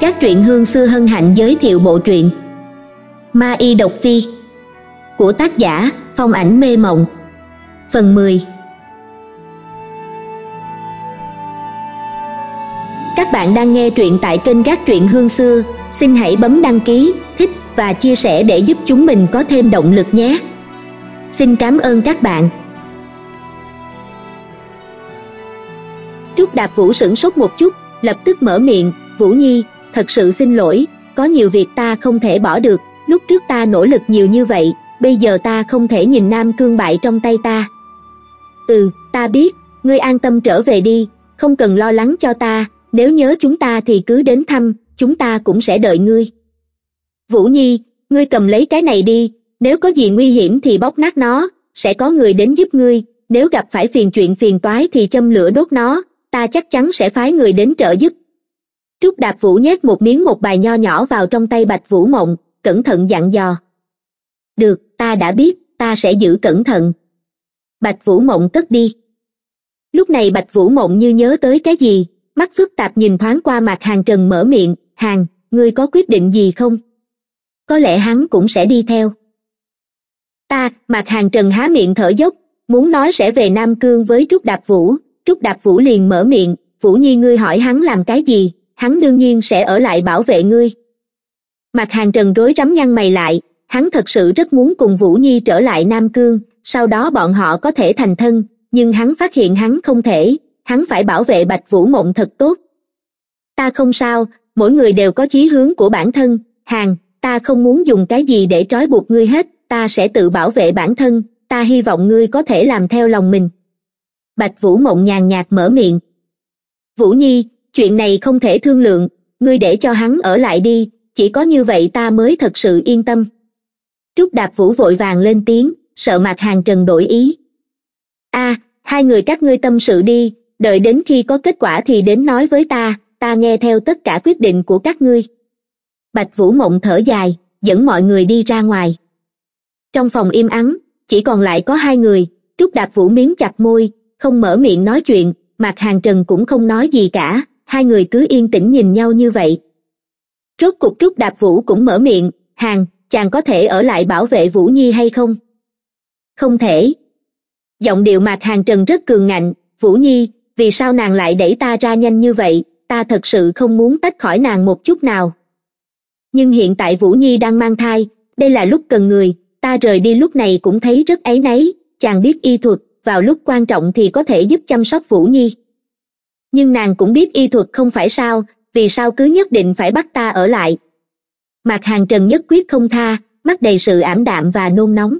các truyện hương xưa hân hạnh giới thiệu bộ truyện Ma Y Độc Phi của tác giả Phong Ảnh Mê Mộng Phần 10 Các bạn đang nghe truyện tại kênh các truyện hương xưa xin hãy bấm đăng ký, thích và chia sẻ để giúp chúng mình có thêm động lực nhé. Xin cảm ơn các bạn. Trúc Đạp Vũ sửng sốt một chút, lập tức mở miệng, Vũ Nhi, thật sự xin lỗi có nhiều việc ta không thể bỏ được lúc trước ta nỗ lực nhiều như vậy bây giờ ta không thể nhìn nam cương bại trong tay ta ừ ta biết ngươi an tâm trở về đi không cần lo lắng cho ta nếu nhớ chúng ta thì cứ đến thăm chúng ta cũng sẽ đợi ngươi vũ nhi ngươi cầm lấy cái này đi nếu có gì nguy hiểm thì bóc nát nó sẽ có người đến giúp ngươi nếu gặp phải phiền chuyện phiền toái thì châm lửa đốt nó ta chắc chắn sẽ phái người đến trợ giúp trúc đạp vũ nhét một miếng một bài nho nhỏ vào trong tay bạch vũ mộng cẩn thận dặn dò được ta đã biết ta sẽ giữ cẩn thận bạch vũ mộng cất đi lúc này bạch vũ mộng như nhớ tới cái gì mắt phức tạp nhìn thoáng qua mặt hàng trần mở miệng hàng ngươi có quyết định gì không có lẽ hắn cũng sẽ đi theo ta mặt hàng trần há miệng thở dốc muốn nói sẽ về nam cương với trúc đạp vũ trúc đạp vũ liền mở miệng vũ nhi ngươi hỏi hắn làm cái gì hắn đương nhiên sẽ ở lại bảo vệ ngươi mặt hàng trần rối rắm nhăn mày lại hắn thật sự rất muốn cùng vũ nhi trở lại nam cương sau đó bọn họ có thể thành thân nhưng hắn phát hiện hắn không thể hắn phải bảo vệ bạch vũ mộng thật tốt ta không sao mỗi người đều có chí hướng của bản thân hàng ta không muốn dùng cái gì để trói buộc ngươi hết ta sẽ tự bảo vệ bản thân ta hy vọng ngươi có thể làm theo lòng mình bạch vũ mộng nhàn nhạt mở miệng vũ nhi chuyện này không thể thương lượng ngươi để cho hắn ở lại đi chỉ có như vậy ta mới thật sự yên tâm trúc đạp vũ vội vàng lên tiếng sợ mặt hàng trần đổi ý a hai người các ngươi tâm sự đi đợi đến khi có kết quả thì đến nói với ta ta nghe theo tất cả quyết định của các ngươi bạch vũ mộng thở dài dẫn mọi người đi ra ngoài trong phòng im ắng chỉ còn lại có hai người trúc đạp vũ miếng chặt môi không mở miệng nói chuyện mặt hàng trần cũng không nói gì cả hai người cứ yên tĩnh nhìn nhau như vậy rốt cục trúc đạp vũ cũng mở miệng hàng chàng có thể ở lại bảo vệ vũ nhi hay không không thể giọng điệu mạc hàng trần rất cường ngạnh vũ nhi vì sao nàng lại đẩy ta ra nhanh như vậy ta thật sự không muốn tách khỏi nàng một chút nào nhưng hiện tại vũ nhi đang mang thai đây là lúc cần người ta rời đi lúc này cũng thấy rất áy náy chàng biết y thuật vào lúc quan trọng thì có thể giúp chăm sóc vũ nhi nhưng nàng cũng biết y thuật không phải sao vì sao cứ nhất định phải bắt ta ở lại mặt hàng trần nhất quyết không tha mắt đầy sự ảm đạm và nôn nóng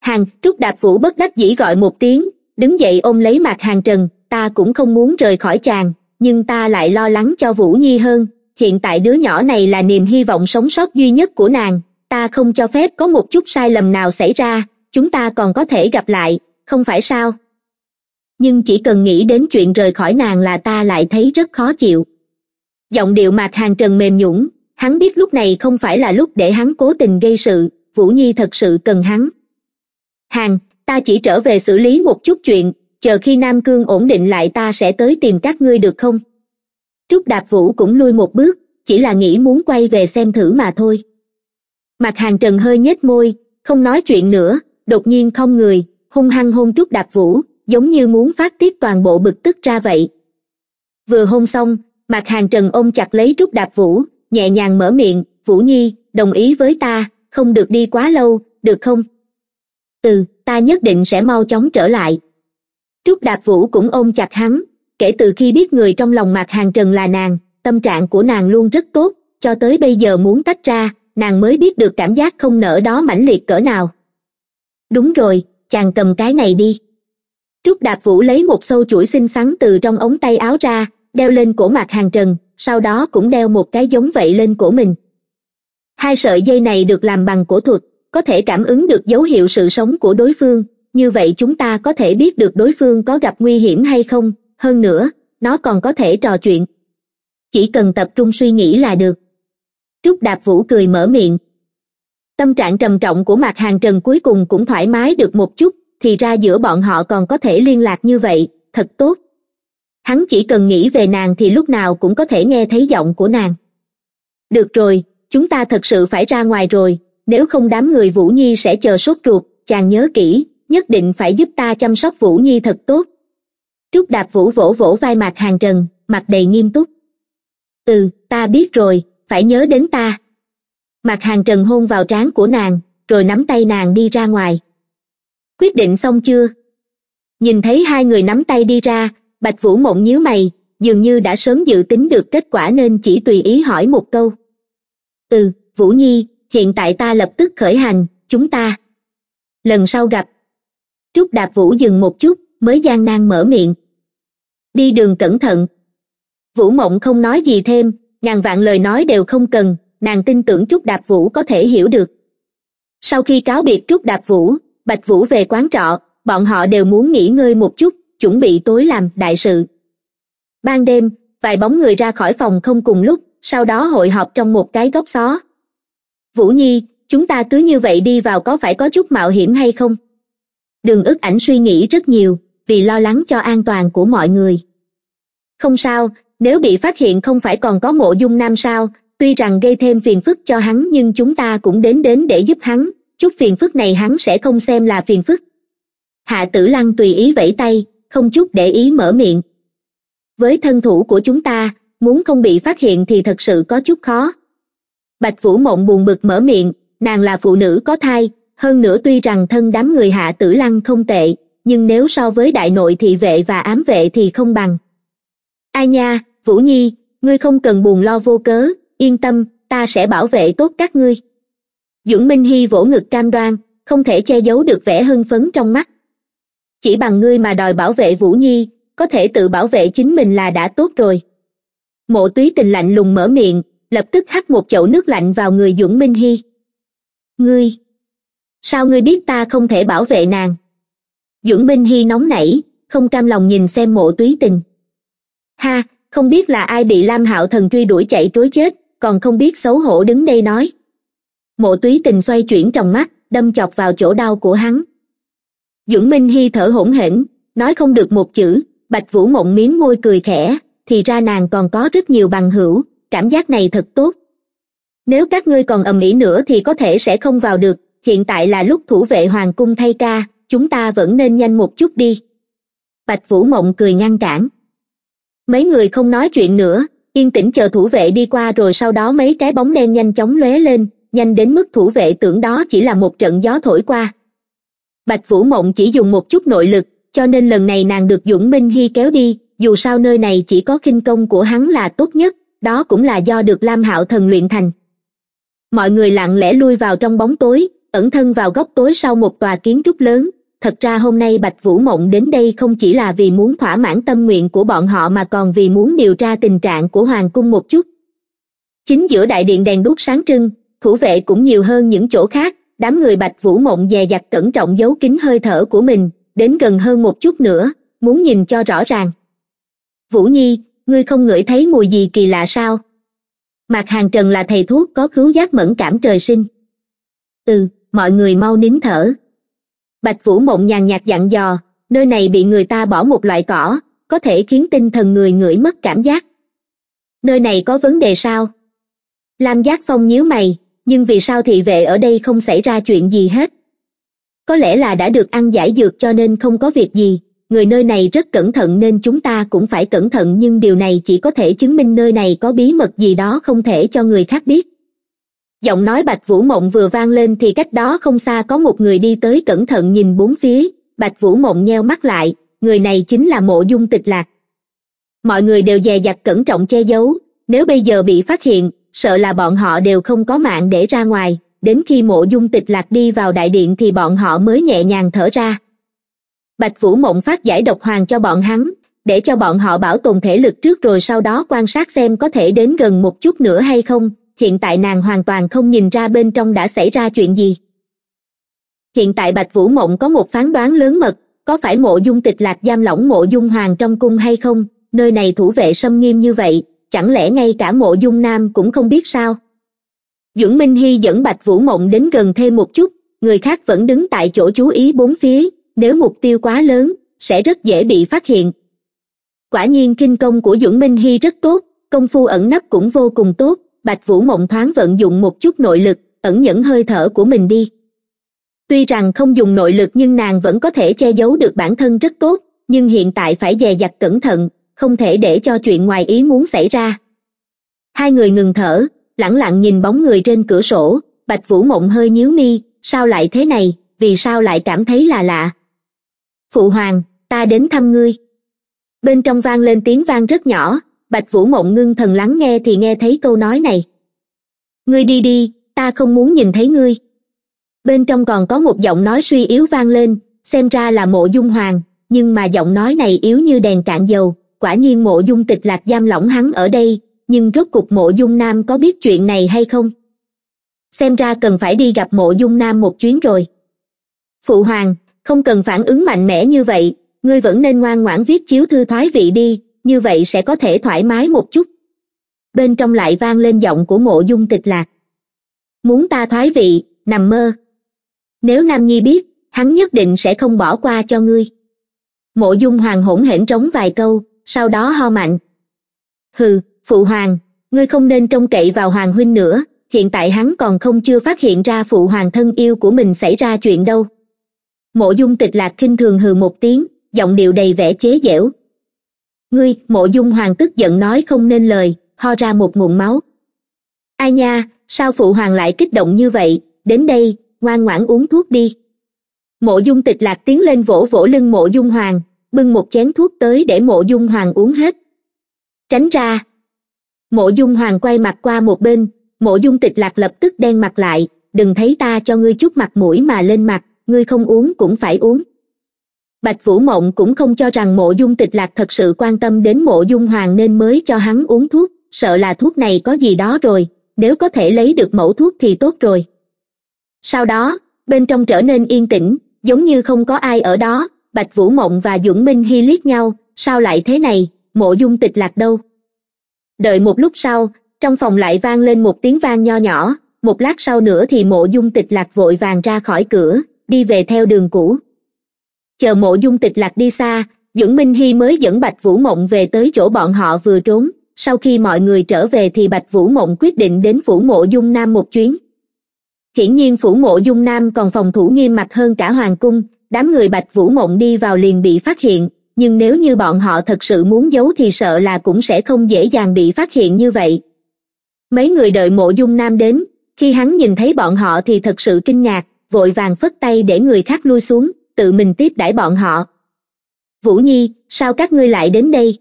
hàng trúc đạp vũ bất đắc dĩ gọi một tiếng đứng dậy ôm lấy mặt hàng trần ta cũng không muốn rời khỏi chàng nhưng ta lại lo lắng cho vũ nhi hơn hiện tại đứa nhỏ này là niềm hy vọng sống sót duy nhất của nàng ta không cho phép có một chút sai lầm nào xảy ra chúng ta còn có thể gặp lại không phải sao nhưng chỉ cần nghĩ đến chuyện rời khỏi nàng là ta lại thấy rất khó chịu giọng điệu mạc hàng trần mềm nhũn hắn biết lúc này không phải là lúc để hắn cố tình gây sự vũ nhi thật sự cần hắn hàng ta chỉ trở về xử lý một chút chuyện chờ khi nam cương ổn định lại ta sẽ tới tìm các ngươi được không trúc đạp vũ cũng lui một bước chỉ là nghĩ muốn quay về xem thử mà thôi mặt hàng trần hơi nhếch môi không nói chuyện nữa đột nhiên không người hung hăng hôn trúc đạp vũ giống như muốn phát tiết toàn bộ bực tức ra vậy vừa hôn xong mặt hàng trần ôm chặt lấy trúc đạp vũ nhẹ nhàng mở miệng vũ nhi đồng ý với ta không được đi quá lâu được không ừ ta nhất định sẽ mau chóng trở lại trúc đạp vũ cũng ôm chặt hắn kể từ khi biết người trong lòng mặt hàng trần là nàng tâm trạng của nàng luôn rất tốt cho tới bây giờ muốn tách ra nàng mới biết được cảm giác không nỡ đó mãnh liệt cỡ nào đúng rồi chàng cầm cái này đi trúc đạp vũ lấy một xâu chuỗi xinh xắn từ trong ống tay áo ra đeo lên cổ mạc hàng trần sau đó cũng đeo một cái giống vậy lên cổ mình hai sợi dây này được làm bằng cổ thuật có thể cảm ứng được dấu hiệu sự sống của đối phương như vậy chúng ta có thể biết được đối phương có gặp nguy hiểm hay không hơn nữa nó còn có thể trò chuyện chỉ cần tập trung suy nghĩ là được trúc đạp vũ cười mở miệng tâm trạng trầm trọng của mạc hàng trần cuối cùng cũng thoải mái được một chút thì ra giữa bọn họ còn có thể liên lạc như vậy thật tốt hắn chỉ cần nghĩ về nàng thì lúc nào cũng có thể nghe thấy giọng của nàng được rồi chúng ta thật sự phải ra ngoài rồi nếu không đám người vũ nhi sẽ chờ sốt ruột chàng nhớ kỹ nhất định phải giúp ta chăm sóc vũ nhi thật tốt trúc đạp vũ vỗ vỗ vai mạc hàng trần mặt đầy nghiêm túc ừ ta biết rồi phải nhớ đến ta mạc hàng trần hôn vào trán của nàng rồi nắm tay nàng đi ra ngoài quyết định xong chưa nhìn thấy hai người nắm tay đi ra bạch vũ mộng nhíu mày dường như đã sớm dự tính được kết quả nên chỉ tùy ý hỏi một câu ừ vũ nhi hiện tại ta lập tức khởi hành chúng ta lần sau gặp trúc đạp vũ dừng một chút mới gian nan mở miệng đi đường cẩn thận vũ mộng không nói gì thêm ngàn vạn lời nói đều không cần nàng tin tưởng trúc đạp vũ có thể hiểu được sau khi cáo biệt trúc đạp vũ bạch vũ về quán trọ bọn họ đều muốn nghỉ ngơi một chút chuẩn bị tối làm đại sự ban đêm vài bóng người ra khỏi phòng không cùng lúc sau đó hội họp trong một cái góc xó vũ nhi chúng ta cứ như vậy đi vào có phải có chút mạo hiểm hay không đường ức ảnh suy nghĩ rất nhiều vì lo lắng cho an toàn của mọi người không sao nếu bị phát hiện không phải còn có mộ dung nam sao tuy rằng gây thêm phiền phức cho hắn nhưng chúng ta cũng đến đến để giúp hắn chút phiền phức này hắn sẽ không xem là phiền phức hạ tử lăng tùy ý vẫy tay không chút để ý mở miệng với thân thủ của chúng ta muốn không bị phát hiện thì thật sự có chút khó bạch vũ mộng buồn bực mở miệng nàng là phụ nữ có thai hơn nữa tuy rằng thân đám người hạ tử lăng không tệ nhưng nếu so với đại nội thị vệ và ám vệ thì không bằng ai nha vũ nhi ngươi không cần buồn lo vô cớ yên tâm ta sẽ bảo vệ tốt các ngươi dưỡng minh hy vỗ ngực cam đoan không thể che giấu được vẻ hưng phấn trong mắt chỉ bằng ngươi mà đòi bảo vệ vũ nhi có thể tự bảo vệ chính mình là đã tốt rồi mộ túy tình lạnh lùng mở miệng lập tức hắt một chậu nước lạnh vào người dưỡng minh hy ngươi sao ngươi biết ta không thể bảo vệ nàng dưỡng minh hy nóng nảy không cam lòng nhìn xem mộ túy tình ha không biết là ai bị lam hạo thần truy đuổi chạy trối chết còn không biết xấu hổ đứng đây nói mộ túy tình xoay chuyển trong mắt đâm chọc vào chỗ đau của hắn dưỡng minh hy thở hổn hển nói không được một chữ bạch vũ mộng mím môi cười khẽ thì ra nàng còn có rất nhiều bằng hữu cảm giác này thật tốt nếu các ngươi còn ầm ĩ nữa thì có thể sẽ không vào được hiện tại là lúc thủ vệ hoàng cung thay ca chúng ta vẫn nên nhanh một chút đi bạch vũ mộng cười ngăn cản mấy người không nói chuyện nữa yên tĩnh chờ thủ vệ đi qua rồi sau đó mấy cái bóng đen nhanh chóng lóe lên nhanh đến mức thủ vệ tưởng đó chỉ là một trận gió thổi qua bạch vũ mộng chỉ dùng một chút nội lực cho nên lần này nàng được dũng minh hy kéo đi dù sao nơi này chỉ có khinh công của hắn là tốt nhất đó cũng là do được lam hạo thần luyện thành mọi người lặng lẽ lui vào trong bóng tối ẩn thân vào góc tối sau một tòa kiến trúc lớn thật ra hôm nay bạch vũ mộng đến đây không chỉ là vì muốn thỏa mãn tâm nguyện của bọn họ mà còn vì muốn điều tra tình trạng của hoàng cung một chút chính giữa đại điện đèn đuốc sáng trưng thủ vệ cũng nhiều hơn những chỗ khác đám người bạch vũ mộng dè dặt cẩn trọng giấu kín hơi thở của mình đến gần hơn một chút nữa muốn nhìn cho rõ ràng vũ nhi ngươi không ngửi thấy mùi gì kỳ lạ sao mạc hàng trần là thầy thuốc có khứu giác mẫn cảm trời sinh ừ mọi người mau nín thở bạch vũ mộng nhàn nhạt dặn dò nơi này bị người ta bỏ một loại cỏ có thể khiến tinh thần người ngửi mất cảm giác nơi này có vấn đề sao lam giác phong nhíu mày nhưng vì sao thị vệ ở đây không xảy ra chuyện gì hết có lẽ là đã được ăn giải dược cho nên không có việc gì người nơi này rất cẩn thận nên chúng ta cũng phải cẩn thận nhưng điều này chỉ có thể chứng minh nơi này có bí mật gì đó không thể cho người khác biết giọng nói bạch vũ mộng vừa vang lên thì cách đó không xa có một người đi tới cẩn thận nhìn bốn phía bạch vũ mộng nheo mắt lại người này chính là mộ dung tịch lạc mọi người đều dè dặt cẩn trọng che giấu nếu bây giờ bị phát hiện sợ là bọn họ đều không có mạng để ra ngoài đến khi mộ dung tịch lạc đi vào đại điện thì bọn họ mới nhẹ nhàng thở ra bạch vũ mộng phát giải độc hoàng cho bọn hắn để cho bọn họ bảo tồn thể lực trước rồi sau đó quan sát xem có thể đến gần một chút nữa hay không hiện tại nàng hoàn toàn không nhìn ra bên trong đã xảy ra chuyện gì hiện tại bạch vũ mộng có một phán đoán lớn mật có phải mộ dung tịch lạc giam lỏng mộ dung hoàng trong cung hay không nơi này thủ vệ xâm nghiêm như vậy chẳng lẽ ngay cả mộ dung nam cũng không biết sao dưỡng minh hy dẫn bạch vũ mộng đến gần thêm một chút người khác vẫn đứng tại chỗ chú ý bốn phía nếu mục tiêu quá lớn sẽ rất dễ bị phát hiện quả nhiên kinh công của dưỡng minh hy rất tốt công phu ẩn nấp cũng vô cùng tốt bạch vũ mộng thoáng vận dụng một chút nội lực ẩn nhẫn hơi thở của mình đi tuy rằng không dùng nội lực nhưng nàng vẫn có thể che giấu được bản thân rất tốt nhưng hiện tại phải dè dặt cẩn thận không thể để cho chuyện ngoài ý muốn xảy ra hai người ngừng thở lẳng lặng nhìn bóng người trên cửa sổ bạch vũ mộng hơi nhíu mi sao lại thế này vì sao lại cảm thấy là lạ phụ hoàng ta đến thăm ngươi bên trong vang lên tiếng vang rất nhỏ bạch vũ mộng ngưng thần lắng nghe thì nghe thấy câu nói này ngươi đi đi ta không muốn nhìn thấy ngươi bên trong còn có một giọng nói suy yếu vang lên xem ra là mộ dung hoàng nhưng mà giọng nói này yếu như đèn cạn dầu quả nhiên mộ dung tịch lạc giam lỏng hắn ở đây nhưng rốt cục mộ dung nam có biết chuyện này hay không xem ra cần phải đi gặp mộ dung nam một chuyến rồi phụ hoàng không cần phản ứng mạnh mẽ như vậy ngươi vẫn nên ngoan ngoãn viết chiếu thư thoái vị đi như vậy sẽ có thể thoải mái một chút bên trong lại vang lên giọng của mộ dung tịch lạc muốn ta thoái vị nằm mơ nếu nam nhi biết hắn nhất định sẽ không bỏ qua cho ngươi mộ dung hoàng hỗn hển trống vài câu sau đó ho mạnh hừ phụ hoàng ngươi không nên trông cậy vào hoàng huynh nữa hiện tại hắn còn không chưa phát hiện ra phụ hoàng thân yêu của mình xảy ra chuyện đâu mộ dung tịch lạc khinh thường hừ một tiếng giọng điệu đầy vẻ chế giễu ngươi mộ dung hoàng tức giận nói không nên lời ho ra một nguồn máu ai nha sao phụ hoàng lại kích động như vậy đến đây ngoan ngoãn uống thuốc đi mộ dung tịch lạc tiến lên vỗ vỗ lưng mộ dung hoàng bưng một chén thuốc tới để mộ dung hoàng uống hết tránh ra mộ dung hoàng quay mặt qua một bên mộ dung tịch lạc lập tức đen mặt lại đừng thấy ta cho ngươi chút mặt mũi mà lên mặt ngươi không uống cũng phải uống bạch vũ mộng cũng không cho rằng mộ dung tịch lạc thật sự quan tâm đến mộ dung hoàng nên mới cho hắn uống thuốc sợ là thuốc này có gì đó rồi nếu có thể lấy được mẫu thuốc thì tốt rồi sau đó bên trong trở nên yên tĩnh giống như không có ai ở đó bạch vũ mộng và duẩn minh hy liếc nhau sao lại thế này mộ dung tịch lạc đâu đợi một lúc sau trong phòng lại vang lên một tiếng vang nho nhỏ một lát sau nữa thì mộ dung tịch lạc vội vàng ra khỏi cửa đi về theo đường cũ chờ mộ dung tịch lạc đi xa dưỡng minh hy mới dẫn bạch vũ mộng về tới chỗ bọn họ vừa trốn sau khi mọi người trở về thì bạch vũ mộng quyết định đến phủ mộ dung nam một chuyến hiển nhiên phủ mộ dung nam còn phòng thủ nghiêm mặt hơn cả hoàng cung đám người bạch vũ mộng đi vào liền bị phát hiện nhưng nếu như bọn họ thật sự muốn giấu thì sợ là cũng sẽ không dễ dàng bị phát hiện như vậy mấy người đợi mộ dung nam đến khi hắn nhìn thấy bọn họ thì thật sự kinh ngạc vội vàng phất tay để người khác lui xuống tự mình tiếp đãi bọn họ vũ nhi sao các ngươi lại đến đây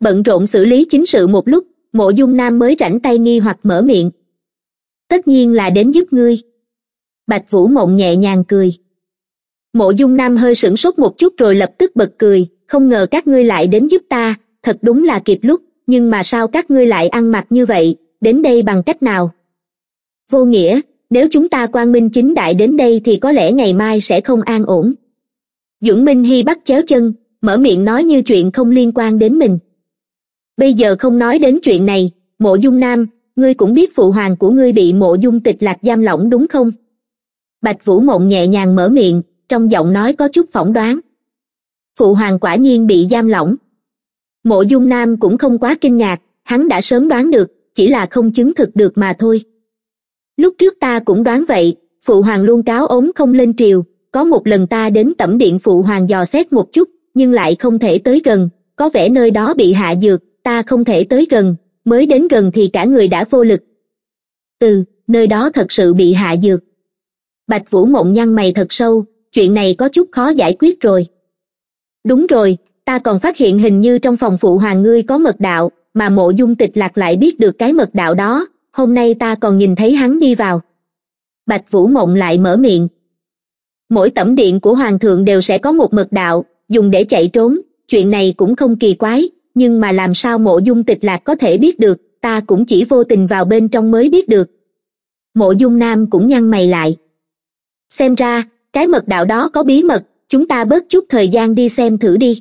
bận rộn xử lý chính sự một lúc mộ dung nam mới rảnh tay nghi hoặc mở miệng tất nhiên là đến giúp ngươi bạch vũ mộng nhẹ nhàng cười mộ dung nam hơi sửng sốt một chút rồi lập tức bật cười không ngờ các ngươi lại đến giúp ta thật đúng là kịp lúc nhưng mà sao các ngươi lại ăn mặc như vậy đến đây bằng cách nào vô nghĩa nếu chúng ta quan minh chính đại đến đây thì có lẽ ngày mai sẽ không an ổn dưỡng minh hy bắt chéo chân mở miệng nói như chuyện không liên quan đến mình bây giờ không nói đến chuyện này mộ dung nam ngươi cũng biết phụ hoàng của ngươi bị mộ dung tịch lạc giam lỏng đúng không bạch vũ mộng nhẹ nhàng mở miệng trong giọng nói có chút phỏng đoán phụ hoàng quả nhiên bị giam lỏng mộ dung nam cũng không quá kinh ngạc hắn đã sớm đoán được chỉ là không chứng thực được mà thôi lúc trước ta cũng đoán vậy phụ hoàng luôn cáo ốm không lên triều có một lần ta đến tẩm điện phụ hoàng dò xét một chút nhưng lại không thể tới gần có vẻ nơi đó bị hạ dược ta không thể tới gần mới đến gần thì cả người đã vô lực từ nơi đó thật sự bị hạ dược bạch vũ mộng nhăn mày thật sâu chuyện này có chút khó giải quyết rồi đúng rồi ta còn phát hiện hình như trong phòng phụ hoàng ngươi có mật đạo mà mộ dung tịch lạc lại biết được cái mật đạo đó hôm nay ta còn nhìn thấy hắn đi vào bạch vũ mộng lại mở miệng mỗi tẩm điện của hoàng thượng đều sẽ có một mật đạo dùng để chạy trốn chuyện này cũng không kỳ quái nhưng mà làm sao mộ dung tịch lạc có thể biết được ta cũng chỉ vô tình vào bên trong mới biết được mộ dung nam cũng nhăn mày lại xem ra cái mật đạo đó có bí mật chúng ta bớt chút thời gian đi xem thử đi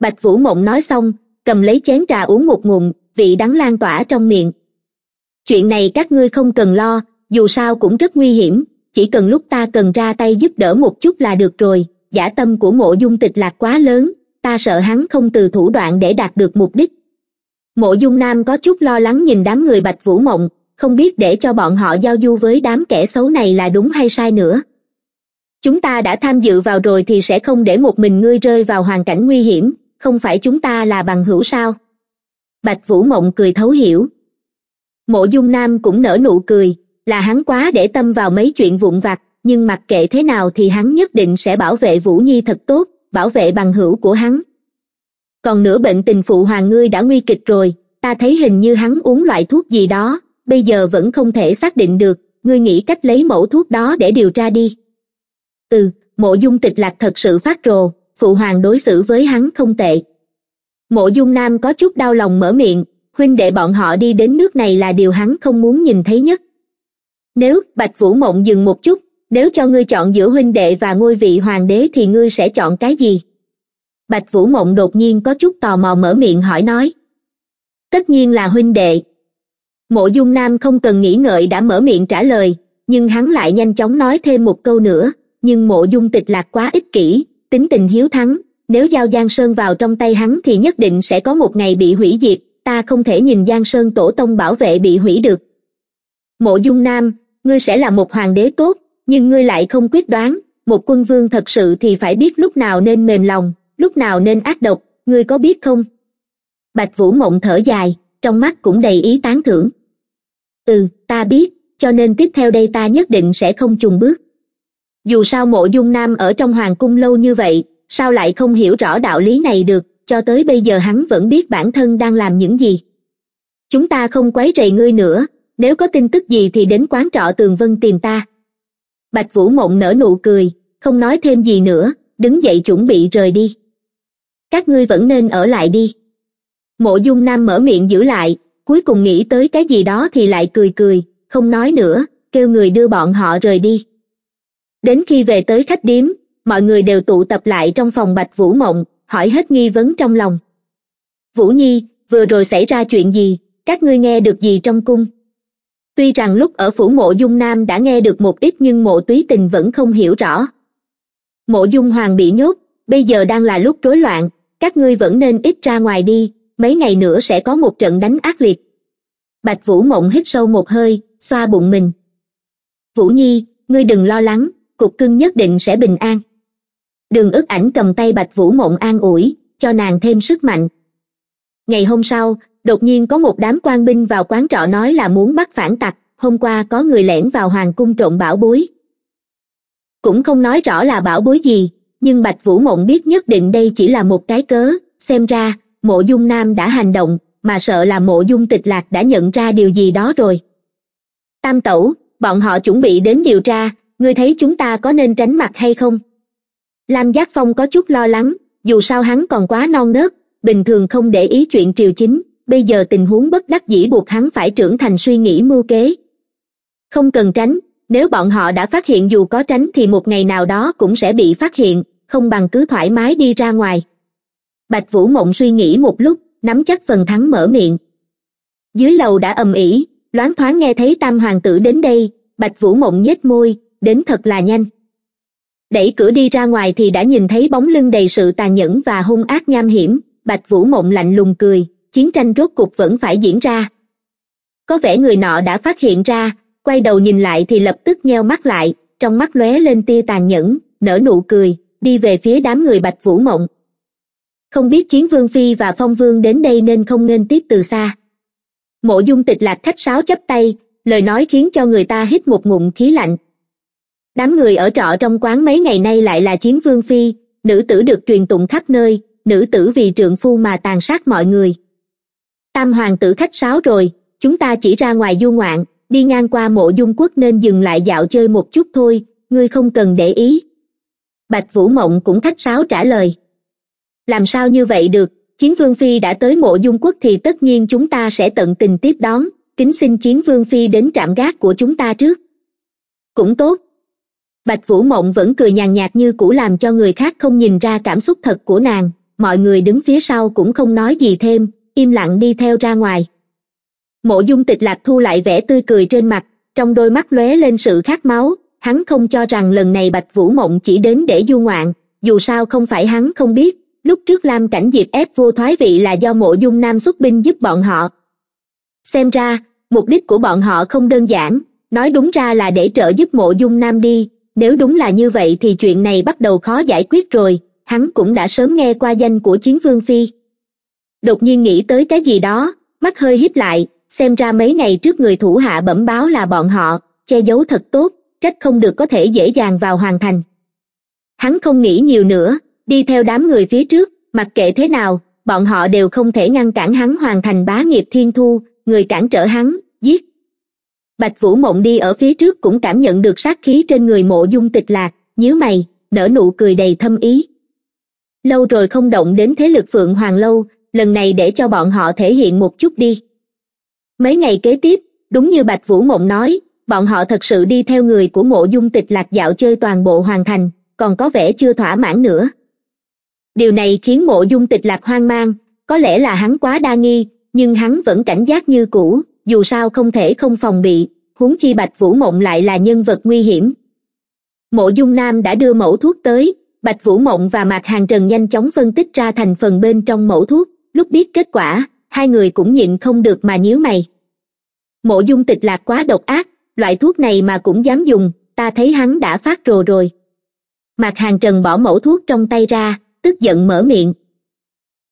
bạch vũ mộng nói xong cầm lấy chén trà uống một ngụm vị đắng lan tỏa trong miệng chuyện này các ngươi không cần lo dù sao cũng rất nguy hiểm chỉ cần lúc ta cần ra tay giúp đỡ một chút là được rồi giả tâm của mộ dung tịch lạc quá lớn ta sợ hắn không từ thủ đoạn để đạt được mục đích mộ dung nam có chút lo lắng nhìn đám người bạch vũ mộng không biết để cho bọn họ giao du với đám kẻ xấu này là đúng hay sai nữa chúng ta đã tham dự vào rồi thì sẽ không để một mình ngươi rơi vào hoàn cảnh nguy hiểm không phải chúng ta là bằng hữu sao bạch vũ mộng cười thấu hiểu mộ dung nam cũng nở nụ cười là hắn quá để tâm vào mấy chuyện vụn vặt nhưng mặc kệ thế nào thì hắn nhất định sẽ bảo vệ vũ nhi thật tốt bảo vệ bằng hữu của hắn còn nửa bệnh tình phụ hoàng ngươi đã nguy kịch rồi ta thấy hình như hắn uống loại thuốc gì đó bây giờ vẫn không thể xác định được ngươi nghĩ cách lấy mẫu thuốc đó để điều tra đi ừ mộ dung tịch lạc thật sự phát rồ phụ hoàng đối xử với hắn không tệ mộ dung nam có chút đau lòng mở miệng huynh đệ bọn họ đi đến nước này là điều hắn không muốn nhìn thấy nhất nếu bạch vũ mộng dừng một chút nếu cho ngươi chọn giữa huynh đệ và ngôi vị hoàng đế thì ngươi sẽ chọn cái gì bạch vũ mộng đột nhiên có chút tò mò mở miệng hỏi nói tất nhiên là huynh đệ mộ dung nam không cần nghĩ ngợi đã mở miệng trả lời nhưng hắn lại nhanh chóng nói thêm một câu nữa nhưng mộ dung tịch lạc quá ích kỷ tính tình hiếu thắng nếu giao giang sơn vào trong tay hắn thì nhất định sẽ có một ngày bị hủy diệt ta không thể nhìn giang sơn tổ tông bảo vệ bị hủy được mộ dung nam ngươi sẽ là một hoàng đế tốt nhưng ngươi lại không quyết đoán một quân vương thật sự thì phải biết lúc nào nên mềm lòng lúc nào nên ác độc ngươi có biết không bạch vũ mộng thở dài trong mắt cũng đầy ý tán thưởng ừ ta biết cho nên tiếp theo đây ta nhất định sẽ không chùn bước dù sao mộ dung nam ở trong hoàng cung lâu như vậy sao lại không hiểu rõ đạo lý này được cho tới bây giờ hắn vẫn biết bản thân đang làm những gì chúng ta không quấy rầy ngươi nữa nếu có tin tức gì thì đến quán trọ tường vân tìm ta bạch vũ mộng nở nụ cười không nói thêm gì nữa đứng dậy chuẩn bị rời đi các ngươi vẫn nên ở lại đi mộ dung nam mở miệng giữ lại cuối cùng nghĩ tới cái gì đó thì lại cười cười không nói nữa kêu người đưa bọn họ rời đi đến khi về tới khách điếm mọi người đều tụ tập lại trong phòng bạch vũ mộng hỏi hết nghi vấn trong lòng vũ nhi vừa rồi xảy ra chuyện gì các ngươi nghe được gì trong cung tuy rằng lúc ở phủ mộ dung nam đã nghe được một ít nhưng mộ túy tình vẫn không hiểu rõ mộ dung hoàng bị nhốt bây giờ đang là lúc rối loạn các ngươi vẫn nên ít ra ngoài đi mấy ngày nữa sẽ có một trận đánh ác liệt bạch vũ mộng hít sâu một hơi xoa bụng mình vũ nhi ngươi đừng lo lắng cục cưng nhất định sẽ bình an đường ức ảnh cầm tay bạch vũ mộng an ủi cho nàng thêm sức mạnh ngày hôm sau đột nhiên có một đám quan binh vào quán trọ nói là muốn bắt phản tặc hôm qua có người lẻn vào hoàng cung trộm bảo bối cũng không nói rõ là bảo bối gì nhưng bạch vũ mộng biết nhất định đây chỉ là một cái cớ xem ra mộ dung nam đã hành động mà sợ là mộ dung tịch lạc đã nhận ra điều gì đó rồi tam tẩu bọn họ chuẩn bị đến điều tra ngươi thấy chúng ta có nên tránh mặt hay không lam giác phong có chút lo lắng dù sao hắn còn quá non nớt bình thường không để ý chuyện triều chính bây giờ tình huống bất đắc dĩ buộc hắn phải trưởng thành suy nghĩ mưu kế không cần tránh nếu bọn họ đã phát hiện dù có tránh thì một ngày nào đó cũng sẽ bị phát hiện không bằng cứ thoải mái đi ra ngoài bạch vũ mộng suy nghĩ một lúc nắm chắc phần thắng mở miệng dưới lầu đã ầm ĩ loáng thoáng nghe thấy tam hoàng tử đến đây bạch vũ mộng nhếch môi đến thật là nhanh đẩy cửa đi ra ngoài thì đã nhìn thấy bóng lưng đầy sự tàn nhẫn và hung ác nham hiểm bạch vũ mộng lạnh lùng cười chiến tranh rốt cục vẫn phải diễn ra có vẻ người nọ đã phát hiện ra quay đầu nhìn lại thì lập tức nheo mắt lại trong mắt lóe lên tia tàn nhẫn nở nụ cười đi về phía đám người bạch vũ mộng không biết chiến vương phi và phong vương đến đây nên không nên tiếp từ xa mộ dung tịch lạc khách sáo chắp tay lời nói khiến cho người ta hít một ngụm khí lạnh đám người ở trọ trong quán mấy ngày nay lại là chiến vương phi nữ tử được truyền tụng khắp nơi nữ tử vì trượng phu mà tàn sát mọi người tam hoàng tử khách sáo rồi chúng ta chỉ ra ngoài du ngoạn đi ngang qua mộ dung quốc nên dừng lại dạo chơi một chút thôi ngươi không cần để ý bạch vũ mộng cũng khách sáo trả lời làm sao như vậy được chiến vương phi đã tới mộ dung quốc thì tất nhiên chúng ta sẽ tận tình tiếp đón kính xin chiến vương phi đến trạm gác của chúng ta trước cũng tốt bạch vũ mộng vẫn cười nhàn nhạt như cũ làm cho người khác không nhìn ra cảm xúc thật của nàng mọi người đứng phía sau cũng không nói gì thêm im lặng đi theo ra ngoài mộ dung tịch lạc thu lại vẻ tươi cười trên mặt trong đôi mắt lóe lên sự khát máu hắn không cho rằng lần này bạch vũ mộng chỉ đến để du ngoạn dù sao không phải hắn không biết lúc trước lam cảnh diệp ép vô thoái vị là do mộ dung nam xuất binh giúp bọn họ xem ra mục đích của bọn họ không đơn giản nói đúng ra là để trợ giúp mộ dung nam đi nếu đúng là như vậy thì chuyện này bắt đầu khó giải quyết rồi hắn cũng đã sớm nghe qua danh của chiến vương phi đột nhiên nghĩ tới cái gì đó mắt hơi hiếp lại xem ra mấy ngày trước người thủ hạ bẩm báo là bọn họ che giấu thật tốt trách không được có thể dễ dàng vào hoàn thành hắn không nghĩ nhiều nữa đi theo đám người phía trước mặc kệ thế nào bọn họ đều không thể ngăn cản hắn hoàn thành bá nghiệp thiên thu người cản trở hắn giết bạch vũ mộng đi ở phía trước cũng cảm nhận được sát khí trên người mộ dung tịch lạc nhíu mày nở nụ cười đầy thâm ý lâu rồi không động đến thế lực phượng hoàng lâu lần này để cho bọn họ thể hiện một chút đi mấy ngày kế tiếp đúng như bạch vũ mộng nói bọn họ thật sự đi theo người của mộ dung tịch lạc dạo chơi toàn bộ hoàn thành còn có vẻ chưa thỏa mãn nữa điều này khiến mộ dung tịch lạc hoang mang có lẽ là hắn quá đa nghi nhưng hắn vẫn cảnh giác như cũ dù sao không thể không phòng bị huống chi bạch vũ mộng lại là nhân vật nguy hiểm mộ dung nam đã đưa mẫu thuốc tới bạch vũ mộng và mạc hàng trần nhanh chóng phân tích ra thành phần bên trong mẫu thuốc lúc biết kết quả hai người cũng nhịn không được mà nhíu mày mộ dung tịch lạc quá độc ác loại thuốc này mà cũng dám dùng ta thấy hắn đã phát rồ rồi mạc hàng trần bỏ mẫu thuốc trong tay ra tức giận mở miệng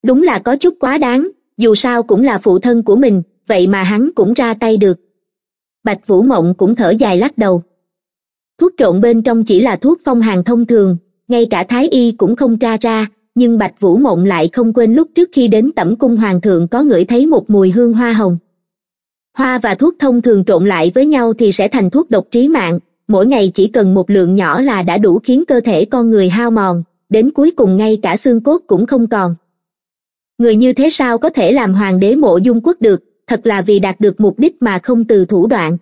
đúng là có chút quá đáng dù sao cũng là phụ thân của mình vậy mà hắn cũng ra tay được bạch vũ mộng cũng thở dài lắc đầu thuốc trộn bên trong chỉ là thuốc phong hàn thông thường ngay cả thái y cũng không tra ra nhưng bạch vũ mộng lại không quên lúc trước khi đến tẩm cung hoàng thượng có ngửi thấy một mùi hương hoa hồng hoa và thuốc thông thường trộn lại với nhau thì sẽ thành thuốc độc trí mạng mỗi ngày chỉ cần một lượng nhỏ là đã đủ khiến cơ thể con người hao mòn đến cuối cùng ngay cả xương cốt cũng không còn người như thế sao có thể làm hoàng đế mộ dung quốc được thật là vì đạt được mục đích mà không từ thủ đoạn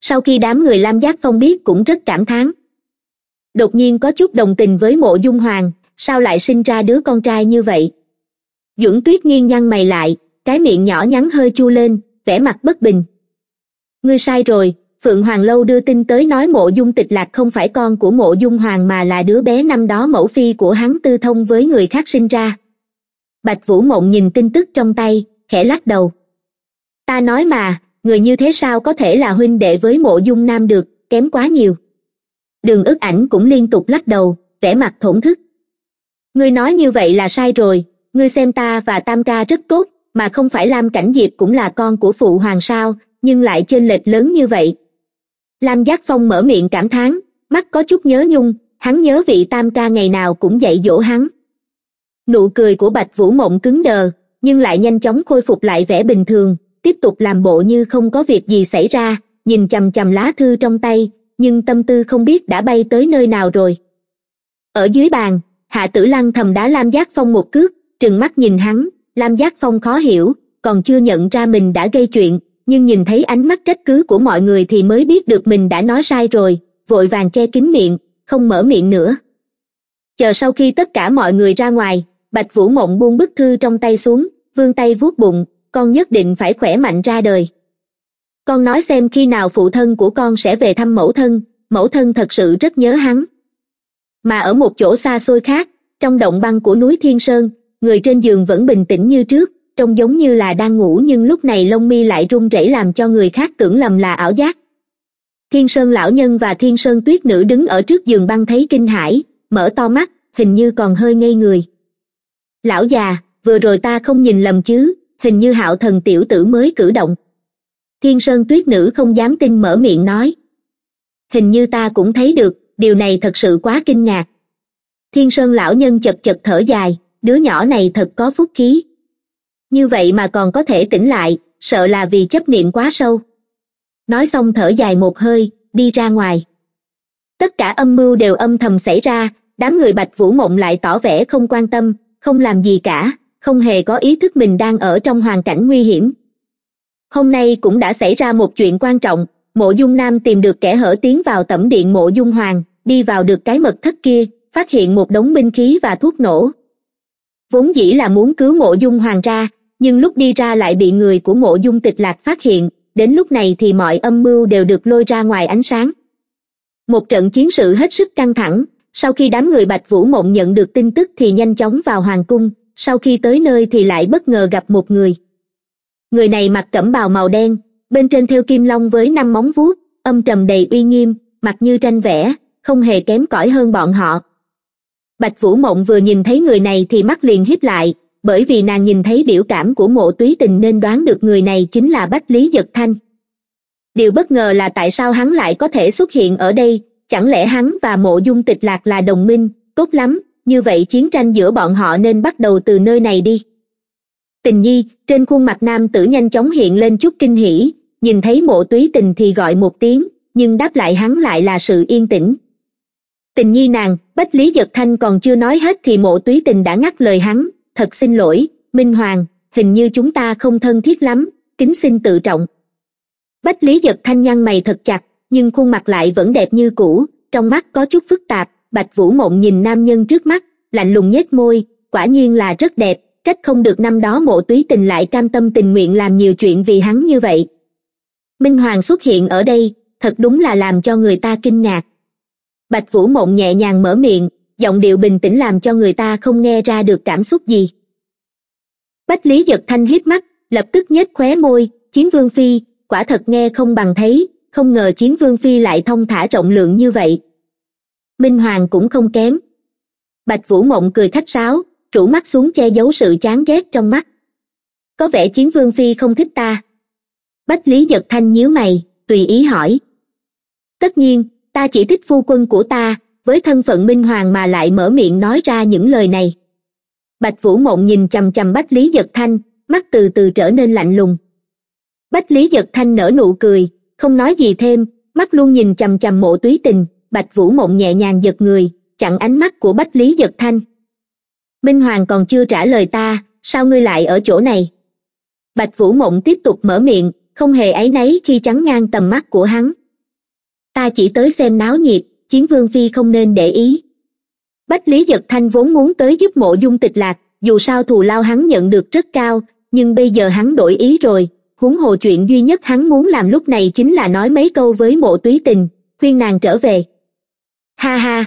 sau khi đám người lam giác phong biết cũng rất cảm thán đột nhiên có chút đồng tình với mộ dung hoàng sao lại sinh ra đứa con trai như vậy dưỡng tuyết nghiêng nhăn mày lại cái miệng nhỏ nhắn hơi chu lên vẻ mặt bất bình ngươi sai rồi phượng hoàng lâu đưa tin tới nói mộ dung tịch lạc không phải con của mộ dung hoàng mà là đứa bé năm đó mẫu phi của hắn tư thông với người khác sinh ra bạch vũ mộng nhìn tin tức trong tay khẽ lắc đầu ta nói mà người như thế sao có thể là huynh đệ với mộ dung nam được kém quá nhiều đường ức ảnh cũng liên tục lắc đầu vẻ mặt thổn thức ngươi nói như vậy là sai rồi ngươi xem ta và tam ca rất tốt mà không phải lam cảnh diệp cũng là con của phụ hoàng sao nhưng lại chênh lệch lớn như vậy lam giác phong mở miệng cảm thán mắt có chút nhớ nhung hắn nhớ vị tam ca ngày nào cũng dạy dỗ hắn nụ cười của bạch vũ mộng cứng đờ nhưng lại nhanh chóng khôi phục lại vẻ bình thường tiếp tục làm bộ như không có việc gì xảy ra nhìn chằm chằm lá thư trong tay nhưng tâm tư không biết đã bay tới nơi nào rồi ở dưới bàn hạ tử lăng thầm đá lam giác phong một cước trừng mắt nhìn hắn lam giác phong khó hiểu còn chưa nhận ra mình đã gây chuyện nhưng nhìn thấy ánh mắt trách cứ của mọi người thì mới biết được mình đã nói sai rồi vội vàng che kín miệng không mở miệng nữa chờ sau khi tất cả mọi người ra ngoài bạch vũ mộng buông bức thư trong tay xuống vươn tay vuốt bụng con nhất định phải khỏe mạnh ra đời con nói xem khi nào phụ thân của con sẽ về thăm mẫu thân mẫu thân thật sự rất nhớ hắn mà ở một chỗ xa xôi khác trong động băng của núi thiên sơn người trên giường vẫn bình tĩnh như trước trông giống như là đang ngủ nhưng lúc này lông mi lại run rẩy làm cho người khác tưởng lầm là ảo giác thiên sơn lão nhân và thiên sơn tuyết nữ đứng ở trước giường băng thấy kinh hãi mở to mắt hình như còn hơi ngây người lão già vừa rồi ta không nhìn lầm chứ hình như hạo thần tiểu tử mới cử động thiên sơn tuyết nữ không dám tin mở miệng nói hình như ta cũng thấy được điều này thật sự quá kinh ngạc thiên sơn lão nhân chật chật thở dài đứa nhỏ này thật có phúc khí như vậy mà còn có thể tỉnh lại sợ là vì chấp niệm quá sâu nói xong thở dài một hơi đi ra ngoài tất cả âm mưu đều âm thầm xảy ra đám người bạch vũ mộng lại tỏ vẻ không quan tâm không làm gì cả không hề có ý thức mình đang ở trong hoàn cảnh nguy hiểm hôm nay cũng đã xảy ra một chuyện quan trọng mộ dung nam tìm được kẻ hở tiến vào tẩm điện mộ dung hoàng đi vào được cái mật thất kia phát hiện một đống binh khí và thuốc nổ vốn dĩ là muốn cứu mộ dung hoàng ra nhưng lúc đi ra lại bị người của mộ dung tịch lạc phát hiện đến lúc này thì mọi âm mưu đều được lôi ra ngoài ánh sáng một trận chiến sự hết sức căng thẳng sau khi đám người bạch vũ mộng nhận được tin tức thì nhanh chóng vào hoàng cung sau khi tới nơi thì lại bất ngờ gặp một người người này mặc cẩm bào màu đen bên trên thêu kim long với năm móng vuốt âm trầm đầy uy nghiêm mặt như tranh vẽ không hề kém cỏi hơn bọn họ bạch vũ mộng vừa nhìn thấy người này thì mắt liền híp lại bởi vì nàng nhìn thấy biểu cảm của mộ túy tình nên đoán được người này chính là bách lý dật thanh điều bất ngờ là tại sao hắn lại có thể xuất hiện ở đây chẳng lẽ hắn và mộ dung tịch lạc là đồng minh tốt lắm như vậy chiến tranh giữa bọn họ nên bắt đầu từ nơi này đi tình nhi trên khuôn mặt nam tử nhanh chóng hiện lên chút kinh hỉ nhìn thấy mộ túy tình thì gọi một tiếng nhưng đáp lại hắn lại là sự yên tĩnh tình nhi nàng bách lý giật thanh còn chưa nói hết thì mộ túy tình đã ngắt lời hắn thật xin lỗi minh hoàng hình như chúng ta không thân thiết lắm kính xin tự trọng bách lý giật thanh nhăn mày thật chặt nhưng khuôn mặt lại vẫn đẹp như cũ trong mắt có chút phức tạp bạch vũ mộng nhìn nam nhân trước mắt lạnh lùng nhếch môi quả nhiên là rất đẹp trách không được năm đó mộ túy tình lại cam tâm tình nguyện làm nhiều chuyện vì hắn như vậy minh hoàng xuất hiện ở đây thật đúng là làm cho người ta kinh ngạc bạch vũ mộng nhẹ nhàng mở miệng giọng điệu bình tĩnh làm cho người ta không nghe ra được cảm xúc gì bách lý giật thanh hít mắt lập tức nhếch khóe môi chiến vương phi quả thật nghe không bằng thấy không ngờ chiến vương phi lại thông thả rộng lượng như vậy minh hoàng cũng không kém bạch vũ mộng cười khách sáo rủ mắt xuống che giấu sự chán ghét trong mắt có vẻ chiến vương phi không thích ta bách lý giật thanh nhíu mày tùy ý hỏi tất nhiên ta chỉ thích phu quân của ta với thân phận minh hoàng mà lại mở miệng nói ra những lời này bạch vũ mộng nhìn c h bách lý giật thanh mắt từ từ trở nên lạnh lùng bách lý giật thanh nở nụ cười không nói gì thêm mắt luôn nhìn c h mộ túy tình bạch vũ mộng nhẹ nhàng giật người chặn ánh mắt của bách lý giật thanh minh hoàng còn chưa trả lời ta sao ngươi lại ở chỗ này bạch vũ mộng tiếp tục mở miệng không hề áy náy khi chắn ngang tầm mắt của hắn ta chỉ tới xem náo nhiệt chiến vương phi không nên để ý bách lý giật thanh vốn muốn tới giúp mộ dung tịch lạc dù sao thù lao hắn nhận được rất cao nhưng bây giờ hắn đổi ý rồi huống hồ chuyện duy nhất hắn muốn làm lúc này chính là nói mấy câu với mộ túy tình khuyên nàng trở về ha ha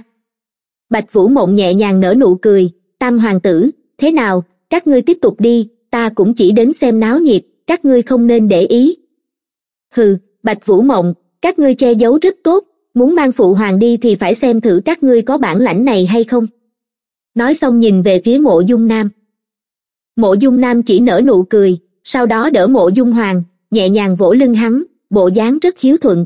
bạch vũ mộng nhẹ nhàng nở nụ cười tam hoàng tử thế nào các ngươi tiếp tục đi ta cũng chỉ đến xem náo nhiệt các ngươi không nên để ý hừ bạch vũ mộng các ngươi che giấu rất tốt muốn mang phụ hoàng đi thì phải xem thử các ngươi có bản lãnh này hay không nói xong nhìn về phía mộ dung nam mộ dung nam chỉ nở nụ cười sau đó đỡ mộ dung hoàng nhẹ nhàng vỗ lưng hắn bộ dáng rất hiếu thuận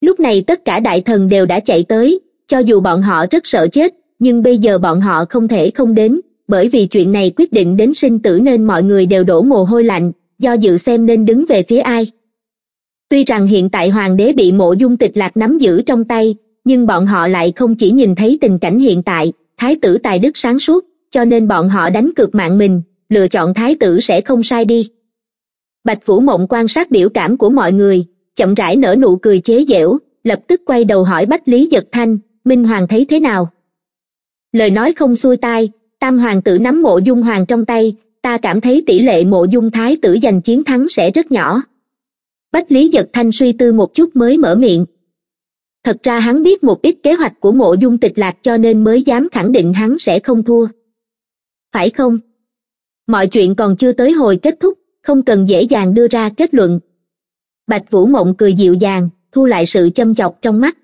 lúc này tất cả đại thần đều đã chạy tới cho dù bọn họ rất sợ chết nhưng bây giờ bọn họ không thể không đến bởi vì chuyện này quyết định đến sinh tử nên mọi người đều đổ mồ hôi lạnh do dự xem nên đứng về phía ai tuy rằng hiện tại hoàng đế bị mộ dung tịch lạc nắm giữ trong tay nhưng bọn họ lại không chỉ nhìn thấy tình cảnh hiện tại thái tử tài đức sáng suốt cho nên bọn họ đánh cược mạng mình lựa chọn thái tử sẽ không sai đi bạch vũ mộng quan sát biểu cảm của mọi người chậm rãi nở nụ cười chế giễu lập tức quay đầu hỏi bách lý giật thanh minh hoàng thấy thế nào lời nói không xuôi tai tam hoàng tử nắm mộ dung hoàng trong tay ta cảm thấy tỷ lệ mộ dung thái tử giành chiến thắng sẽ rất nhỏ bách lý giật thanh suy tư một chút mới mở miệng thật ra hắn biết một ít kế hoạch của mộ dung tịch lạc cho nên mới dám khẳng định hắn sẽ không thua phải không mọi chuyện còn chưa tới hồi kết thúc không cần dễ dàng đưa ra kết luận bạch vũ mộng cười dịu dàng thu lại sự châm chọc trong mắt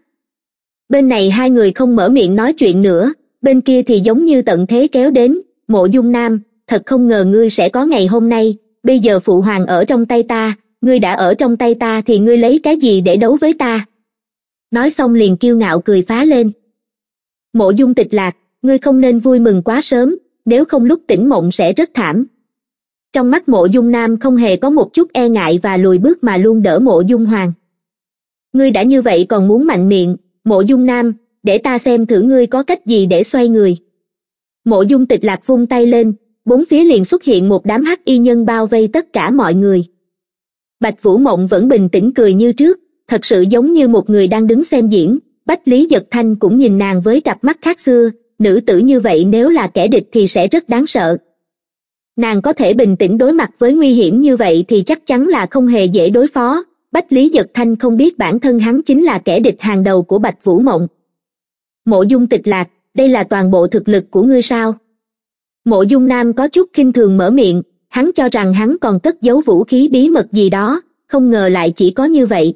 bên này hai người không mở miệng nói chuyện nữa bên kia thì giống như tận thế kéo đến mộ dung nam thật không ngờ ngươi sẽ có ngày hôm nay bây giờ phụ hoàng ở trong tay ta ngươi đã ở trong tay ta thì ngươi lấy cái gì để đấu với ta nói xong liền kiêu ngạo cười phá lên mộ dung tịch lạc ngươi không nên vui mừng quá sớm nếu không lúc tỉnh mộng sẽ rất thảm trong mắt mộ dung nam không hề có một chút e ngại và lùi bước mà luôn đỡ mộ dung hoàng ngươi đã như vậy còn muốn mạnh miệng mộ dung nam để ta xem thử ngươi có cách gì để xoay người mộ dung tịch lạc vung tay lên bốn phía liền xuất hiện một đám hắc y nhân bao vây tất cả mọi người bạch vũ mộng vẫn bình tĩnh cười như trước thật sự giống như một người đang đứng xem diễn bách lý giật thanh cũng nhìn nàng với cặp mắt khác xưa nữ tử như vậy nếu là kẻ địch thì sẽ rất đáng sợ nàng có thể bình tĩnh đối mặt với nguy hiểm như vậy thì chắc chắn là không hề dễ đối phó bách lý giật thanh không biết bản thân hắn chính là kẻ địch hàng đầu của bạch vũ mộng mộ dung tịch lạc đây là toàn bộ thực lực của ngươi sao mộ dung nam có chút khinh thường mở miệng hắn cho rằng hắn còn cất giấu vũ khí bí mật gì đó không ngờ lại chỉ có như vậy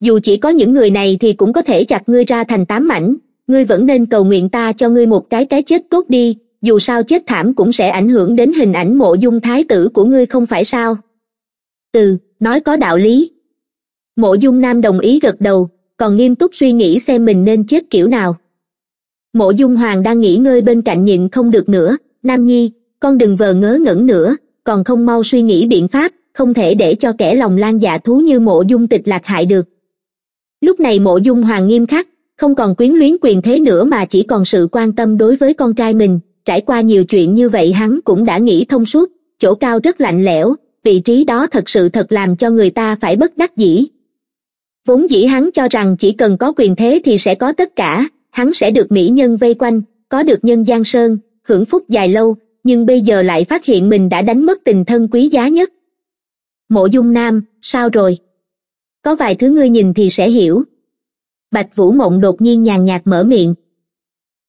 dù chỉ có những người này thì cũng có thể chặt ngươi ra thành tám mảnh ngươi vẫn nên cầu nguyện ta cho ngươi một cái cái chết tốt đi dù sao chết thảm cũng sẽ ảnh hưởng đến hình ảnh mộ dung thái tử của ngươi không phải sao từ nói có đạo lý mộ dung nam đồng ý gật đầu còn nghiêm túc suy nghĩ xem mình nên chết kiểu nào mộ dung hoàng đang nghỉ ngơi bên cạnh nhịn không được nữa nam nhi con đừng vờ ngớ ngẩn nữa còn không mau suy nghĩ biện pháp không thể để cho kẻ lòng lan dạ thú như mộ dung tịch lạc hại được lúc này mộ dung hoàng nghiêm khắc không còn quyến luyến quyền thế nữa mà chỉ còn sự quan tâm đối với con trai mình trải qua nhiều chuyện như vậy hắn cũng đã nghĩ thông suốt chỗ cao rất lạnh lẽo vị trí đó thật sự thật làm cho người ta phải bất đắc dĩ vốn dĩ hắn cho rằng chỉ cần có quyền thế thì sẽ có tất cả hắn sẽ được mỹ nhân vây quanh có được nhân gian sơn hưởng phúc dài lâu nhưng bây giờ lại phát hiện mình đã đánh mất tình thân quý giá nhất mộ dung nam sao rồi có vài thứ ngươi nhìn thì sẽ hiểu bạch vũ mộng đột nhiên nhàn nhạt mở miệng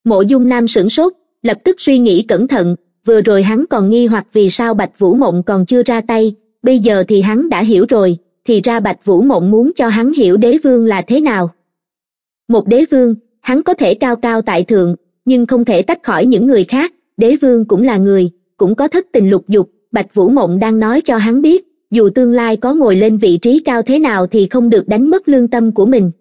mộ dung nam sửng sốt lập tức suy nghĩ cẩn thận vừa rồi hắn còn nghi hoặc vì sao bạch vũ mộng còn chưa ra tay bây giờ thì hắn đã hiểu rồi thì ra bạch vũ mộng muốn cho hắn hiểu đế vương là thế nào một đế vương hắn có thể cao cao tại thượng nhưng không thể tách khỏi những người khác đế vương cũng là người cũng có thất tình lục dục bạch vũ mộng đang nói cho hắn biết dù tương lai có ngồi lên vị trí cao thế nào thì không được đánh mất lương tâm của mình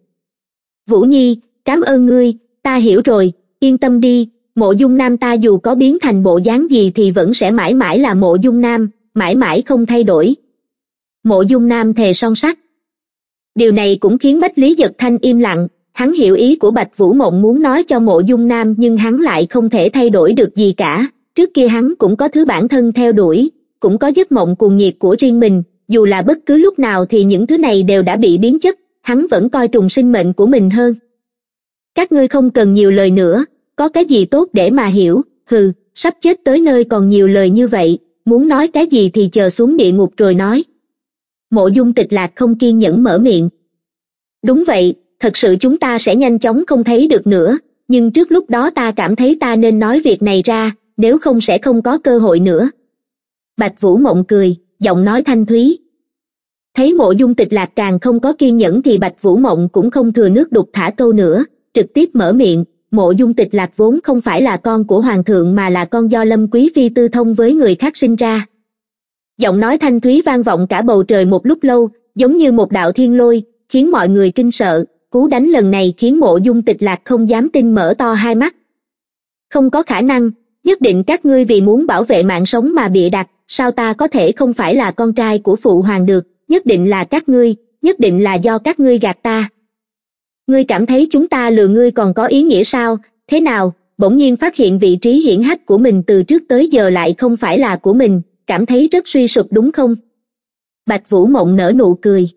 vũ nhi cám ơn ngươi ta hiểu rồi yên tâm đi mộ dung nam ta dù có biến thành bộ dáng gì thì vẫn sẽ mãi mãi là mộ dung nam mãi mãi không thay đổi mộ dung nam thề son sắt điều này cũng khiến bách lý giật thanh im lặng hắn hiểu ý của bạch vũ mộng muốn nói cho mộ dung nam nhưng hắn lại không thể thay đổi được gì cả trước kia hắn cũng có thứ bản thân theo đuổi cũng có giấc mộng cuồng nhiệt của riêng mình dù là bất cứ lúc nào thì những thứ này đều đã bị biến chất hắn vẫn coi trùng sinh mệnh của mình hơn các ngươi không cần nhiều lời nữa có cái gì tốt để mà hiểu hừ sắp chết tới nơi còn nhiều lời như vậy muốn nói cái gì thì chờ xuống địa ngục rồi nói mộ dung tịch lạc không kiên nhẫn mở miệng đúng vậy thật sự chúng ta sẽ nhanh chóng không thấy được nữa nhưng trước lúc đó ta cảm thấy ta nên nói việc này ra nếu không sẽ không có cơ hội nữa bạch vũ mộng cười giọng nói thanh thúy thấy mộ dung tịch lạc càng không có kiên nhẫn thì bạch vũ mộng cũng không thừa nước đục thả câu nữa trực tiếp mở miệng mộ dung tịch lạc vốn không phải là con của hoàng thượng mà là con do lâm quý phi tư thông với người khác sinh ra giọng nói thanh thúy vang vọng cả bầu trời một lúc lâu giống như một đạo thiên lôi khiến mọi người kinh sợ cú đánh lần này khiến mộ dung tịch lạc không dám tin mở to hai mắt không có khả năng nhất định các ngươi vì muốn bảo vệ mạng sống mà bịa đặt sao ta có thể không phải là con trai của phụ hoàng được nhất định là các ngươi nhất định là do các ngươi gạt ta ngươi cảm thấy chúng ta lừa ngươi còn có ý nghĩa sao thế nào bỗng nhiên phát hiện vị trí hiển hách của mình từ trước tới giờ lại không phải là của mình cảm thấy rất suy sụp đúng không bạch vũ mộng nở nụ cười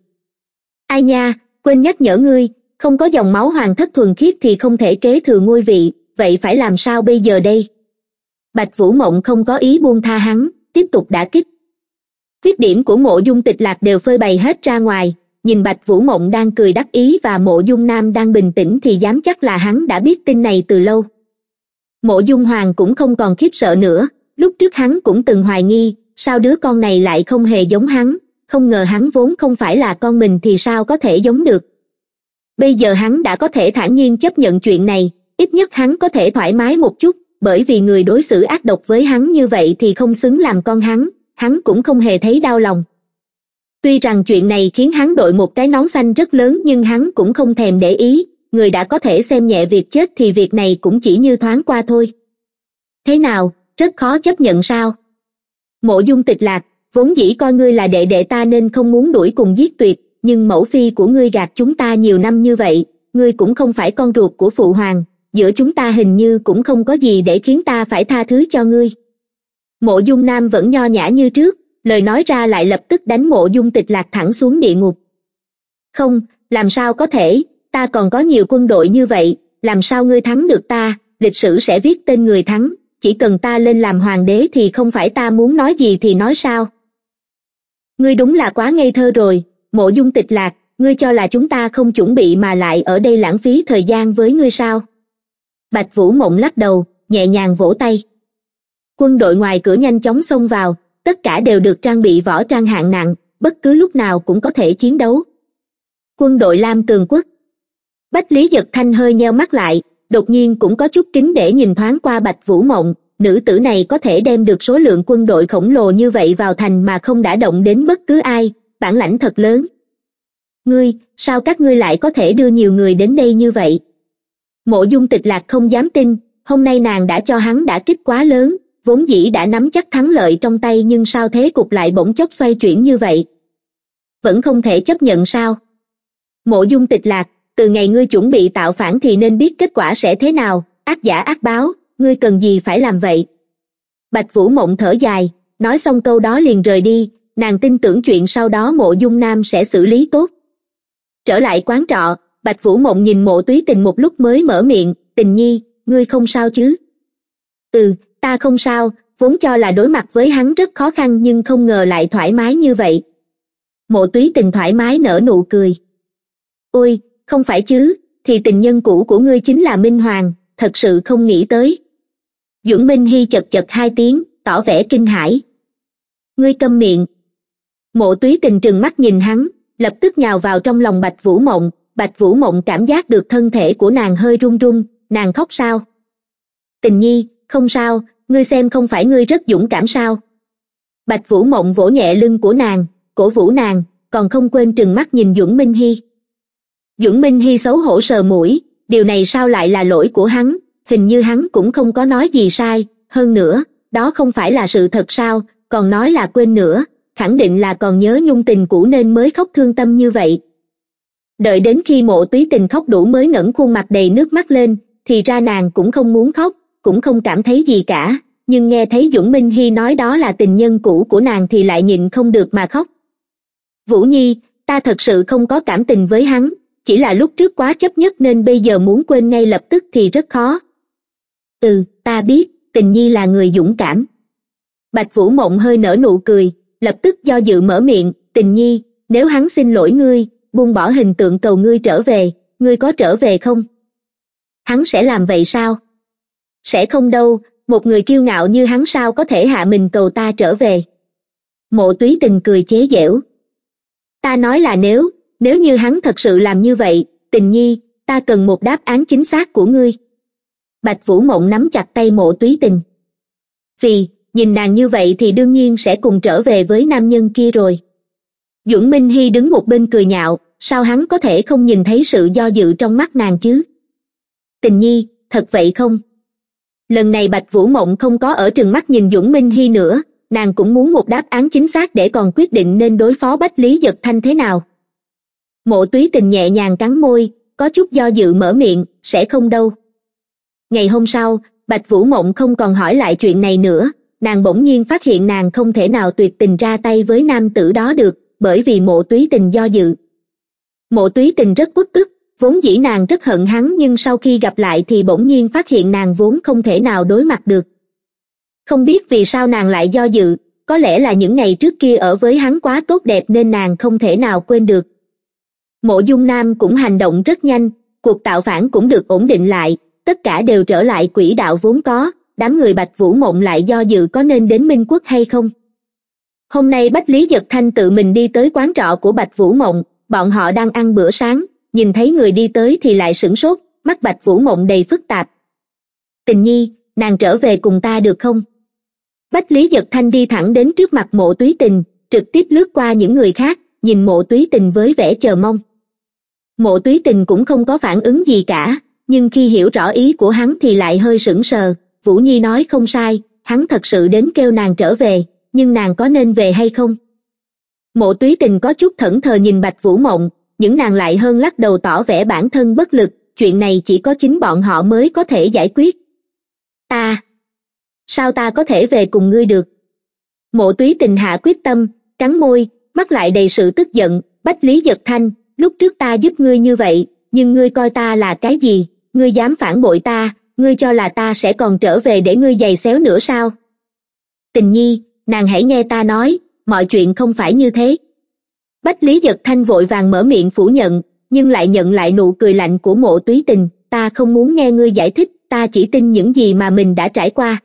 ai nha quên nhắc nhở ngươi không có dòng máu hoàng thất thuần khiết thì không thể kế thừa ngôi vị vậy phải làm sao bây giờ đây bạch vũ mộng không có ý buông tha hắn tiếp tục đả kích khuyết điểm của mộ dung tịch lạc đều phơi bày hết ra ngoài nhìn bạch vũ mộng đang cười đắc ý và mộ dung nam đang bình tĩnh thì dám chắc là hắn đã biết tin này từ lâu mộ dung hoàng cũng không còn khiếp sợ nữa lúc trước hắn cũng từng hoài nghi sao đứa con này lại không hề giống hắn không ngờ hắn vốn không phải là con mình thì sao có thể giống được bây giờ hắn đã có thể thản nhiên chấp nhận chuyện này ít nhất hắn có thể thoải mái một chút bởi vì người đối xử ác độc với hắn như vậy thì không xứng làm con hắn hắn cũng không hề thấy đau lòng tuy rằng chuyện này khiến hắn đội một cái nón xanh rất lớn nhưng hắn cũng không thèm để ý người đã có thể xem nhẹ việc chết thì việc này cũng chỉ như thoáng qua thôi thế nào rất khó chấp nhận sao mộ dung tịch lạc vốn dĩ coi ngươi là đệ đệ ta nên không muốn đuổi cùng giết tuyệt nhưng mẫu phi của ngươi gạt chúng ta nhiều năm như vậy ngươi cũng không phải con ruột của phụ hoàng giữa chúng ta hình như cũng không có gì để khiến ta phải tha thứ cho ngươi mộ dung nam vẫn nho nhã như trước lời nói ra lại lập tức đánh mộ dung tịch lạc thẳng xuống địa ngục không làm sao có thể ta còn có nhiều quân đội như vậy làm sao ngươi thắng được ta lịch sử sẽ viết tên người thắng chỉ cần ta lên làm hoàng đế thì không phải ta muốn nói gì thì nói sao ngươi đúng là quá ngây thơ rồi mộ dung tịch lạc ngươi cho là chúng ta không chuẩn bị mà lại ở đây lãng phí thời gian với ngươi sao bạch vũ mộng lắc đầu nhẹ nhàng vỗ tay quân đội ngoài cửa nhanh chóng xông vào tất cả đều được trang bị võ trang hạng nặng bất cứ lúc nào cũng có thể chiến đấu quân đội lam cường quốc bách lý giật thanh hơi nheo mắt lại đột nhiên cũng có chút kính để nhìn thoáng qua bạch vũ mộng nữ tử này có thể đem được số lượng quân đội khổng lồ như vậy vào thành mà không đã động đến bất cứ ai bản lãnh thật lớn ngươi sao các ngươi lại có thể đưa nhiều người đến đây như vậy mộ dung tịch lạc không dám tin hôm nay nàng đã cho hắn đã kích quá lớn vốn dĩ đã nắm chắc thắng lợi trong tay nhưng sao thế cục lại bỗng chốc xoay chuyển như vậy vẫn không thể chấp nhận sao mộ dung tịch lạc từ ngày ngươi chuẩn bị tạo phản thì nên biết kết quả sẽ thế nào ác giả ác báo ngươi cần gì phải làm vậy bạch vũ mộng thở dài nói xong câu đó liền rời đi nàng tin tưởng chuyện sau đó mộ dung nam sẽ xử lý tốt trở lại quán trọ bạch vũ mộng nhìn mộ túy tình một lúc mới mở miệng tình nhi ngươi không sao chứ ừ ta không sao vốn cho là đối mặt với hắn rất khó khăn nhưng không ngờ lại thoải mái như vậy mộ túy tình thoải mái nở nụ cười ôi không phải chứ thì tình nhân cũ của ngươi chính là minh hoàng thật sự không nghĩ tới dưỡng minh hy chật chật hai tiếng tỏ vẻ kinh hãi ngươi câm miệng mộ túy tình trừng mắt nhìn hắn lập tức nhào vào trong lòng bạch vũ mộng bạch vũ mộng cảm giác được thân thể của nàng hơi run run nàng khóc sao tình nhi không sao ngươi xem không phải ngươi rất dũng cảm sao bạch vũ mộng vỗ nhẹ lưng của nàng cổ vũ nàng còn không quên trừng mắt nhìn duẩn minh hy duẩn minh hy xấu hổ sờ mũi điều này sao lại là lỗi của hắn hình như hắn cũng không có nói gì sai hơn nữa đó không phải là sự thật sao còn nói là quên nữa khẳng định là còn nhớ nhung tình cũ nên mới khóc thương tâm như vậy đợi đến khi mộ túy tình khóc đủ mới ngẩng khuôn mặt đầy nước mắt lên thì ra nàng cũng không muốn khóc cũng không cảm thấy gì cả nhưng nghe thấy dũng minh hy nói đó là tình nhân cũ của nàng thì lại nhịn không được mà khóc vũ nhi ta thật sự không có cảm tình với hắn chỉ là lúc trước quá chấp nhất nên bây giờ muốn quên ngay lập tức thì rất khó ừ ta biết tình nhi là người dũng cảm bạch vũ mộng hơi nở nụ cười lập tức do dự mở miệng tình nhi nếu hắn xin lỗi ngươi buông bỏ hình tượng cầu ngươi trở về ngươi có trở về không hắn sẽ làm vậy sao sẽ không đâu một người kiêu ngạo như hắn sao có thể hạ mình cầu ta trở về mộ túy tình cười chế giễu ta nói là nếu nếu như hắn thật sự làm như vậy tình nhi ta cần một đáp án chính xác của ngươi bạch vũ mộng nắm chặt tay mộ túy tình vì nhìn nàng như vậy thì đương nhiên sẽ cùng trở về với nam nhân kia rồi duẩn minh hy đứng một bên cười nhạo sao hắn có thể không nhìn thấy sự do dự trong mắt nàng chứ tình nhi thật vậy không lần này bạch vũ mộng không có ở trường mắt nhìn dũng minh hy nữa nàng cũng muốn một đáp án chính xác để còn quyết định nên đối phó bách lý giật thanh thế nào mộ túy tình nhẹ nhàng cắn môi có chút do dự mở miệng sẽ không đâu ngày hôm sau bạch vũ mộng không còn hỏi lại chuyện này nữa nàng bỗng nhiên phát hiện nàng không thể nào tuyệt tình ra tay với nam tử đó được bởi vì mộ túy tình do dự mộ túy tình rất bức ức vốn dĩ nàng rất hận hắn nhưng sau khi gặp lại thì bỗng nhiên phát hiện nàng vốn không thể nào đối mặt được không biết vì sao nàng lại do dự có lẽ là những ngày trước kia ở với hắn quá tốt đẹp nên nàng không thể nào quên được mộ dung nam cũng hành động rất nhanh cuộc tạo phản cũng được ổn định lại tất cả đều trở lại quỹ đạo vốn có đám người bạch vũ mộng lại do dự có nên đến minh quốc hay không hôm nay bách lý giật thanh tự mình đi tới quán trọ của bạch vũ mộng bọn họ đang ăn bữa sáng nhìn thấy người đi tới thì lại sửng sốt mắt bạch vũ mộng đầy phức tạp tình nhi nàng trở về cùng ta được không bách lý giật thanh đi thẳng đến trước mặt mộ túy tình trực tiếp lướt qua những người khác nhìn mộ túy tình với vẻ chờ mong mộ túy tình cũng không có phản ứng gì cả nhưng khi hiểu rõ ý của hắn thì lại hơi sững sờ vũ nhi nói không sai hắn thật sự đến kêu nàng trở về nhưng nàng có nên về hay không mộ túy tình có chút thẫn thờ nhìn bạch vũ mộng những nàng lại hơn lắc đầu tỏ vẻ bản thân bất lực chuyện này chỉ có chính bọn họ mới có thể giải quyết ta sao ta có thể về cùng ngươi được mộ túy tình hạ quyết tâm cắn môi mắt lại đầy sự tức giận bách lý giật thanh lúc trước ta giúp ngươi như vậy nhưng ngươi coi ta là cái gì ngươi dám phản bội ta ngươi cho là ta sẽ còn trở về để ngươi giày xéo nữa sao tình nhi nàng hãy nghe ta nói mọi chuyện không phải như thế bách lý giật thanh vội vàng mở miệng phủ nhận nhưng lại nhận lại nụ cười lạnh của mộ túy tình ta không muốn nghe ngươi giải thích ta chỉ tin những gì mà mình đã trải qua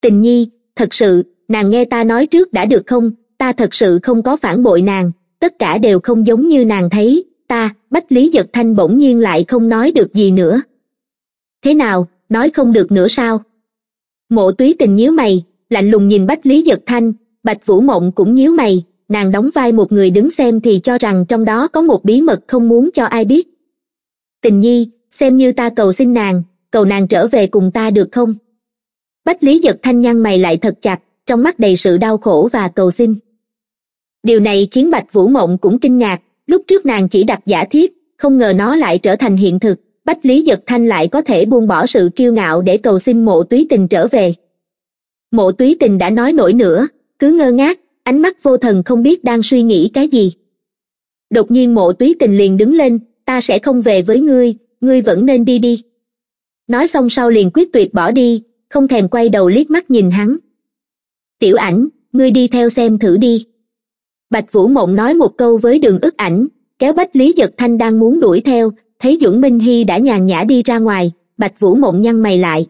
tình nhi thật sự nàng nghe ta nói trước đã được không ta thật sự không có phản bội nàng tất cả đều không giống như nàng thấy ta bách lý giật thanh bỗng nhiên lại không nói được gì nữa thế nào nói không được nữa sao mộ túy tình nhíu mày lạnh lùng nhìn bách lý giật thanh bạch vũ mộng cũng nhíu mày nàng đóng vai một người đứng xem thì cho rằng trong đó có một bí mật không muốn cho ai biết tình nhi xem như ta cầu xin nàng cầu nàng trở về cùng ta được không bách lý giật thanh nhăn mày lại thật chặt trong mắt đầy sự đau khổ và cầu xin điều này khiến bạch vũ mộng cũng kinh ngạc lúc trước nàng chỉ đặt giả thiết không ngờ nó lại trở thành hiện thực bách lý giật thanh lại có thể buông bỏ sự kiêu ngạo để cầu xin mộ túy tình trở về mộ túy tình đã nói nổi nữa cứ ngơ ngác ánh mắt vô thần không biết đang suy nghĩ cái gì đột nhiên mộ túy tình liền đứng lên ta sẽ không về với ngươi ngươi vẫn nên đi đi nói xong sau liền quyết tuyệt bỏ đi không thèm quay đầu liếc mắt nhìn hắn tiểu ảnh ngươi đi theo xem thử đi bạch vũ mộng nói một câu với đường ức ảnh kéo bách lý giật thanh đang muốn đuổi theo thấy dưỡng minh hy đã nhàn nhã đi ra ngoài bạch vũ mộng nhăn mày lại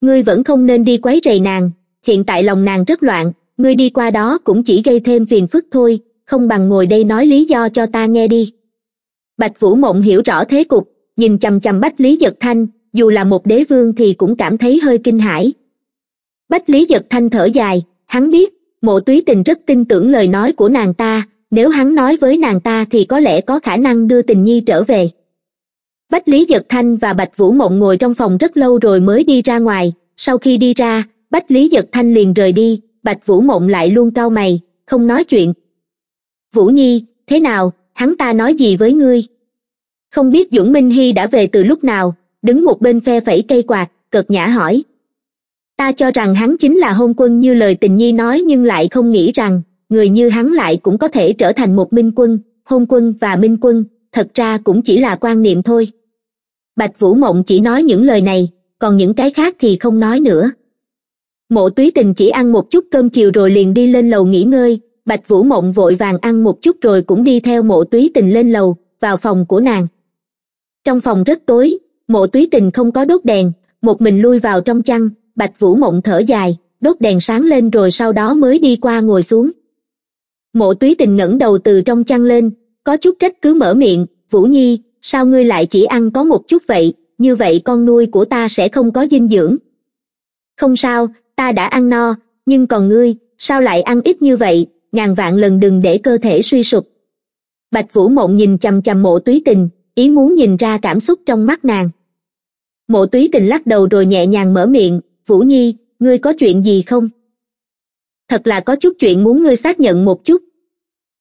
ngươi vẫn không nên đi quấy rầy nàng hiện tại lòng nàng rất loạn ngươi đi qua đó cũng chỉ gây thêm phiền phức thôi không bằng ngồi đây nói lý do cho ta nghe đi bạch vũ mộng hiểu rõ thế cục nhìn chằm chằm bách lý giật thanh dù là một đế vương thì cũng cảm thấy hơi kinh hãi bách lý giật thanh thở dài hắn biết mộ túy tình rất tin tưởng lời nói của nàng ta nếu hắn nói với nàng ta thì có lẽ có khả năng đưa tình nhi trở về bách lý giật thanh và bạch vũ mộng ngồi trong phòng rất lâu rồi mới đi ra ngoài sau khi đi ra bách lý giật thanh liền rời đi bạch vũ mộng lại luôn cau mày không nói chuyện vũ nhi thế nào hắn ta nói gì với ngươi không biết dũng minh hy đã về từ lúc nào đứng một bên phe phẩy cây quạt cợt nhã hỏi ta cho rằng hắn chính là hôn quân như lời tình nhi nói nhưng lại không nghĩ rằng người như hắn lại cũng có thể trở thành một minh quân hôn quân và minh quân thật ra cũng chỉ là quan niệm thôi bạch vũ mộng chỉ nói những lời này còn những cái khác thì không nói nữa mộ túy tình chỉ ăn một chút cơm chiều rồi liền đi lên lầu nghỉ ngơi bạch vũ mộng vội vàng ăn một chút rồi cũng đi theo mộ túy tình lên lầu vào phòng của nàng trong phòng rất tối mộ túy tình không có đốt đèn một mình lui vào trong chăn bạch vũ mộng thở dài đốt đèn sáng lên rồi sau đó mới đi qua ngồi xuống mộ túy tình ngẩng đầu từ trong chăn lên có chút trách cứ mở miệng vũ nhi sao ngươi lại chỉ ăn có một chút vậy như vậy con nuôi của ta sẽ không có dinh dưỡng không sao ta đã ăn no nhưng còn ngươi sao lại ăn ít như vậy ngàn vạn lần đừng để cơ thể suy sụp bạch vũ mộng nhìn chằm chằm mộ túy tình ý muốn nhìn ra cảm xúc trong mắt nàng mộ túy tình lắc đầu rồi nhẹ nhàng mở miệng vũ nhi ngươi có chuyện gì không thật là có chút chuyện muốn ngươi xác nhận một chút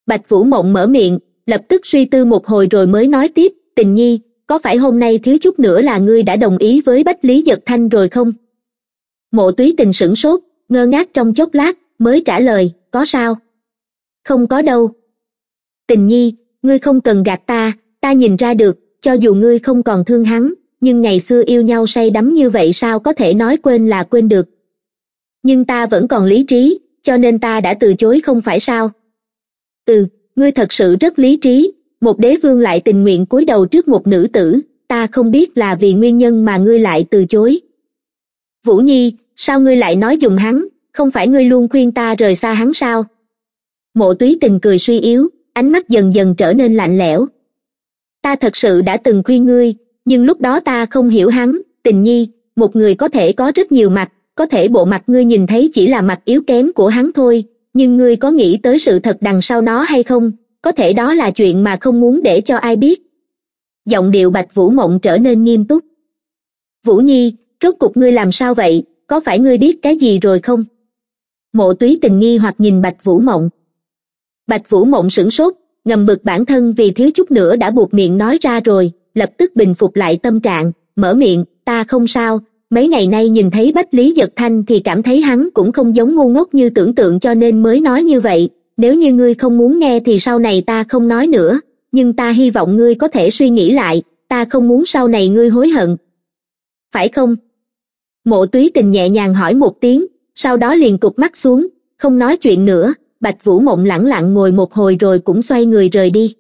bạch vũ mộng mở miệng lập tức suy tư một hồi rồi mới nói tiếp tình nhi có phải hôm nay thiếu chút nữa là ngươi đã đồng ý với bách lý giật thanh rồi không mộ túy tình sửng sốt ngơ ngác trong chốc lát mới trả lời có sao không có đâu tình nhi ngươi không cần gạt ta ta nhìn ra được cho dù ngươi không còn thương hắn nhưng ngày xưa yêu nhau say đắm như vậy sao có thể nói quên là quên được nhưng ta vẫn còn lý trí cho nên ta đã từ chối không phải sao ừ ngươi thật sự rất lý trí một đế vương lại tình nguyện cúi đầu trước một nữ tử ta không biết là vì nguyên nhân mà ngươi lại từ chối vũ nhi sao ngươi lại nói dùng hắn không phải ngươi luôn khuyên ta rời xa hắn sao mộ túy tình cười suy yếu ánh mắt dần dần trở nên lạnh lẽo ta thật sự đã từng khuyên ngươi nhưng lúc đó ta không hiểu hắn tình nhi một người có thể có rất nhiều mặt có thể bộ mặt ngươi nhìn thấy chỉ là mặt yếu kém của hắn thôi nhưng ngươi có nghĩ tới sự thật đằng sau nó hay không có thể đó là chuyện mà không muốn để cho ai biết giọng điệu bạch vũ mộng trở nên nghiêm túc vũ nhi rốt cuộc ngươi làm sao vậy có phải ngươi biết cái gì rồi không mộ túy tình nghi hoặc nhìn bạch vũ mộng bạch vũ mộng sửng sốt ngầm bực bản thân vì thiếu chút nữa đã buộc miệng nói ra rồi lập tức bình phục lại tâm trạng mở miệng ta không sao mấy ngày nay nhìn thấy bách lý giật thanh thì cảm thấy hắn cũng không giống ngu ngốc như tưởng tượng cho nên mới nói như vậy nếu như ngươi không muốn nghe thì sau này ta không nói nữa nhưng ta hy vọng ngươi có thể suy nghĩ lại ta không muốn sau này ngươi hối hận phải không mộ túy tình nhẹ nhàng hỏi một tiếng sau đó liền cụp mắt xuống không nói chuyện nữa bạch vũ mộng lẳng lặng ngồi một hồi rồi cũng xoay người rời đi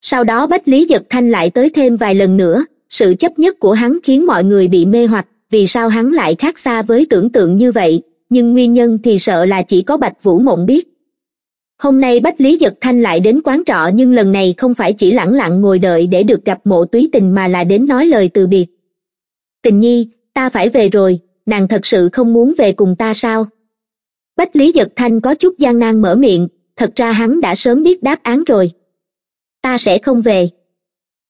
sau đó bách lý giật thanh lại tới thêm vài lần nữa sự chấp nhất của hắn khiến mọi người bị mê hoặc vì sao hắn lại khác xa với tưởng tượng như vậy nhưng nguyên nhân thì sợ là chỉ có bạch vũ mộng biết hôm nay bách lý giật thanh lại đến quán trọ nhưng lần này không phải chỉ lẳng lặng ngồi đợi để được gặp mộ túy tình mà là đến nói lời từ biệt tình nhi ta phải về rồi nàng thật sự không muốn về cùng ta sao bách lý giật thanh có chút gian nan mở miệng thật ra hắn đã sớm biết đáp án rồi ta sẽ không về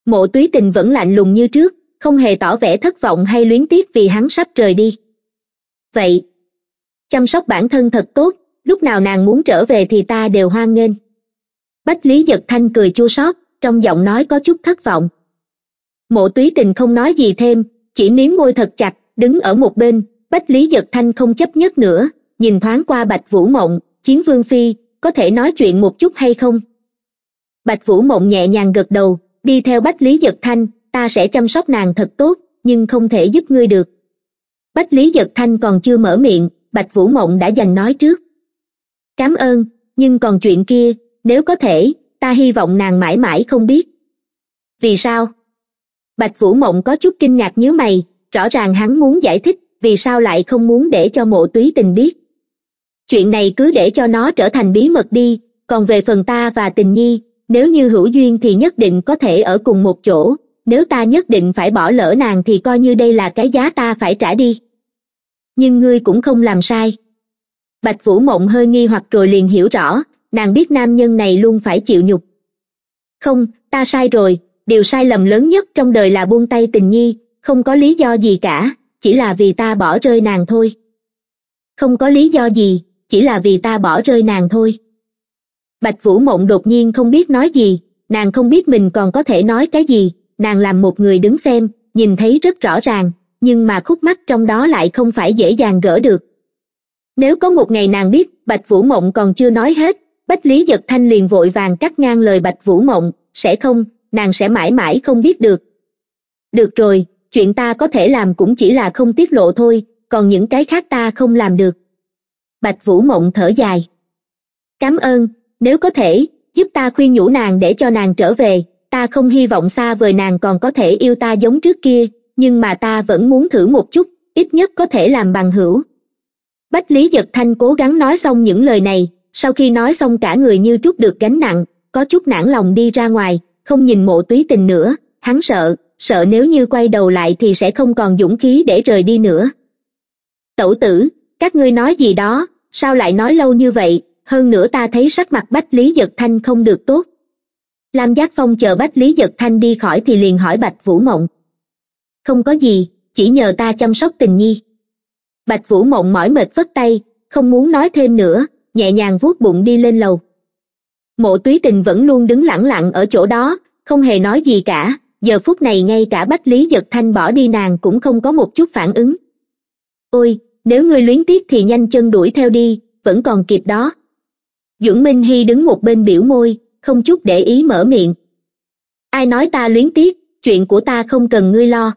mộ túy tình vẫn lạnh lùng như trước không hề tỏ vẻ thất vọng hay luyến tiếc vì hắn sắp rời đi vậy chăm sóc bản thân thật tốt lúc nào nàng muốn trở về thì ta đều hoan nghênh bách lý giật thanh cười chua xót trong giọng nói có chút thất vọng mộ túy tình không nói gì thêm chỉ miếm môi thật chặt đứng ở một bên bách lý giật thanh không chấp nhất nữa nhìn thoáng qua bạch vũ mộng chiến vương phi có thể nói chuyện một chút hay không bạch vũ mộng nhẹ nhàng gật đầu đi theo bách lý giật thanh ta sẽ chăm sóc nàng thật tốt nhưng không thể giúp ngươi được bách lý giật thanh còn chưa mở miệng bạch vũ mộng đã dành nói trước cám ơn nhưng còn chuyện kia nếu có thể ta hy vọng nàng mãi mãi không biết vì sao bạch vũ mộng có chút kinh ngạc nhíu mày rõ ràng hắn muốn giải thích vì sao lại không muốn để cho mộ túy tình biết chuyện này cứ để cho nó trở thành bí mật đi còn về phần ta và tình nhi nếu như hữu duyên thì nhất định có thể ở cùng một chỗ nếu ta nhất định phải bỏ lỡ nàng thì coi như đây là cái giá ta phải trả đi nhưng ngươi cũng không làm sai bạch vũ mộng hơi nghi hoặc rồi liền hiểu rõ nàng biết nam nhân này luôn phải chịu nhục không ta sai rồi điều sai lầm lớn nhất trong đời là buông tay tình nhi không có lý do gì cả chỉ là vì ta bỏ rơi nàng thôi không có lý do gì chỉ là vì ta bỏ rơi nàng thôi bạch vũ mộng đột nhiên không biết nói gì nàng không biết mình còn có thể nói cái gì nàng làm một người đứng xem nhìn thấy rất rõ ràng nhưng mà khúc mắt trong đó lại không phải dễ dàng gỡ được nếu có một ngày nàng biết bạch vũ mộng còn chưa nói hết bách lý giật thanh liền vội vàng cắt ngang lời bạch vũ mộng sẽ không nàng sẽ mãi mãi không biết được được rồi chuyện ta có thể làm cũng chỉ là không tiết lộ thôi còn những cái khác ta không làm được bạch vũ mộng thở dài cám ơn nếu có thể giúp ta khuyên nhủ nàng để cho nàng trở về ta không hy vọng xa vời nàng còn có thể yêu ta giống trước kia nhưng mà ta vẫn muốn thử một chút ít nhất có thể làm bằng hữu bách lý giật thanh cố gắng nói xong những lời này sau khi nói xong cả người như trút được gánh nặng có chút nản lòng đi ra ngoài không nhìn mộ túy tình nữa hắn sợ sợ nếu như quay đầu lại thì sẽ không còn dũng khí để rời đi nữa tẩu tử các ngươi nói gì đó sao lại nói lâu như vậy hơn nữa ta thấy sắc mặt bách lý giật thanh không được tốt lam giác phong chờ bách lý giật thanh đi khỏi thì liền hỏi bạch vũ mộng không có gì chỉ nhờ ta chăm sóc tình nhi bạch vũ mộng mỏi mệt vất tay không muốn nói thêm nữa nhẹ nhàng vuốt bụng đi lên lầu mộ túy tình vẫn luôn đứng lẳng lặng ở chỗ đó không hề nói gì cả giờ phút này ngay cả bách lý giật thanh bỏ đi nàng cũng không có một chút phản ứng ôi nếu ngươi luyến tiếc thì nhanh chân đuổi theo đi vẫn còn kịp đó dưỡng minh hy đứng một bên biểu môi không chút để ý mở miệng ai nói ta luyến tiếc chuyện của ta không cần ngươi lo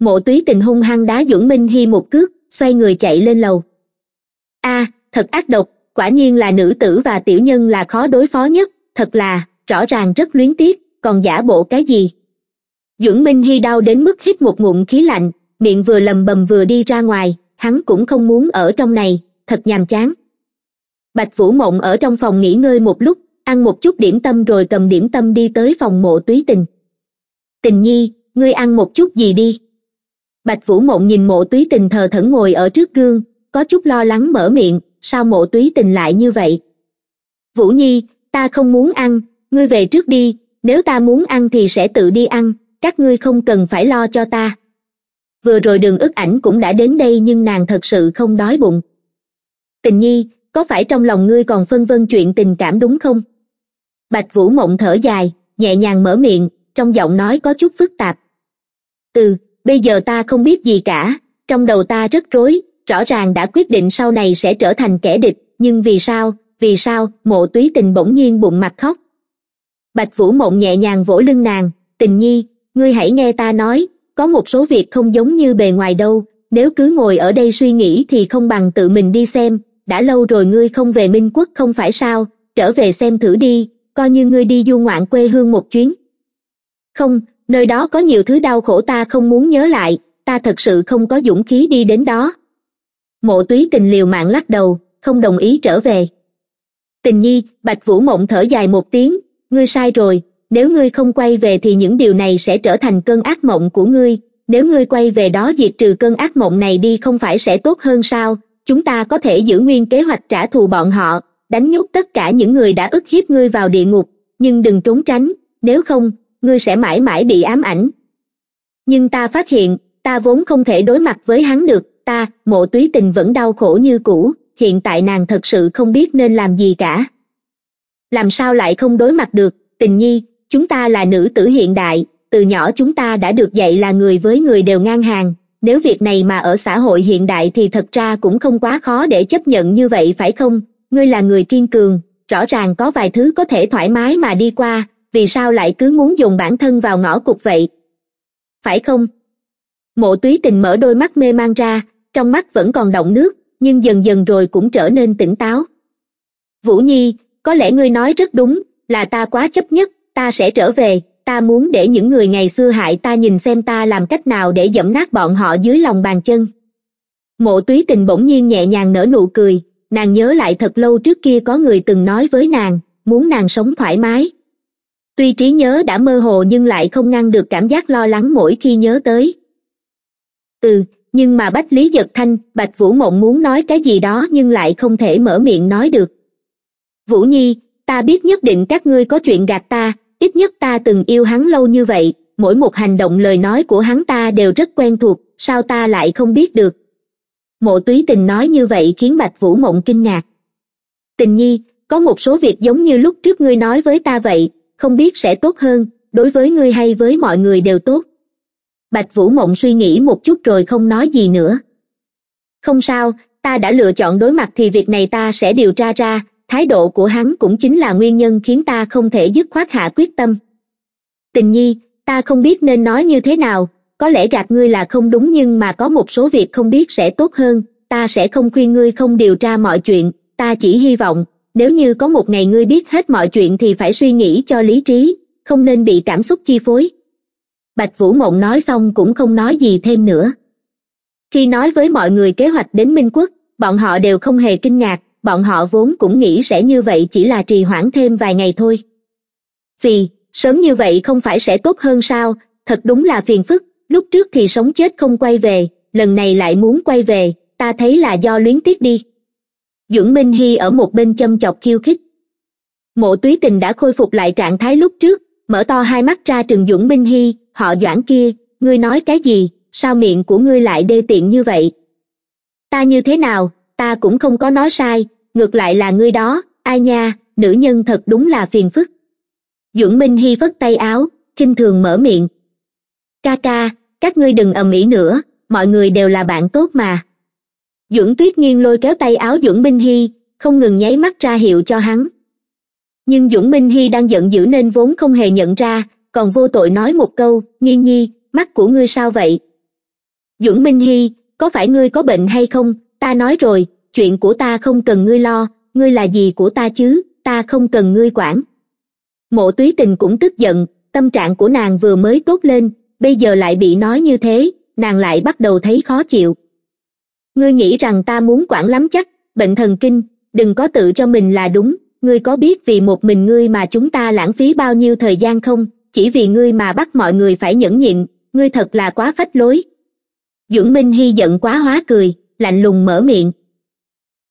mộ túy tình hung hăng đá dưỡng minh hy một cước xoay người chạy lên lầu a thật ác độc quả nhiên là nữ tử và tiểu nhân là khó đối phó nhất thật là rõ ràng rất luyến tiếc còn giả bộ cái gì dưỡng minh hy đau đến mức hít một ngụm khí lạnh miệng vừa lầm bầm vừa đi ra ngoài hắn cũng không muốn ở trong này thật nhàm chán bạch vũ mộng ở trong phòng nghỉ ngơi một lúc ăn một chút điểm tâm rồi cầm điểm tâm đi tới phòng mộ túy tình tình nhi ngươi ăn một chút gì đi bạch vũ mộng nhìn mộ túy tình thờ thẫn ngồi ở trước gương có chút lo lắng mở miệng sao mộ túy tình lại như vậy vũ nhi ta không muốn ăn ngươi về trước đi nếu ta muốn ăn thì sẽ tự đi ăn các ngươi không cần phải lo cho ta vừa rồi đường ức ảnh cũng đã đến đây nhưng nàng thật sự không đói bụng tình nhi có phải trong lòng ngươi còn phân vân chuyện tình cảm đúng không bạch vũ mộng thở dài nhẹ nhàng mở miệng trong giọng nói có chút phức tạp từ bây giờ ta không biết gì cả trong đầu ta rất rối rõ ràng đã quyết định sau này sẽ trở thành kẻ địch nhưng vì sao vì sao mộ túy tình bỗng nhiên bụng mặt khóc bạch vũ mộng nhẹ nhàng vỗ lưng nàng tình nhi ngươi hãy nghe ta nói có một số việc không giống như bề ngoài đâu nếu cứ ngồi ở đây suy nghĩ thì không bằng tự mình đi xem đã lâu rồi ngươi không về minh quốc không phải sao trở về xem thử đi coi như ngươi đi du ngoạn quê hương một chuyến không nơi đó có nhiều thứ đau khổ ta không muốn nhớ lại ta thật sự không có dũng khí đi đến đó mộ túy tình liều mạng lắc đầu không đồng ý trở về tình nhi bạch vũ mộng thở dài một tiếng ngươi sai rồi nếu ngươi không quay về thì những điều này sẽ trở thành cơn ác mộng của ngươi nếu ngươi quay về đó diệt trừ cơn ác mộng này đi không phải sẽ tốt hơn sao chúng ta có thể giữ nguyên kế hoạch trả thù bọn họ đánh nhốt tất cả những người đã ức hiếp ngươi vào địa ngục nhưng đừng trốn tránh nếu không ngươi sẽ mãi mãi bị ám ảnh nhưng ta phát hiện ta vốn không thể đối mặt với hắn được ta mộ túy tình vẫn đau khổ như cũ hiện tại nàng thật sự không biết nên làm gì cả làm sao lại không đối mặt được tình nhi chúng ta là nữ tử hiện đại từ nhỏ chúng ta đã được dạy là người với người đều ngang hàng nếu việc này mà ở xã hội hiện đại thì thật ra cũng không quá khó để chấp nhận như vậy phải không ngươi là người kiên cường rõ ràng có vài thứ có thể thoải mái mà đi qua vì sao lại cứ muốn dùng bản thân vào ngõ cụt vậy phải không mộ túy tình mở đôi mắt mê man ra trong mắt vẫn còn động nước nhưng dần dần rồi cũng trở nên tỉnh táo vũ nhi có lẽ ngươi nói rất đúng là ta quá chấp nhất ta sẽ trở về ta muốn để những người ngày xưa hại ta nhìn xem ta làm cách nào để dẫm nát bọn họ dưới lòng bàn chân mộ túy tình bỗng nhiên nhẹ nhàng nở nụ cười nàng nhớ lại thật lâu trước kia có người từng nói với nàng muốn nàng sống thoải mái tuy trí nhớ đã mơ hồ nhưng lại không ngăn được cảm giác lo lắng mỗi khi nhớ tới ừ nhưng mà bách lý giật thanh bạch vũ mộng muốn nói cái gì đó nhưng lại không thể mở miệng nói được vũ nhi ta biết nhất định các ngươi có chuyện gạt ta ít nhất ta từng yêu hắn lâu như vậy mỗi một hành động lời nói của hắn ta đều rất quen thuộc sao ta lại không biết được mộ túy tình nói như vậy khiến bạch vũ mộng kinh ngạc tình nhi có một số việc giống như lúc trước ngươi nói với ta vậy không biết sẽ tốt hơn đối với ngươi hay với mọi người đều tốt bạch vũ mộng suy nghĩ một chút rồi không nói gì nữa không sao ta đã lựa chọn đối mặt thì việc này ta sẽ điều tra ra thái độ của hắn cũng chính là nguyên nhân khiến ta không thể dứt khoát hạ quyết tâm tình nhi ta không biết nên nói như thế nào có lẽ gạt ngươi là không đúng nhưng mà có một số việc không biết sẽ tốt hơn ta sẽ không khuyên ngươi không điều tra mọi chuyện ta chỉ hy vọng nếu như có một ngày ngươi biết hết mọi chuyện thì phải suy nghĩ cho lý trí không nên bị cảm xúc chi phối bạch vũ mộng nói xong cũng không nói gì thêm nữa khi nói với mọi người kế hoạch đến minh quốc bọn họ đều không hề kinh ngạc bọn họ vốn cũng nghĩ sẽ như vậy chỉ là trì hoãn thêm vài ngày thôi vì sớm như vậy không phải sẽ tốt hơn sao thật đúng là phiền phức lúc trước thì sống chết không quay về lần này lại muốn quay về ta thấy là do luyến tiếc đi dưỡng minh hy ở một bên châm chọc khiêu khích mộ túy tình đã khôi phục lại trạng thái lúc trước mở to hai mắt ra trường dưỡng minh hy họ doãn kia ngươi nói cái gì sao miệng của ngươi lại đê tiện như vậy ta như thế nào ta cũng không có nói sai ngược lại là ngươi đó ai nha nữ nhân thật đúng là phiền phức dưỡng minh hy phất tay áo khinh thường mở miệng ca ca các ngươi đừng ầm ĩ nữa mọi người đều là bạn tốt mà dưỡng tuyết nghiêng lôi kéo tay áo dưỡng minh hy không ngừng nháy mắt ra hiệu cho hắn nhưng dũng minh hy đang giận dữ nên vốn không hề nhận ra còn vô tội nói một câu nghiên nhi mắt của ngươi sao vậy dưỡng minh hy có phải ngươi có bệnh hay không ta nói rồi chuyện của ta không cần ngươi lo ngươi là gì của ta chứ ta không cần ngươi quản mộ túy tình cũng tức giận tâm trạng của nàng vừa mới tốt lên bây giờ lại bị nói như thế nàng lại bắt đầu thấy khó chịu ngươi nghĩ rằng ta muốn quản lắm chắc bệnh thần kinh đừng có tự cho mình là đúng ngươi có biết vì một mình ngươi mà chúng ta lãng phí bao nhiêu thời gian không chỉ vì ngươi mà bắt mọi người phải nhẫn nhịn ngươi thật là quá phách lối dưỡng minh hy giận quá hóa cười lạnh lùng mở miệng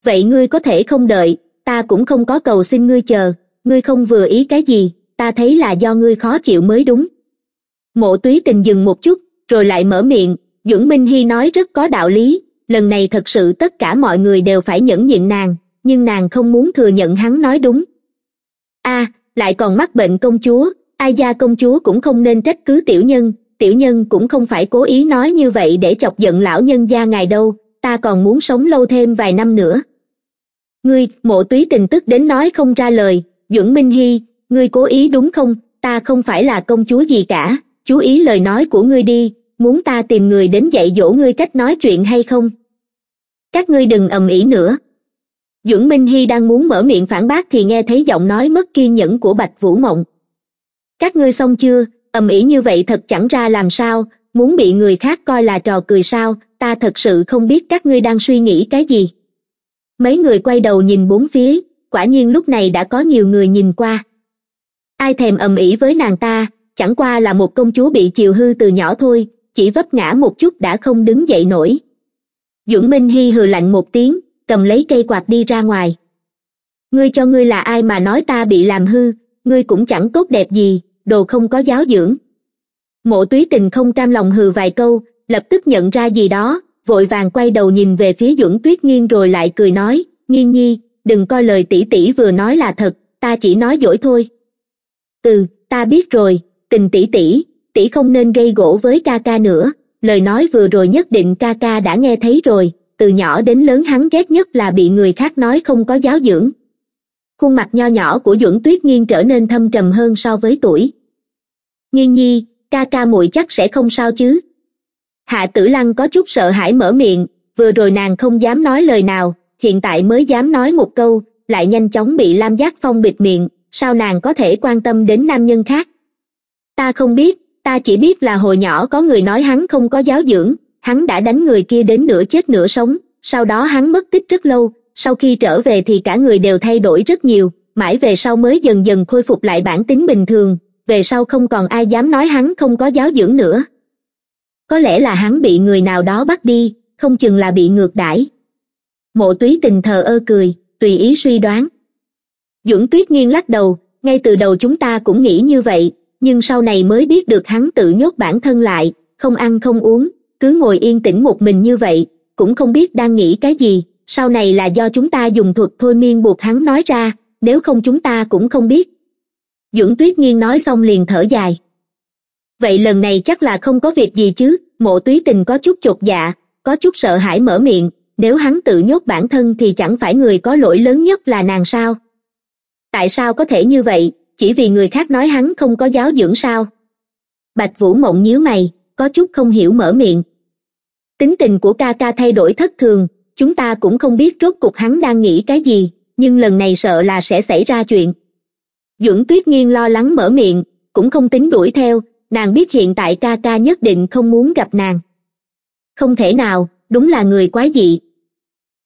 vậy ngươi có thể không đợi ta cũng không có cầu xin ngươi chờ ngươi không vừa ý cái gì ta thấy là do ngươi khó chịu mới đúng mộ túy tình dừng một chút rồi lại mở miệng dưỡng minh hy nói rất có đạo lý lần này thật sự tất cả mọi người đều phải nhẫn nhịn nàng nhưng nàng không muốn thừa nhận hắn nói đúng a lại còn mắc bệnh công chúa ai gia công chúa cũng không nên trách cứ tiểu nhân tiểu nhân cũng không phải cố ý nói như vậy để chọc giận lão nhân gia ngài đâu ta còn muốn sống lâu thêm vài năm nữa ngươi mộ túy tình tức đến nói không ra lời dưỡng minh hy ngươi cố ý đúng không ta không phải là công chúa gì cả chú ý lời nói của ngươi đi muốn ta tìm người đến dạy dỗ ngươi cách nói chuyện hay không các ngươi đừng ầm ĩ nữa dưỡng minh hy đang muốn mở miệng phản bác thì nghe thấy giọng nói mất kiên nhẫn của bạch vũ mộng các ngươi xong chưa ầm ĩ như vậy thật chẳng ra làm sao muốn bị người khác coi là trò cười sao ta thật sự không biết các ngươi đang suy nghĩ cái gì mấy người quay đầu nhìn bốn phía quả nhiên lúc này đã có nhiều người nhìn qua ai thèm ầm ĩ với nàng ta chẳng qua là một công chúa bị chiều hư từ nhỏ thôi chỉ vấp ngã một chút đã không đứng dậy nổi dưỡng minh hy hừ lạnh một tiếng cầm lấy cây quạt đi ra ngoài ngươi cho ngươi là ai mà nói ta bị làm hư ngươi cũng chẳng tốt đẹp gì đồ không có giáo dưỡng mộ túy tình không cam lòng hừ vài câu lập tức nhận ra gì đó vội vàng quay đầu nhìn về phía duẩn tuyết nghiên rồi lại cười nói nghiên nhi đừng coi lời tỷ tỷ vừa nói là thật ta chỉ nói dỗi thôi ừ ta biết rồi tình tỷ tỷ tỷ không nên gây gỗ với ca ca nữa lời nói vừa rồi nhất định ca ca đã nghe thấy rồi từ nhỏ đến lớn hắn ghét nhất là bị người khác nói không có giáo dưỡng khuôn mặt nho nhỏ của duẩn tuyết nghiên trở nên thâm trầm hơn so với tuổi nhi nhi ca ca muội chắc sẽ không sao chứ hạ tử lăng có chút sợ hãi mở miệng vừa rồi nàng không dám nói lời nào hiện tại mới dám nói một câu lại nhanh chóng bị lam giác phong bịt miệng sao nàng có thể quan tâm đến nam nhân khác ta không biết ta chỉ biết là hồi nhỏ có người nói hắn không có giáo dưỡng hắn đã đánh người kia đến nửa chết nửa sống sau đó hắn mất tích rất lâu sau khi trở về thì cả người đều thay đổi rất nhiều mãi về sau mới dần dần khôi phục lại bản tính bình thường về sau không còn ai dám nói hắn không có giáo dưỡng nữa có lẽ là hắn bị người nào đó bắt đi không chừng là bị ngược đãi mộ túy tình thờ ơ cười tùy ý suy đoán dưỡng tuyết nghiêng lắc đầu ngay từ đầu chúng ta cũng nghĩ như vậy nhưng sau này mới biết được hắn tự nhốt bản thân lại không ăn không uống cứ ngồi yên tĩnh một mình như vậy cũng không biết đang nghĩ cái gì sau này là do chúng ta dùng thuật thôi miên buộc hắn nói ra nếu không chúng ta cũng không biết dưỡng tuyết nghiên nói xong liền thở dài vậy lần này chắc là không có việc gì chứ mộ túy tình có chút chột dạ có chút sợ hãi mở miệng nếu hắn tự nhốt bản thân thì chẳng phải người có lỗi lớn nhất là nàng sao tại sao có thể như vậy chỉ vì người khác nói hắn không có giáo dưỡng sao bạch vũ mộng nhíu mày có chút không hiểu mở miệng tính tình của ca ca thay đổi thất thường chúng ta cũng không biết rốt cuộc hắn đang nghĩ cái gì nhưng lần này sợ là sẽ xảy ra chuyện dưỡng tuyết nghiên lo lắng mở miệng cũng không tính đuổi theo nàng biết hiện tại ca ca nhất định không muốn gặp nàng không thể nào đúng là người quái dị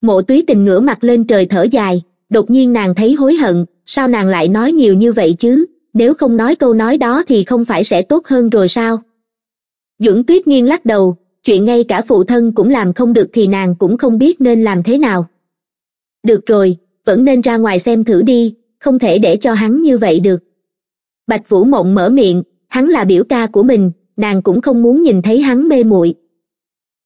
mộ túy tình ngửa mặt lên trời thở dài đột nhiên nàng thấy hối hận sao nàng lại nói nhiều như vậy chứ nếu không nói câu nói đó thì không phải sẽ tốt hơn rồi sao dưỡng tuyết nghiên lắc đầu chuyện ngay cả phụ thân cũng làm không được thì nàng cũng không biết nên làm thế nào được rồi vẫn nên ra ngoài xem thử đi không thể để cho hắn như vậy được bạch vũ mộng mở miệng hắn là biểu ca của mình nàng cũng không muốn nhìn thấy hắn mê muội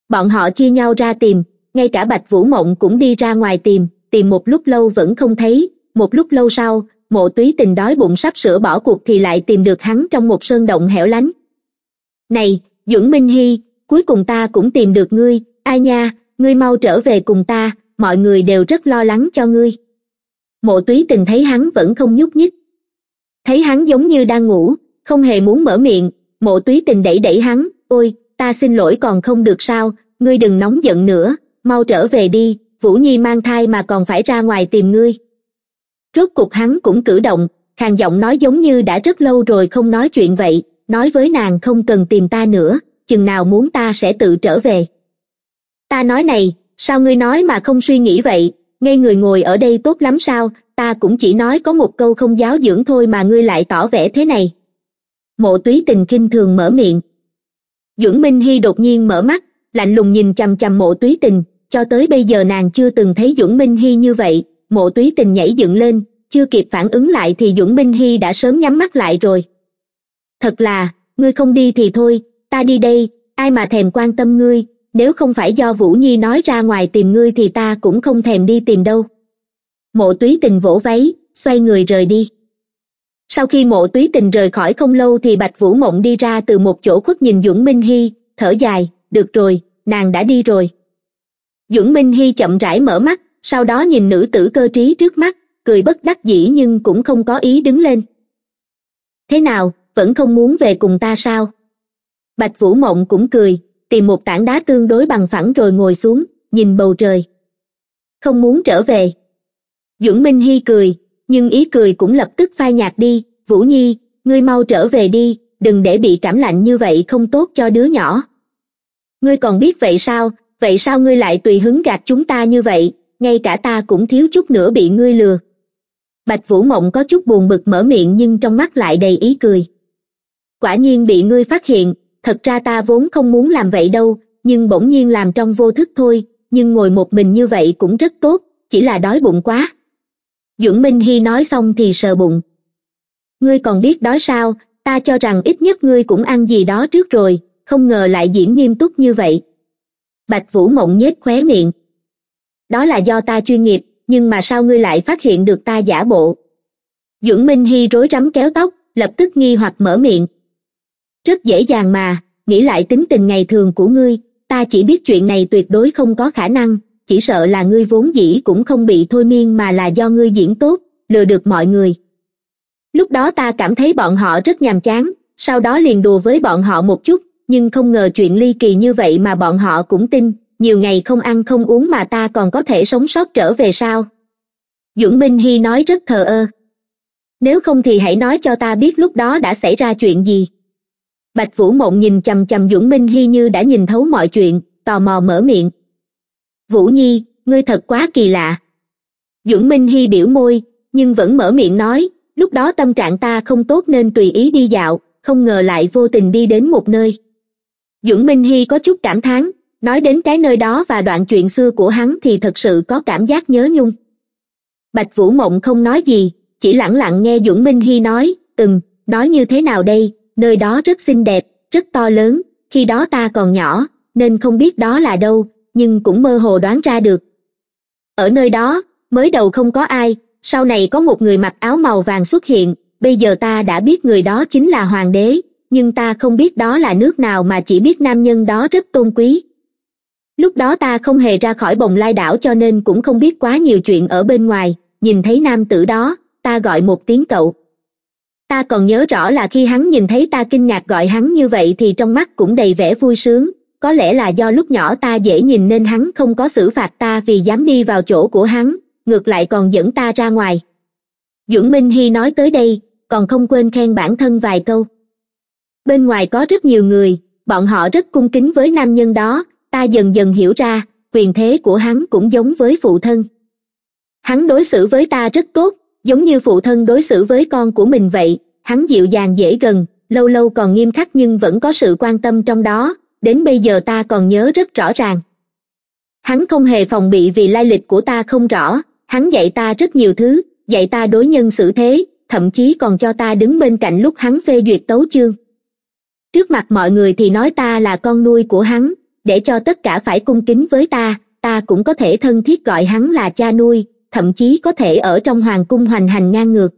bọn họ chia nhau ra tìm ngay cả bạch vũ mộng cũng đi ra ngoài tìm tìm một lúc lâu vẫn không thấy một lúc lâu sau mộ túy tình đói bụng sắp sửa bỏ cuộc thì lại tìm được hắn trong một sơn động hẻo lánh này dưỡng minh hy cuối cùng ta cũng tìm được ngươi ai nha ngươi mau trở về cùng ta mọi người đều rất lo lắng cho ngươi mộ túy từng thấy hắn vẫn không nhúc nhích thấy hắn giống như đang ngủ không hề muốn mở miệng mộ túy tình đẩy đẩy hắn ôi ta xin lỗi còn không được sao ngươi đừng nóng giận nữa mau trở về đi vũ nhi mang thai mà còn phải ra ngoài tìm ngươi rốt cuộc hắn cũng cử động khàn giọng nói giống như đã rất lâu rồi không nói chuyện vậy nói với nàng không cần tìm ta nữa chừng nào muốn ta sẽ tự trở về ta nói này sao ngươi nói mà không suy nghĩ vậy ngay người ngồi ở đây tốt lắm sao ta cũng chỉ nói có một câu không giáo dưỡng thôi mà ngươi lại tỏ vẻ thế này mộ túy tình kinh thường mở miệng dưỡng minh hy đột nhiên mở mắt lạnh lùng nhìn chằm chằm mộ túy tình cho tới bây giờ nàng chưa từng thấy dưỡng minh hy như vậy mộ túy tình nhảy dựng lên chưa kịp phản ứng lại thì dưỡng minh hy đã sớm nhắm mắt lại rồi thật là ngươi không đi thì thôi ta đi đây ai mà thèm quan tâm ngươi nếu không phải do vũ nhi nói ra ngoài tìm ngươi thì ta cũng không thèm đi tìm đâu mộ túy tình vỗ váy xoay người rời đi sau khi mộ túy tình rời khỏi không lâu thì bạch vũ mộng đi ra từ một chỗ khuất nhìn duẩn minh hy thở dài được rồi nàng đã đi rồi duẩn minh hy chậm rãi mở mắt sau đó nhìn nữ tử cơ trí trước mắt cười bất đắc dĩ nhưng cũng không có ý đứng lên thế nào vẫn không muốn về cùng ta sao bạch vũ mộng cũng cười tìm một tảng đá tương đối bằng phẳng rồi ngồi xuống nhìn bầu trời không muốn trở về dưỡng minh hy cười nhưng ý cười cũng lập tức phai nhạt đi vũ nhi ngươi mau trở về đi đừng để bị cảm lạnh như vậy không tốt cho đứa nhỏ ngươi còn biết vậy sao vậy sao ngươi lại tùy hứng gạt chúng ta như vậy ngay cả ta cũng thiếu chút nữa bị ngươi lừa bạch vũ mộng có chút buồn bực mở miệng nhưng trong mắt lại đầy ý cười quả nhiên bị ngươi phát hiện thật ra ta vốn không muốn làm vậy đâu nhưng bỗng nhiên làm trong vô thức thôi nhưng ngồi một mình như vậy cũng rất tốt chỉ là đói bụng quá duẩn minh hy nói xong thì sờ bụng ngươi còn biết đói sao ta cho rằng ít nhất ngươi cũng ăn gì đó trước rồi không ngờ lại diễn nghiêm túc như vậy bạch vũ mộng nhếch khóe miệng đó là do ta chuyên nghiệp nhưng mà sao ngươi lại phát hiện được ta giả bộ duẩn minh hy rối rắm kéo tóc lập tức nghi hoặc mở miệng rất dễ dàng mà nghĩ lại tính tình ngày thường của ngươi ta chỉ biết chuyện này tuyệt đối không có khả năng chỉ sợ là ngươi vốn dĩ cũng không bị thôi miên mà là do ngươi diễn tốt lừa được mọi người lúc đó ta cảm thấy bọn họ rất nhàm chán sau đó liền đùa với bọn họ một chút nhưng không ngờ chuyện ly kỳ như vậy mà bọn họ cũng tin nhiều ngày không ăn không uống mà ta còn có thể sống sót trở về sao dưỡng minh hy nói rất thờ ơ nếu không thì hãy nói cho ta biết lúc đó đã xảy ra chuyện gì bạch vũ mộng nhìn chằm chằm duẩn minh hy như đã nhìn thấu mọi chuyện tò mò mở miệng vũ nhi ngươi thật quá kỳ lạ duẩn minh hy biểu môi nhưng vẫn mở miệng nói lúc đó tâm trạng ta không tốt nên tùy ý đi dạo không ngờ lại vô tình đi đến một nơi duẩn minh hy có chút cảm thán nói đến cái nơi đó và đoạn chuyện xưa của hắn thì thật sự có cảm giác nhớ nhung bạch vũ mộng không nói gì chỉ lẳng lặng nghe duẩn minh hy nói ừm nói như thế nào đây nơi đó rất xinh đẹp rất to lớn khi đó ta còn nhỏ nên không biết đó là đâu nhưng cũng mơ hồ đoán ra được ở nơi đó mới đầu không có ai sau này có một người mặc áo màu vàng xuất hiện bây giờ ta đã biết người đó chính là hoàng đế nhưng ta không biết đó là nước nào mà chỉ biết nam nhân đó rất tôn quý lúc đó ta không hề ra khỏi bồng lai đảo cho nên cũng không biết quá nhiều chuyện ở bên ngoài nhìn thấy nam tử đó ta gọi một tiếng cậu ta còn nhớ rõ là khi hắn nhìn thấy ta kinh ngạc gọi hắn như vậy thì trong mắt cũng đầy vẻ vui sướng có lẽ là do lúc nhỏ ta dễ nhìn nên hắn không có xử phạt ta vì dám đi vào chỗ của hắn ngược lại còn dẫn ta ra ngoài dưỡng minh hy nói tới đây còn không quên khen bản thân vài câu bên ngoài có rất nhiều người bọn họ rất cung kính với nam nhân đó ta dần dần hiểu ra quyền thế của hắn cũng giống với phụ thân hắn đối xử với ta rất tốt giống như phụ thân đối xử với con của mình vậy hắn dịu dàng dễ gần lâu lâu còn nghiêm khắc nhưng vẫn có sự quan tâm trong đó đến bây giờ ta còn nhớ rất rõ ràng hắn không hề phòng bị vì lai lịch của ta không rõ hắn dạy ta rất nhiều thứ dạy ta đối nhân xử thế thậm chí còn cho ta đứng bên cạnh lúc hắn phê duyệt tấu chương trước mặt mọi người thì nói ta là con nuôi của hắn để cho tất cả phải cung kính với ta ta cũng có thể thân thiết gọi hắn là cha nuôi thậm chí có thể ở trong hoàng cung hoành hành ngang ngược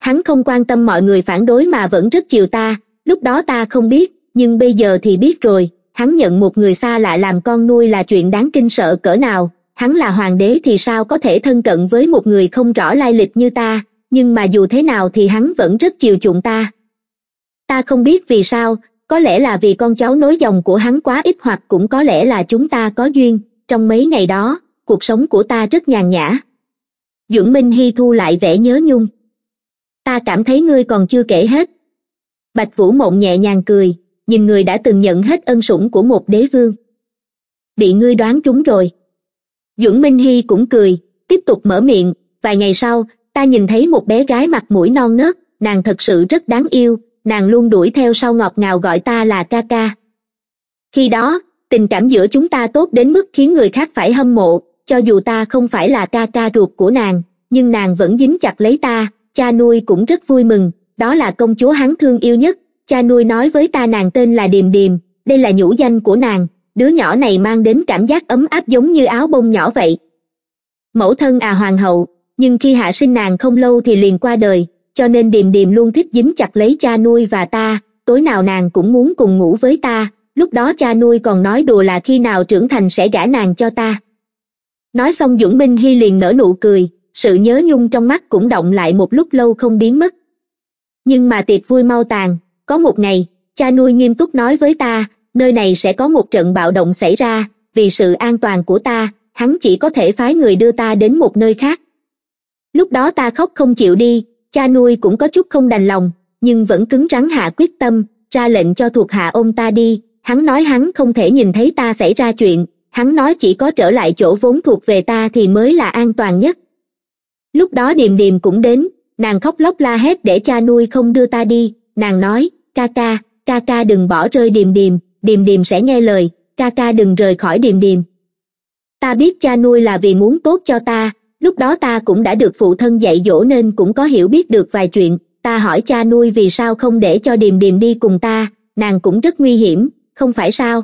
hắn không quan tâm mọi người phản đối mà vẫn rất chiều ta lúc đó ta không biết nhưng bây giờ thì biết rồi hắn nhận một người xa lạ làm con nuôi là chuyện đáng kinh sợ cỡ nào hắn là hoàng đế thì sao có thể thân cận với một người không rõ lai lịch như ta nhưng mà dù thế nào thì hắn vẫn rất chiều chuộng ta ta không biết vì sao có lẽ là vì con cháu nối dòng của hắn quá ít hoặc cũng có lẽ là chúng ta có duyên trong mấy ngày đó cuộc sống của ta rất nhàn nhã dưỡng minh hy thu lại vẻ nhớ nhung ta cảm thấy ngươi còn chưa kể hết bạch vũ mộng nhẹ nhàng cười nhìn người đã từng nhận hết ân sủng của một đế vương bị ngươi đoán trúng rồi dưỡng minh hy cũng cười tiếp tục mở miệng vài ngày sau ta nhìn thấy một bé gái mặt mũi non nớt nàng thật sự rất đáng yêu nàng luôn đuổi theo sau ngọt ngào gọi ta là ca ca khi đó tình cảm giữa chúng ta tốt đến mức khiến người khác phải hâm mộ cho dù ta không phải là ca ca ruột của nàng nhưng nàng vẫn dính chặt lấy ta cha nuôi cũng rất vui mừng đó là công chúa hắn thương yêu nhất cha nuôi nói với ta nàng tên là điềm điềm đây là nhũ danh của nàng đứa nhỏ này mang đến cảm giác ấm áp giống như áo bông nhỏ vậy mẫu thân à hoàng hậu nhưng khi hạ sinh nàng không lâu thì liền qua đời cho nên điềm điềm luôn thích dính chặt lấy cha nuôi và ta tối nào nàng cũng muốn cùng ngủ với ta lúc đó cha nuôi còn nói đùa là khi nào trưởng thành sẽ gả nàng cho ta nói xong dũng minh hy liền nở nụ cười sự nhớ nhung trong mắt cũng động lại một lúc lâu không biến mất nhưng mà tiệc vui mau tàn có một ngày cha nuôi nghiêm túc nói với ta nơi này sẽ có một trận bạo động xảy ra vì sự an toàn của ta hắn chỉ có thể phái người đưa ta đến một nơi khác lúc đó ta khóc không chịu đi cha nuôi cũng có chút không đành lòng nhưng vẫn cứng rắn hạ quyết tâm ra lệnh cho thuộc hạ ôm ta đi hắn nói hắn không thể nhìn thấy ta xảy ra chuyện hắn nói chỉ có trở lại chỗ vốn thuộc về ta thì mới là an toàn nhất lúc đó điềm điềm cũng đến nàng khóc lóc la hét để cha nuôi không đưa ta đi nàng nói ca ca ca ca đừng bỏ rơi điềm điềm điềm điềm sẽ nghe lời ca ca đừng rời khỏi điềm điềm ta biết cha nuôi là vì muốn tốt cho ta lúc đó ta cũng đã được phụ thân dạy dỗ nên cũng có hiểu biết được vài chuyện ta hỏi cha nuôi vì sao không để cho điềm điềm đi cùng ta nàng cũng rất nguy hiểm không phải sao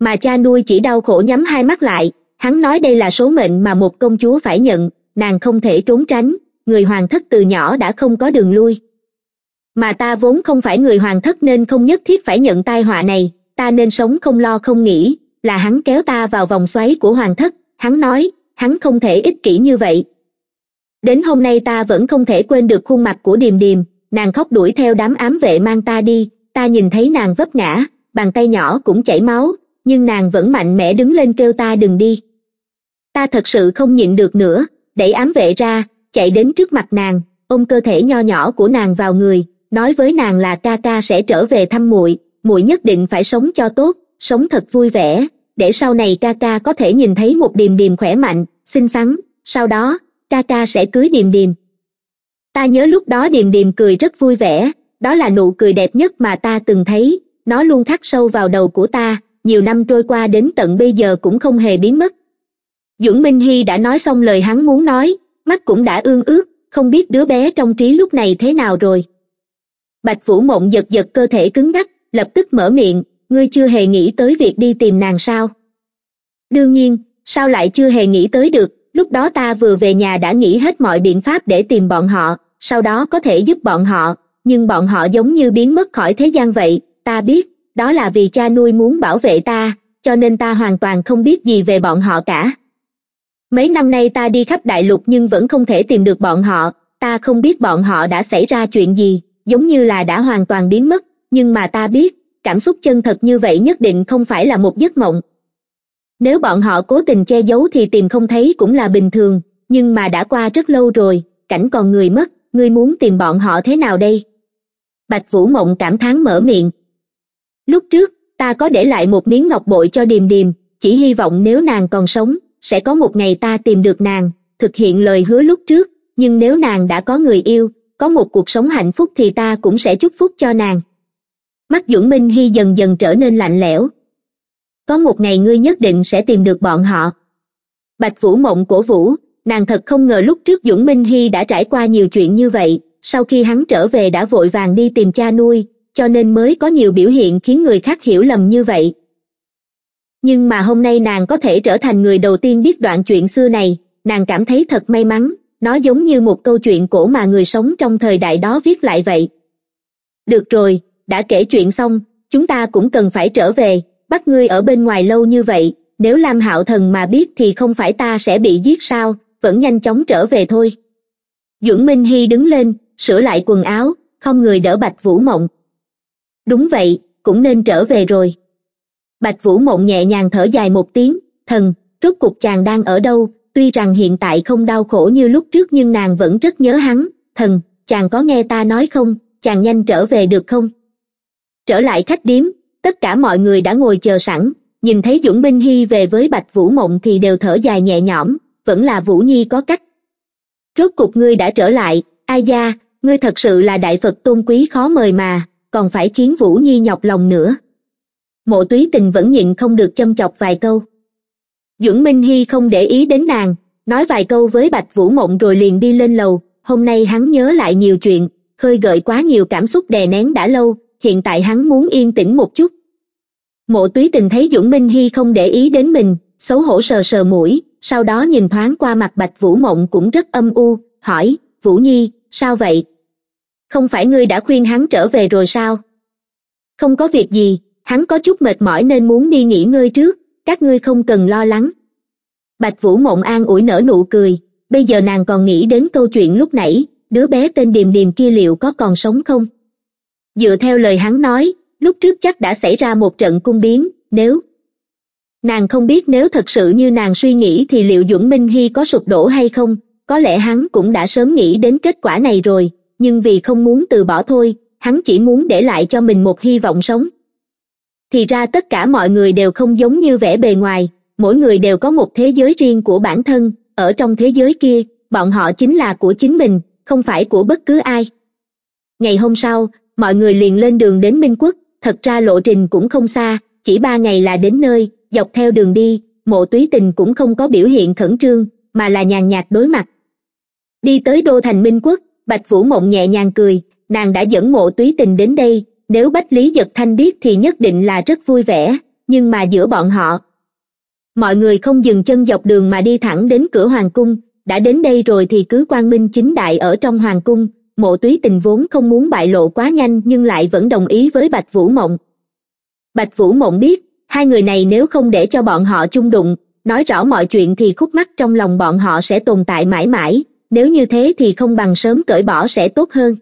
mà cha nuôi chỉ đau khổ nhắm hai mắt lại hắn nói đây là số mệnh mà một công chúa phải nhận nàng không thể trốn tránh người hoàng thất từ nhỏ đã không có đường lui mà ta vốn không phải người hoàng thất nên không nhất thiết phải nhận tai họa này ta nên sống không lo không nghĩ là hắn kéo ta vào vòng xoáy của hoàng thất hắn nói hắn không thể ích kỷ như vậy đến hôm nay ta vẫn không thể quên được khuôn mặt của điềm điềm nàng khóc đuổi theo đám ám vệ mang ta đi ta nhìn thấy nàng vấp ngã bàn tay nhỏ cũng chảy máu nhưng nàng vẫn mạnh mẽ đứng lên kêu ta đừng đi ta thật sự không nhịn được nữa đẩy ám vệ ra chạy đến trước mặt nàng ôm cơ thể nho nhỏ của nàng vào người nói với nàng là ca ca sẽ trở về thăm muội muội nhất định phải sống cho tốt sống thật vui vẻ để sau này ca ca có thể nhìn thấy một điềm điềm khỏe mạnh xinh xắn sau đó ca ca sẽ cưới điềm điềm ta nhớ lúc đó điềm điềm cười rất vui vẻ đó là nụ cười đẹp nhất mà ta từng thấy nó luôn thắt sâu vào đầu của ta nhiều năm trôi qua đến tận bây giờ cũng không hề biến mất dưỡng minh hy đã nói xong lời hắn muốn nói mắt cũng đã ương ước, không biết đứa bé trong trí lúc này thế nào rồi bạch vũ mộng giật giật cơ thể cứng ngắc lập tức mở miệng ngươi chưa hề nghĩ tới việc đi tìm nàng sao đương nhiên sao lại chưa hề nghĩ tới được lúc đó ta vừa về nhà đã nghĩ hết mọi biện pháp để tìm bọn họ sau đó có thể giúp bọn họ nhưng bọn họ giống như biến mất khỏi thế gian vậy ta biết đó là vì cha nuôi muốn bảo vệ ta cho nên ta hoàn toàn không biết gì về bọn họ cả mấy năm nay ta đi khắp đại lục nhưng vẫn không thể tìm được bọn họ ta không biết bọn họ đã xảy ra chuyện gì giống như là đã hoàn toàn biến mất nhưng mà ta biết cảm xúc chân thật như vậy nhất định không phải là một giấc mộng nếu bọn họ cố tình che giấu thì tìm không thấy cũng là bình thường nhưng mà đã qua rất lâu rồi cảnh còn người mất ngươi muốn tìm bọn họ thế nào đây bạch vũ mộng cảm thán mở miệng lúc trước ta có để lại một miếng ngọc bội cho điềm điềm chỉ hy vọng nếu nàng còn sống sẽ có một ngày ta tìm được nàng thực hiện lời hứa lúc trước nhưng nếu nàng đã có người yêu có một cuộc sống hạnh phúc thì ta cũng sẽ chúc phúc cho nàng mắt duẩn minh hy dần dần trở nên lạnh lẽo có một ngày ngươi nhất định sẽ tìm được bọn họ bạch vũ mộng cổ vũ nàng thật không ngờ lúc trước duẩn minh hy đã trải qua nhiều chuyện như vậy sau khi hắn trở về đã vội vàng đi tìm cha nuôi cho nên mới có nhiều biểu hiện khiến người khác hiểu lầm như vậy nhưng mà hôm nay nàng có thể trở thành người đầu tiên biết đoạn chuyện xưa này nàng cảm thấy thật may mắn nó giống như một câu chuyện cổ mà người sống trong thời đại đó viết lại vậy được rồi đã kể chuyện xong chúng ta cũng cần phải trở về bắt ngươi ở bên ngoài lâu như vậy nếu lam hạo thần mà biết thì không phải ta sẽ bị giết sao vẫn nhanh chóng trở về thôi dưỡng minh hy đứng lên sửa lại quần áo không người đỡ bạch vũ mộng đúng vậy cũng nên trở về rồi bạch vũ mộng nhẹ nhàng thở dài một tiếng thần rốt cuộc chàng đang ở đâu tuy rằng hiện tại không đau khổ như lúc trước nhưng nàng vẫn rất nhớ hắn thần chàng có nghe ta nói không chàng nhanh trở về được không trở lại khách điếm tất cả mọi người đã ngồi chờ sẵn nhìn thấy dũng minh hy về với bạch vũ mộng thì đều thở dài nhẹ nhõm vẫn là vũ nhi có cách rốt cuộc ngươi đã trở lại ai da ngươi thật sự là đại phật tôn quý khó mời mà còn phải khiến vũ nhi nhọc lòng nữa mộ túy tình vẫn nhịn không được châm chọc vài câu dưỡng minh hy không để ý đến nàng nói vài câu với bạch vũ mộng rồi liền đi lên lầu hôm nay hắn nhớ lại nhiều chuyện khơi gợi quá nhiều cảm xúc đè nén đã lâu hiện tại hắn muốn yên tĩnh một chút mộ túy tình thấy dưỡng minh hy không để ý đến mình xấu hổ sờ sờ mũi sau đó nhìn thoáng qua mặt bạch vũ mộng cũng rất âm u hỏi vũ nhi sao vậy không phải ngươi đã khuyên hắn trở về rồi sao không có việc gì hắn có chút mệt mỏi nên muốn đi nghỉ ngơi trước các ngươi không cần lo lắng bạch vũ mộng an ủi nở nụ cười bây giờ nàng còn nghĩ đến câu chuyện lúc nãy đứa bé tên điềm điềm kia liệu có còn sống không dựa theo lời hắn nói lúc trước chắc đã xảy ra một trận cung biến nếu nàng không biết nếu thật sự như nàng suy nghĩ thì liệu duẩn minh hy có sụp đổ hay không có lẽ hắn cũng đã sớm nghĩ đến kết quả này rồi nhưng vì không muốn từ bỏ thôi hắn chỉ muốn để lại cho mình một hy vọng sống thì ra tất cả mọi người đều không giống như vẻ bề ngoài mỗi người đều có một thế giới riêng của bản thân ở trong thế giới kia bọn họ chính là của chính mình không phải của bất cứ ai ngày hôm sau mọi người liền lên đường đến minh quốc thật ra lộ trình cũng không xa chỉ ba ngày là đến nơi dọc theo đường đi mộ túy tình cũng không có biểu hiện khẩn trương mà là nhàn nhạt đối mặt đi tới đô thành minh quốc bạch vũ mộng nhẹ nhàng cười nàng đã dẫn mộ túy tình đến đây nếu bách lý giật thanh biết thì nhất định là rất vui vẻ nhưng mà giữa bọn họ mọi người không dừng chân dọc đường mà đi thẳng đến cửa hoàng cung đã đến đây rồi thì cứ quan minh chính đại ở trong hoàng cung mộ túy tình vốn không muốn bại lộ quá nhanh nhưng lại vẫn đồng ý với bạch vũ mộng bạch vũ mộng biết hai người này nếu không để cho bọn họ chung đụng nói rõ mọi chuyện thì khúc mắc trong lòng bọn họ sẽ tồn tại mãi mãi nếu như thế thì không bằng sớm cởi bỏ sẽ tốt hơn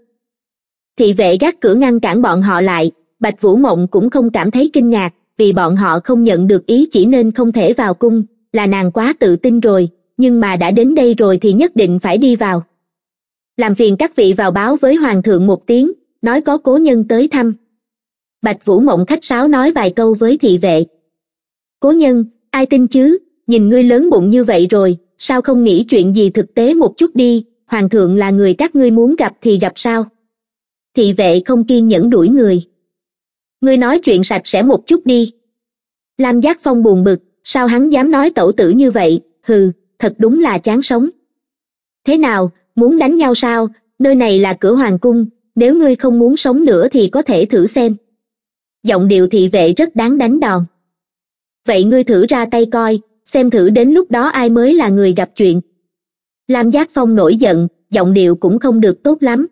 thị vệ gác cửa ngăn cản bọn họ lại bạch vũ mộng cũng không cảm thấy kinh ngạc vì bọn họ không nhận được ý chỉ nên không thể vào cung là nàng quá tự tin rồi nhưng mà đã đến đây rồi thì nhất định phải đi vào làm phiền các vị vào báo với hoàng thượng một tiếng nói có cố nhân tới thăm bạch vũ mộng khách sáo nói vài câu với thị vệ cố nhân ai tin chứ nhìn ngươi lớn bụng như vậy rồi sao không nghĩ chuyện gì thực tế một chút đi hoàng thượng là người các ngươi muốn gặp thì gặp sao thị vệ không kiên nhẫn đuổi người ngươi nói chuyện sạch sẽ một chút đi lam giác phong buồn bực sao hắn dám nói tẩu tử như vậy hừ thật đúng là chán sống thế nào muốn đánh nhau sao nơi này là cửa hoàng cung nếu ngươi không muốn sống nữa thì có thể thử xem giọng điệu thị vệ rất đáng đánh đòn vậy ngươi thử ra tay coi xem thử đến lúc đó ai mới là người gặp chuyện lam giác phong nổi giận giọng điệu cũng không được tốt lắm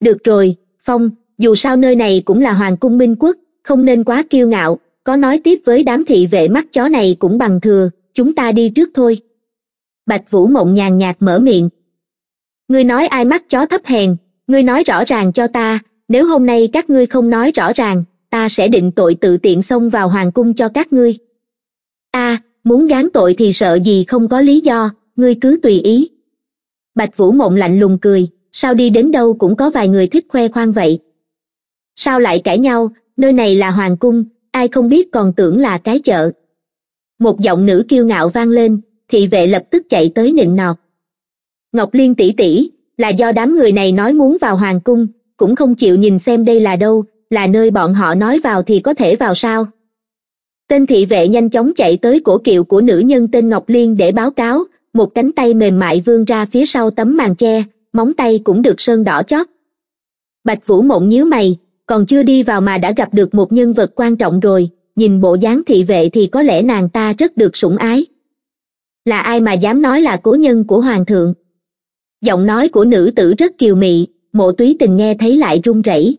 được rồi phong dù sao nơi này cũng là hoàng cung minh quốc không nên quá kiêu ngạo có nói tiếp với đám thị vệ mắt chó này cũng bằng thừa chúng ta đi trước thôi bạch vũ mộng nhàn nhạt mở miệng ngươi nói ai mắt chó thấp hèn ngươi nói rõ ràng cho ta nếu hôm nay các ngươi không nói rõ ràng ta sẽ định tội tự tiện xông vào hoàng cung cho các ngươi a muốn gán tội thì sợ gì không có lý do ngươi cứ tùy ý bạch vũ mộng lạnh lùng cười sao đi đến đâu cũng có vài người thích khoe khoang vậy sao lại cãi nhau nơi này là hoàng cung ai không biết còn tưởng là cái chợ một giọng nữ kiêu ngạo vang lên thị vệ lập tức chạy tới nịnh nọt ngọc liên tỷ tỷ là do đám người này nói muốn vào hoàng cung cũng không chịu nhìn xem đây là đâu là nơi bọn họ nói vào thì có thể vào sao tên thị vệ nhanh chóng chạy tới cổ kiệu của nữ nhân tên ngọc liên để báo cáo một cánh tay mềm mại vươn ra phía sau tấm màn che móng tay cũng được sơn đỏ chót bạch vũ mộng nhíu mày còn chưa đi vào mà đã gặp được một nhân vật quan trọng rồi nhìn bộ dáng thị vệ thì có lẽ nàng ta rất được sủng ái là ai mà dám nói là cố nhân của hoàng thượng giọng nói của nữ tử rất kiều mị mộ túy tình nghe thấy lại run rẩy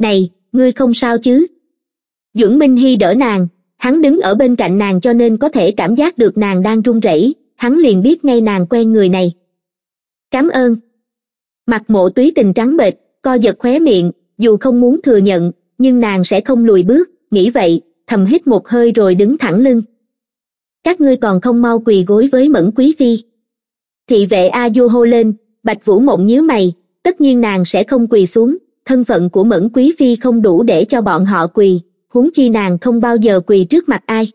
này ngươi không sao chứ dưỡng minh hy đỡ nàng hắn đứng ở bên cạnh nàng cho nên có thể cảm giác được nàng đang run rẩy hắn liền biết ngay nàng quen người này cảm ơn mặt mộ túy tình trắng bệch co giật khóe miệng dù không muốn thừa nhận nhưng nàng sẽ không lùi bước nghĩ vậy thầm hít một hơi rồi đứng thẳng lưng các ngươi còn không mau quỳ gối với mẫn quý phi thị vệ a du hô lên bạch vũ mộng nhíu mày tất nhiên nàng sẽ không quỳ xuống thân phận của mẫn quý phi không đủ để cho bọn họ quỳ huống chi nàng không bao giờ quỳ trước mặt ai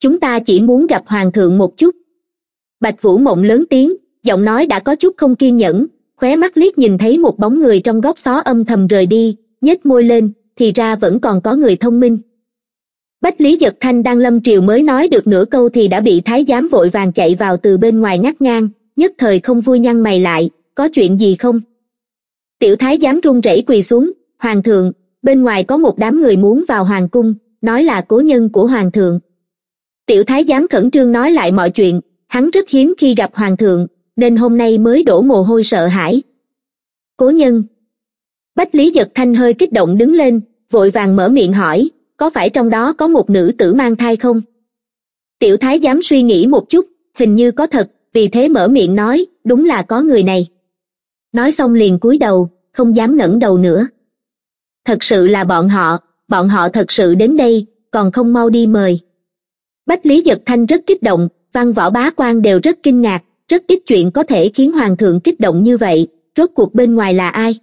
chúng ta chỉ muốn gặp hoàng thượng một chút bạch vũ mộng lớn tiếng giọng nói đã có chút không kiên nhẫn khóe mắt liếc nhìn thấy một bóng người trong góc xó âm thầm rời đi nhếch môi lên thì ra vẫn còn có người thông minh bách lý giật thanh đang lâm triều mới nói được nửa câu thì đã bị thái giám vội vàng chạy vào từ bên ngoài ngắt ngang nhất thời không vui nhăn mày lại có chuyện gì không tiểu thái giám run rẩy quỳ xuống hoàng thượng bên ngoài có một đám người muốn vào hoàng cung nói là cố nhân của hoàng thượng tiểu thái giám khẩn trương nói lại mọi chuyện hắn rất hiếm khi gặp hoàng thượng nên hôm nay mới đổ mồ hôi sợ hãi cố nhân bách lý giật thanh hơi kích động đứng lên vội vàng mở miệng hỏi có phải trong đó có một nữ tử mang thai không tiểu thái giám suy nghĩ một chút hình như có thật vì thế mở miệng nói đúng là có người này nói xong liền cúi đầu không dám ngẩng đầu nữa thật sự là bọn họ bọn họ thật sự đến đây còn không mau đi mời bách lý giật thanh rất kích động văn võ bá quan đều rất kinh ngạc rất ít chuyện có thể khiến hoàng thượng kích động như vậy rốt cuộc bên ngoài là ai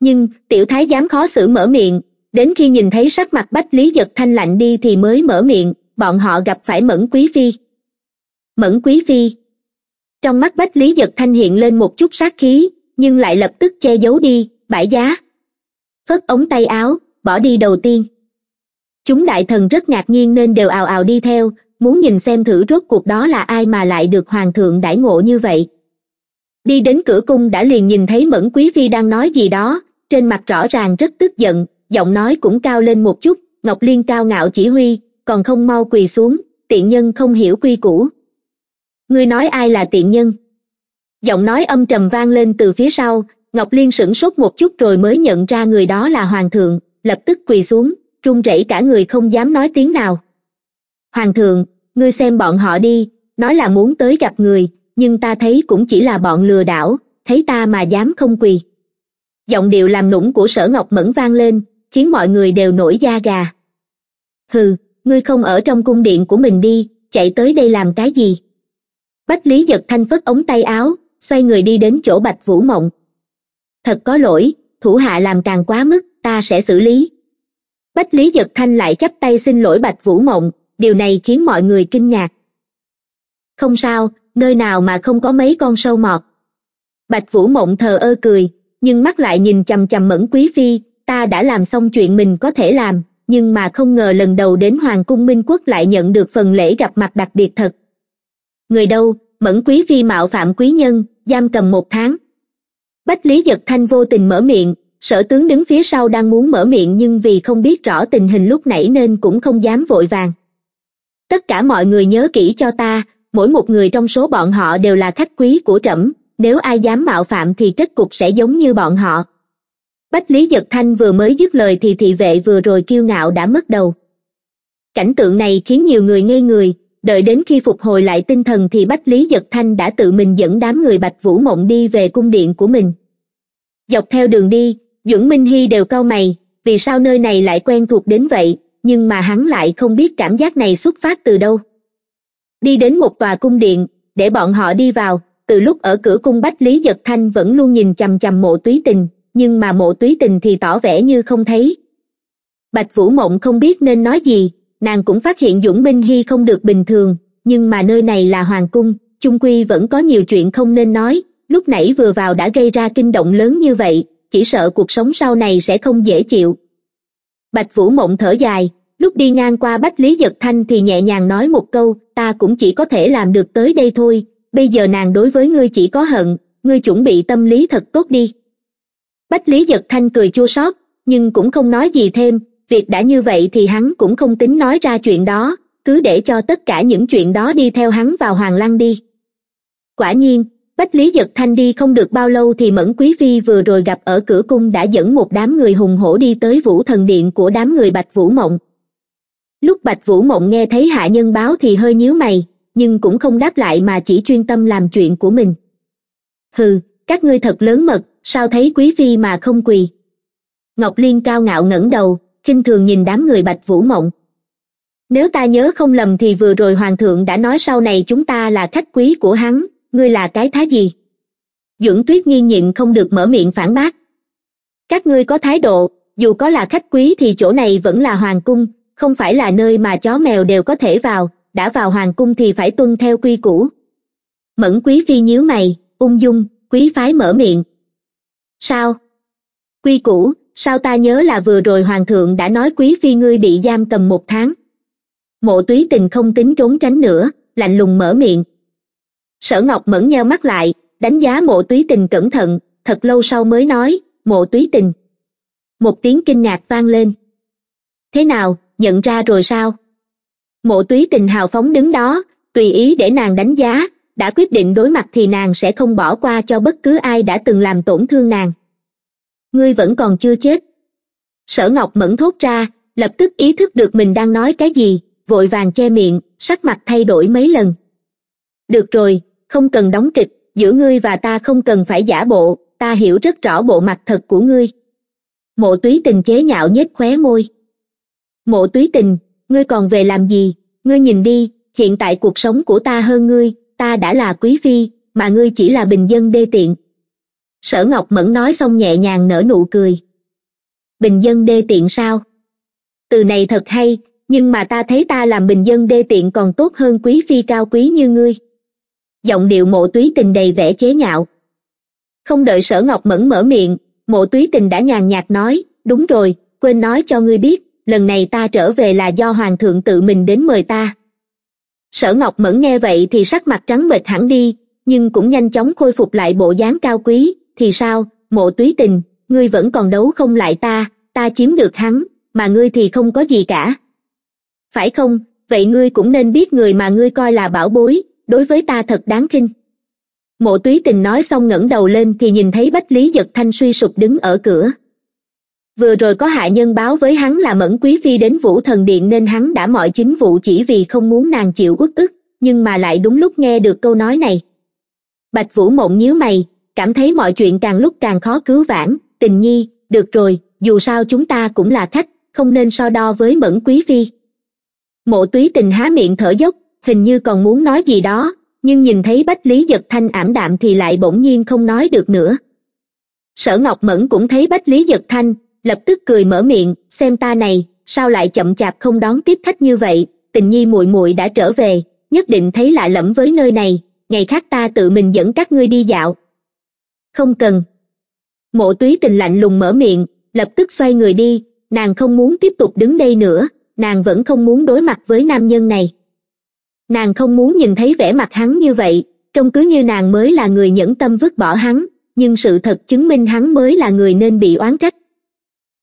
nhưng tiểu thái dám khó xử mở miệng đến khi nhìn thấy sắc mặt bách lý giật thanh lạnh đi thì mới mở miệng bọn họ gặp phải mẫn quý phi mẫn quý phi trong mắt bách lý giật thanh hiện lên một chút sát khí nhưng lại lập tức che giấu đi bãi giá phất ống tay áo bỏ đi đầu tiên chúng đại thần rất ngạc nhiên nên đều ào ào đi theo muốn nhìn xem thử rốt cuộc đó là ai mà lại được hoàng thượng đãi ngộ như vậy đi đến cửa cung đã liền nhìn thấy mẫn quý phi đang nói gì đó trên mặt rõ ràng rất tức giận giọng nói cũng cao lên một chút ngọc liên cao ngạo chỉ huy còn không mau quỳ xuống tiện nhân không hiểu quy củ ngươi nói ai là tiện nhân giọng nói âm trầm vang lên từ phía sau ngọc liên sửng sốt một chút rồi mới nhận ra người đó là hoàng thượng lập tức quỳ xuống run rẩy cả người không dám nói tiếng nào hoàng thượng ngươi xem bọn họ đi nói là muốn tới gặp người nhưng ta thấy cũng chỉ là bọn lừa đảo thấy ta mà dám không quỳ giọng điệu làm nũng của sở ngọc mẫn vang lên khiến mọi người đều nổi da gà hừ ngươi không ở trong cung điện của mình đi chạy tới đây làm cái gì bách lý giật thanh phất ống tay áo xoay người đi đến chỗ bạch vũ mộng thật có lỗi thủ hạ làm càng quá mức ta sẽ xử lý bách lý giật thanh lại chắp tay xin lỗi bạch vũ mộng điều này khiến mọi người kinh ngạc không sao nơi nào mà không có mấy con sâu mọt bạch vũ mộng thờ ơ cười nhưng mắt lại nhìn chằm chằm mẫn quý phi ta đã làm xong chuyện mình có thể làm nhưng mà không ngờ lần đầu đến hoàng cung minh quốc lại nhận được phần lễ gặp mặt đặc biệt thật người đâu mẫn quý phi mạo phạm quý nhân giam cầm một tháng bách lý giật thanh vô tình mở miệng sở tướng đứng phía sau đang muốn mở miệng nhưng vì không biết rõ tình hình lúc nãy nên cũng không dám vội vàng tất cả mọi người nhớ kỹ cho ta mỗi một người trong số bọn họ đều là khách quý của trẫm nếu ai dám mạo phạm thì kết cục sẽ giống như bọn họ bách lý giật thanh vừa mới dứt lời thì thị vệ vừa rồi kiêu ngạo đã mất đầu cảnh tượng này khiến nhiều người ngây người đợi đến khi phục hồi lại tinh thần thì bách lý giật thanh đã tự mình dẫn đám người bạch vũ mộng đi về cung điện của mình dọc theo đường đi dưỡng minh hy đều cau mày vì sao nơi này lại quen thuộc đến vậy nhưng mà hắn lại không biết cảm giác này xuất phát từ đâu đi đến một tòa cung điện để bọn họ đi vào từ lúc ở cửa cung bách lý giật thanh vẫn luôn nhìn chằm chằm mộ túy tình nhưng mà mộ túy tình thì tỏ vẻ như không thấy bạch vũ mộng không biết nên nói gì nàng cũng phát hiện dũng binh hy không được bình thường nhưng mà nơi này là hoàng cung chung quy vẫn có nhiều chuyện không nên nói lúc nãy vừa vào đã gây ra kinh động lớn như vậy chỉ sợ cuộc sống sau này sẽ không dễ chịu bạch vũ mộng thở dài lúc đi ngang qua bách lý giật thanh thì nhẹ nhàng nói một câu ta cũng chỉ có thể làm được tới đây thôi bây giờ nàng đối với ngươi chỉ có hận ngươi chuẩn bị tâm lý thật tốt đi bách lý giật thanh cười chua xót nhưng cũng không nói gì thêm việc đã như vậy thì hắn cũng không tính nói ra chuyện đó cứ để cho tất cả những chuyện đó đi theo hắn vào hoàng lăng đi quả nhiên bách lý giật thanh đi không được bao lâu thì mẫn quý phi vừa rồi gặp ở cửa cung đã dẫn một đám người hùng hổ đi tới vũ thần điện của đám người bạch vũ mộng lúc bạch vũ mộng nghe thấy hạ nhân báo thì hơi nhíu mày nhưng cũng không đáp lại mà chỉ chuyên tâm làm chuyện của mình hừ các ngươi thật lớn mật sao thấy quý phi mà không quỳ ngọc liên cao ngạo ngẩng đầu khinh thường nhìn đám người bạch vũ mộng nếu ta nhớ không lầm thì vừa rồi hoàng thượng đã nói sau này chúng ta là khách quý của hắn ngươi là cái thá gì dưỡng tuyết nghi nhịn không được mở miệng phản bác các ngươi có thái độ dù có là khách quý thì chỗ này vẫn là hoàng cung không phải là nơi mà chó mèo đều có thể vào đã vào hoàng cung thì phải tuân theo quy củ mẫn quý phi nhíu mày ung dung quý phái mở miệng sao quy củ sao ta nhớ là vừa rồi hoàng thượng đã nói quý phi ngươi bị giam tầm một tháng mộ túy tình không tính trốn tránh nữa lạnh lùng mở miệng sở ngọc mẫn nheo mắt lại đánh giá mộ túy tình cẩn thận thật lâu sau mới nói mộ túy tình một tiếng kinh ngạc vang lên thế nào nhận ra rồi sao mộ túy tình hào phóng đứng đó tùy ý để nàng đánh giá đã quyết định đối mặt thì nàng sẽ không bỏ qua cho bất cứ ai đã từng làm tổn thương nàng ngươi vẫn còn chưa chết sở ngọc mẫn thốt ra lập tức ý thức được mình đang nói cái gì vội vàng che miệng sắc mặt thay đổi mấy lần được rồi không cần đóng kịch giữa ngươi và ta không cần phải giả bộ ta hiểu rất rõ bộ mặt thật của ngươi mộ túy tình chế nhạo nhếch khóe môi mộ túy tình ngươi còn về làm gì ngươi nhìn đi hiện tại cuộc sống của ta hơn ngươi ta đã là quý phi mà ngươi chỉ là bình dân đê tiện sở ngọc mẫn nói xong nhẹ nhàng nở nụ cười bình dân đê tiện sao từ này thật hay nhưng mà ta thấy ta làm bình dân đê tiện còn tốt hơn quý phi cao quý như ngươi giọng điệu mộ túy tình đầy vẻ chế nhạo không đợi sở ngọc mẫn mở miệng mộ túy tình đã nhàn nhạt nói đúng rồi quên nói cho ngươi biết lần này ta trở về là do hoàng thượng tự mình đến mời ta sở ngọc mẫn nghe vậy thì sắc mặt trắng bệch hẳn đi nhưng cũng nhanh chóng khôi phục lại bộ dáng cao quý thì sao mộ túy tình ngươi vẫn còn đấu không lại ta ta chiếm được hắn mà ngươi thì không có gì cả phải không vậy ngươi cũng nên biết người mà ngươi coi là bảo bối đối với ta thật đáng khinh mộ túy tình nói xong ngẩng đầu lên thì nhìn thấy bách lý giật thanh suy sụp đứng ở cửa vừa rồi có hạ nhân báo với hắn là mẫn quý phi đến vũ thần điện nên hắn đã mọi chính vụ chỉ vì không muốn nàng chịu uất ức nhưng mà lại đúng lúc nghe được câu nói này bạch vũ mộng nhíu mày cảm thấy mọi chuyện càng lúc càng khó cứu vãn tình nhi được rồi dù sao chúng ta cũng là khách không nên so đo với mẫn quý phi mộ túy tình há miệng thở dốc hình như còn muốn nói gì đó nhưng nhìn thấy bách lý giật thanh ảm đạm thì lại bỗng nhiên không nói được nữa sở ngọc mẫn cũng thấy bách lý giật thanh lập tức cười mở miệng xem ta này sao lại chậm chạp không đón tiếp khách như vậy tình nhi muội muội đã trở về nhất định thấy lạ lẫm với nơi này ngày khác ta tự mình dẫn các ngươi đi dạo không cần mộ túy tình lạnh lùng mở miệng lập tức xoay người đi nàng không muốn tiếp tục đứng đây nữa nàng vẫn không muốn đối mặt với nam nhân này nàng không muốn nhìn thấy vẻ mặt hắn như vậy trông cứ như nàng mới là người nhẫn tâm vứt bỏ hắn nhưng sự thật chứng minh hắn mới là người nên bị oán trách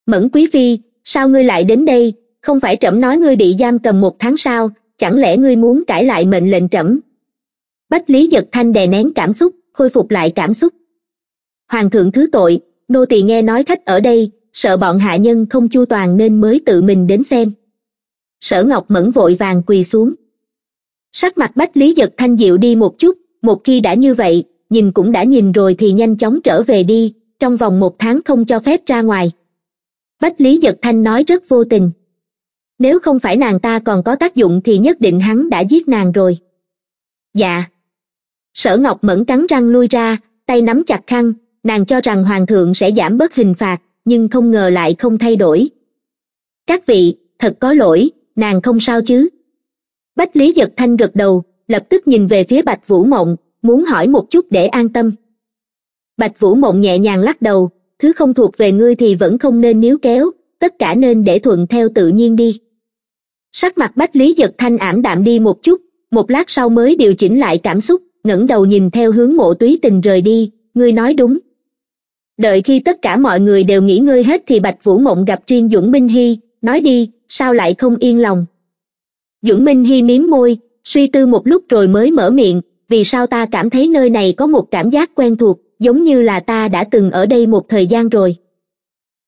mẫn quý phi sao ngươi lại đến đây không phải trẫm nói ngươi bị giam cầm một tháng sau chẳng lẽ ngươi muốn cãi lại mệnh lệnh trẫm bách lý giật thanh đè nén cảm xúc khôi phục lại cảm xúc hoàng thượng thứ tội nô tỳ nghe nói khách ở đây sợ bọn hạ nhân không chu toàn nên mới tự mình đến xem sở ngọc mẫn vội vàng quỳ xuống sắc mặt bách lý giật thanh diệu đi một chút một khi đã như vậy nhìn cũng đã nhìn rồi thì nhanh chóng trở về đi trong vòng một tháng không cho phép ra ngoài bách lý giật thanh nói rất vô tình nếu không phải nàng ta còn có tác dụng thì nhất định hắn đã giết nàng rồi dạ sở ngọc mẫn cắn răng lui ra tay nắm chặt khăn nàng cho rằng hoàng thượng sẽ giảm bớt hình phạt nhưng không ngờ lại không thay đổi các vị thật có lỗi nàng không sao chứ bách lý giật thanh gật đầu lập tức nhìn về phía bạch vũ mộng muốn hỏi một chút để an tâm bạch vũ mộng nhẹ nhàng lắc đầu thứ không thuộc về ngươi thì vẫn không nên níu kéo tất cả nên để thuận theo tự nhiên đi sắc mặt bách lý giật thanh ảm đạm đi một chút một lát sau mới điều chỉnh lại cảm xúc ngẩng đầu nhìn theo hướng mộ túy tình rời đi ngươi nói đúng đợi khi tất cả mọi người đều nghỉ ngơi hết thì bạch vũ mộng gặp truyên duẩn minh hy nói đi sao lại không yên lòng duẩn minh hy mím môi suy tư một lúc rồi mới mở miệng vì sao ta cảm thấy nơi này có một cảm giác quen thuộc giống như là ta đã từng ở đây một thời gian rồi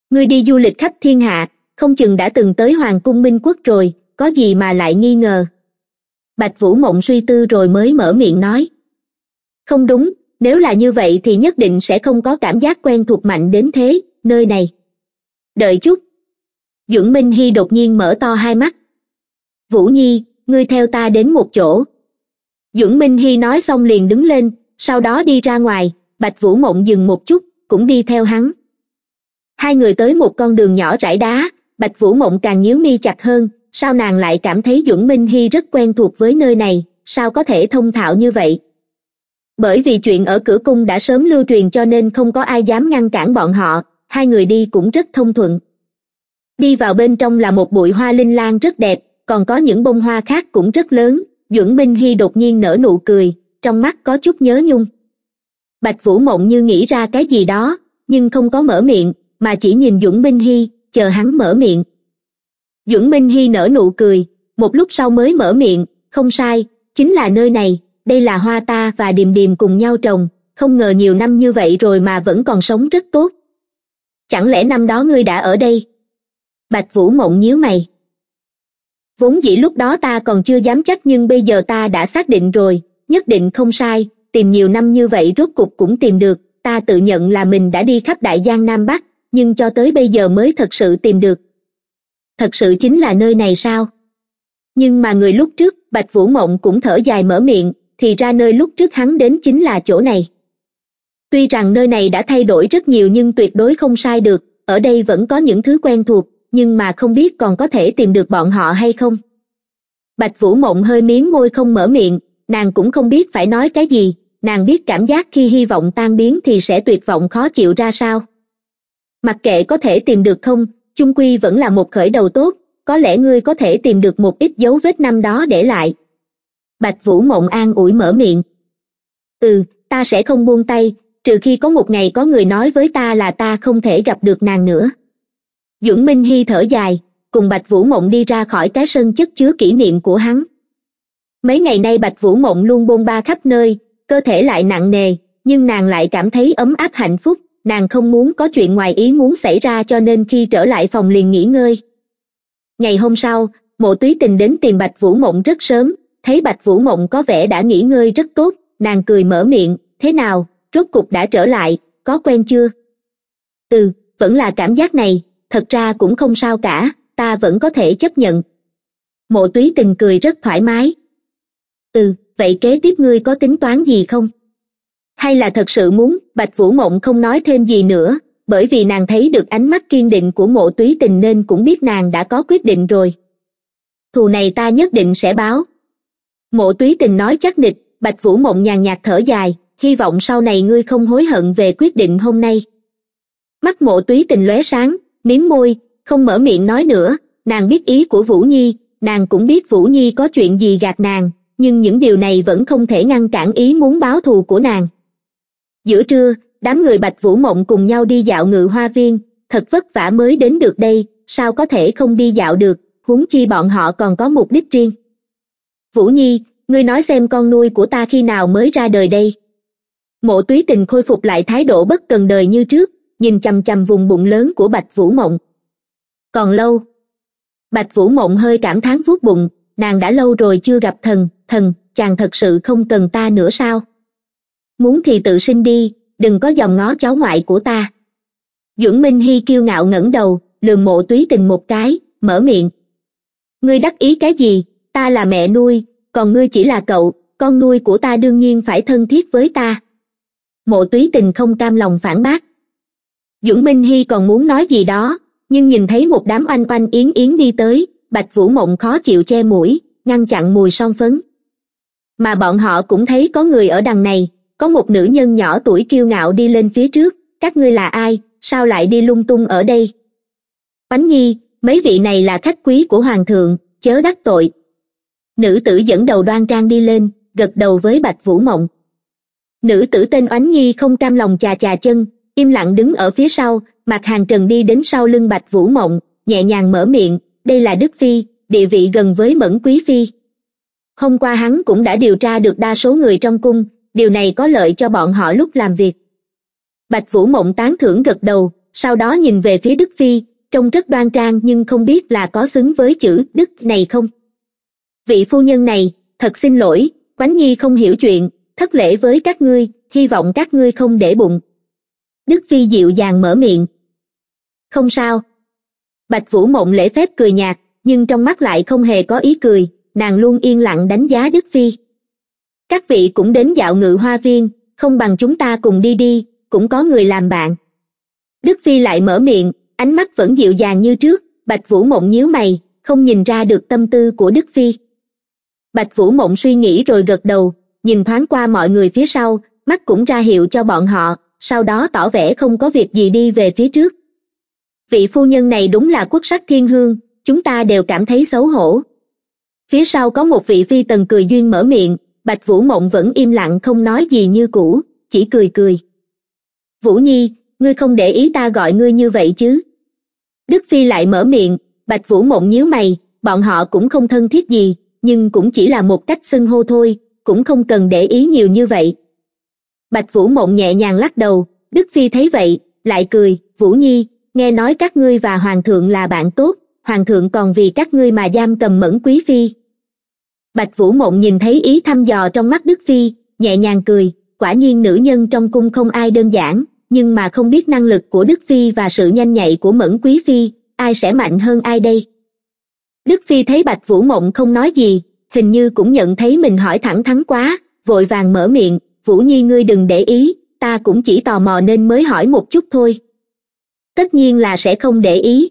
ngươi đi du lịch khắp thiên hạ không chừng đã từng tới hoàng cung minh quốc rồi có gì mà lại nghi ngờ bạch vũ mộng suy tư rồi mới mở miệng nói không đúng nếu là như vậy thì nhất định sẽ không có cảm giác quen thuộc mạnh đến thế nơi này đợi chút dưỡng minh hy đột nhiên mở to hai mắt vũ nhi ngươi theo ta đến một chỗ dưỡng minh hy nói xong liền đứng lên sau đó đi ra ngoài bạch vũ mộng dừng một chút cũng đi theo hắn hai người tới một con đường nhỏ rải đá bạch vũ mộng càng nhíu mi chặt hơn sao nàng lại cảm thấy dưỡng minh hy rất quen thuộc với nơi này sao có thể thông thạo như vậy bởi vì chuyện ở cửa cung đã sớm lưu truyền cho nên không có ai dám ngăn cản bọn họ hai người đi cũng rất thông thuận đi vào bên trong là một bụi hoa linh lan rất đẹp còn có những bông hoa khác cũng rất lớn duẩn minh hy đột nhiên nở nụ cười trong mắt có chút nhớ nhung bạch vũ mộng như nghĩ ra cái gì đó nhưng không có mở miệng mà chỉ nhìn duẩn minh hy chờ hắn mở miệng duẩn minh hy nở nụ cười một lúc sau mới mở miệng không sai chính là nơi này đây là hoa ta và điềm điềm cùng nhau trồng không ngờ nhiều năm như vậy rồi mà vẫn còn sống rất tốt chẳng lẽ năm đó ngươi đã ở đây bạch vũ mộng nhíu mày vốn dĩ lúc đó ta còn chưa dám chắc nhưng bây giờ ta đã xác định rồi nhất định không sai tìm nhiều năm như vậy rốt cục cũng tìm được ta tự nhận là mình đã đi khắp đại giang nam bắc nhưng cho tới bây giờ mới thật sự tìm được thật sự chính là nơi này sao nhưng mà người lúc trước bạch vũ mộng cũng thở dài mở miệng thì ra nơi lúc trước hắn đến chính là chỗ này tuy rằng nơi này đã thay đổi rất nhiều nhưng tuyệt đối không sai được ở đây vẫn có những thứ quen thuộc nhưng mà không biết còn có thể tìm được bọn họ hay không bạch vũ mộng hơi miếng môi không mở miệng nàng cũng không biết phải nói cái gì nàng biết cảm giác khi hy vọng tan biến thì sẽ tuyệt vọng khó chịu ra sao mặc kệ có thể tìm được không chung quy vẫn là một khởi đầu tốt có lẽ ngươi có thể tìm được một ít dấu vết năm đó để lại bạch vũ mộng an ủi mở miệng ừ ta sẽ không buông tay trừ khi có một ngày có người nói với ta là ta không thể gặp được nàng nữa dưỡng minh hy thở dài cùng bạch vũ mộng đi ra khỏi cái sân chất chứa kỷ niệm của hắn mấy ngày nay bạch vũ mộng luôn bôn ba khắp nơi cơ thể lại nặng nề nhưng nàng lại cảm thấy ấm áp hạnh phúc nàng không muốn có chuyện ngoài ý muốn xảy ra cho nên khi trở lại phòng liền nghỉ ngơi ngày hôm sau mộ túy tình đến tìm bạch vũ mộng rất sớm thấy bạch vũ mộng có vẻ đã nghỉ ngơi rất tốt nàng cười mở miệng thế nào rốt cục đã trở lại có quen chưa ừ vẫn là cảm giác này thật ra cũng không sao cả ta vẫn có thể chấp nhận mộ túy tình cười rất thoải mái ừ vậy kế tiếp ngươi có tính toán gì không hay là thật sự muốn bạch vũ mộng không nói thêm gì nữa bởi vì nàng thấy được ánh mắt kiên định của mộ túy tình nên cũng biết nàng đã có quyết định rồi thù này ta nhất định sẽ báo mộ túy tình nói chắc nịch bạch vũ mộng nhàn nhạt thở dài hy vọng sau này ngươi không hối hận về quyết định hôm nay mắt mộ túy tình lóe sáng mím môi không mở miệng nói nữa nàng biết ý của vũ nhi nàng cũng biết vũ nhi có chuyện gì gạt nàng nhưng những điều này vẫn không thể ngăn cản ý muốn báo thù của nàng giữa trưa đám người bạch vũ mộng cùng nhau đi dạo ngự hoa viên thật vất vả mới đến được đây sao có thể không đi dạo được huống chi bọn họ còn có mục đích riêng vũ nhi ngươi nói xem con nuôi của ta khi nào mới ra đời đây mộ túy tình khôi phục lại thái độ bất cần đời như trước nhìn chằm chằm vùng bụng lớn của bạch vũ mộng còn lâu bạch vũ mộng hơi cảm thán vuốt bụng nàng đã lâu rồi chưa gặp thần thần chàng thật sự không cần ta nữa sao muốn thì tự sinh đi đừng có dòng ngó cháu ngoại của ta dưỡng minh hy kiêu ngạo ngẩng đầu lườm mộ túy tình một cái mở miệng ngươi đắc ý cái gì ta là mẹ nuôi còn ngươi chỉ là cậu con nuôi của ta đương nhiên phải thân thiết với ta mộ túy tình không cam lòng phản bác dũng minh hy còn muốn nói gì đó nhưng nhìn thấy một đám oanh oanh yến yến đi tới bạch vũ mộng khó chịu che mũi ngăn chặn mùi son phấn mà bọn họ cũng thấy có người ở đằng này có một nữ nhân nhỏ tuổi kiêu ngạo đi lên phía trước các ngươi là ai sao lại đi lung tung ở đây bánh nhi mấy vị này là khách quý của hoàng thượng chớ đắc tội nữ tử dẫn đầu đoan trang đi lên gật đầu với bạch vũ mộng nữ tử tên oánh nhi không cam lòng chà chà chân im lặng đứng ở phía sau mặt hàng trần đi đến sau lưng bạch vũ mộng nhẹ nhàng mở miệng đây là đức phi địa vị gần với mẫn quý phi hôm qua hắn cũng đã điều tra được đa số người trong cung điều này có lợi cho bọn họ lúc làm việc bạch vũ mộng tán thưởng gật đầu sau đó nhìn về phía đức phi trông rất đoan trang nhưng không biết là có xứng với chữ đức này không vị phu nhân này thật xin lỗi quánh nhi không hiểu chuyện thất lễ với các ngươi hy vọng các ngươi không để bụng đức phi dịu dàng mở miệng không sao bạch vũ mộng lễ phép cười nhạt nhưng trong mắt lại không hề có ý cười nàng luôn yên lặng đánh giá đức phi các vị cũng đến dạo ngự hoa viên không bằng chúng ta cùng đi đi cũng có người làm bạn đức phi lại mở miệng ánh mắt vẫn dịu dàng như trước bạch vũ mộng nhíu mày không nhìn ra được tâm tư của đức phi bạch vũ mộng suy nghĩ rồi gật đầu nhìn thoáng qua mọi người phía sau mắt cũng ra hiệu cho bọn họ sau đó tỏ vẻ không có việc gì đi về phía trước vị phu nhân này đúng là quốc sắc thiên hương chúng ta đều cảm thấy xấu hổ phía sau có một vị phi tần cười duyên mở miệng bạch vũ mộng vẫn im lặng không nói gì như cũ chỉ cười cười vũ nhi ngươi không để ý ta gọi ngươi như vậy chứ đức phi lại mở miệng bạch vũ mộng nhíu mày bọn họ cũng không thân thiết gì nhưng cũng chỉ là một cách xưng hô thôi cũng không cần để ý nhiều như vậy bạch vũ mộng nhẹ nhàng lắc đầu đức phi thấy vậy lại cười vũ nhi nghe nói các ngươi và hoàng thượng là bạn tốt hoàng thượng còn vì các ngươi mà giam cầm mẫn quý phi bạch vũ mộng nhìn thấy ý thăm dò trong mắt đức phi nhẹ nhàng cười quả nhiên nữ nhân trong cung không ai đơn giản nhưng mà không biết năng lực của đức phi và sự nhanh nhạy của mẫn quý phi ai sẽ mạnh hơn ai đây đức phi thấy bạch vũ mộng không nói gì hình như cũng nhận thấy mình hỏi thẳng thắn quá vội vàng mở miệng vũ nhi ngươi đừng để ý ta cũng chỉ tò mò nên mới hỏi một chút thôi tất nhiên là sẽ không để ý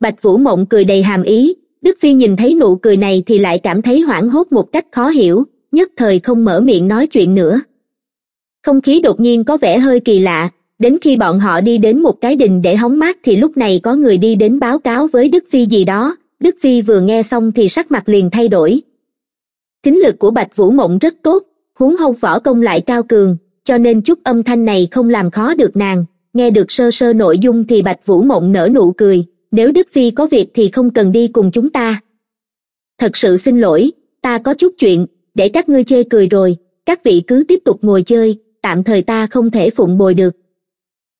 bạch vũ mộng cười đầy hàm ý đức phi nhìn thấy nụ cười này thì lại cảm thấy hoảng hốt một cách khó hiểu nhất thời không mở miệng nói chuyện nữa không khí đột nhiên có vẻ hơi kỳ lạ đến khi bọn họ đi đến một cái đình để hóng mát thì lúc này có người đi đến báo cáo với đức phi gì đó đức phi vừa nghe xong thì sắc mặt liền thay đổi thính lực của bạch vũ mộng rất tốt huống hông võ công lại cao cường cho nên chút âm thanh này không làm khó được nàng nghe được sơ sơ nội dung thì bạch vũ mộng nở nụ cười nếu đức phi có việc thì không cần đi cùng chúng ta thật sự xin lỗi ta có chút chuyện để các ngươi chê cười rồi các vị cứ tiếp tục ngồi chơi tạm thời ta không thể phụng bồi được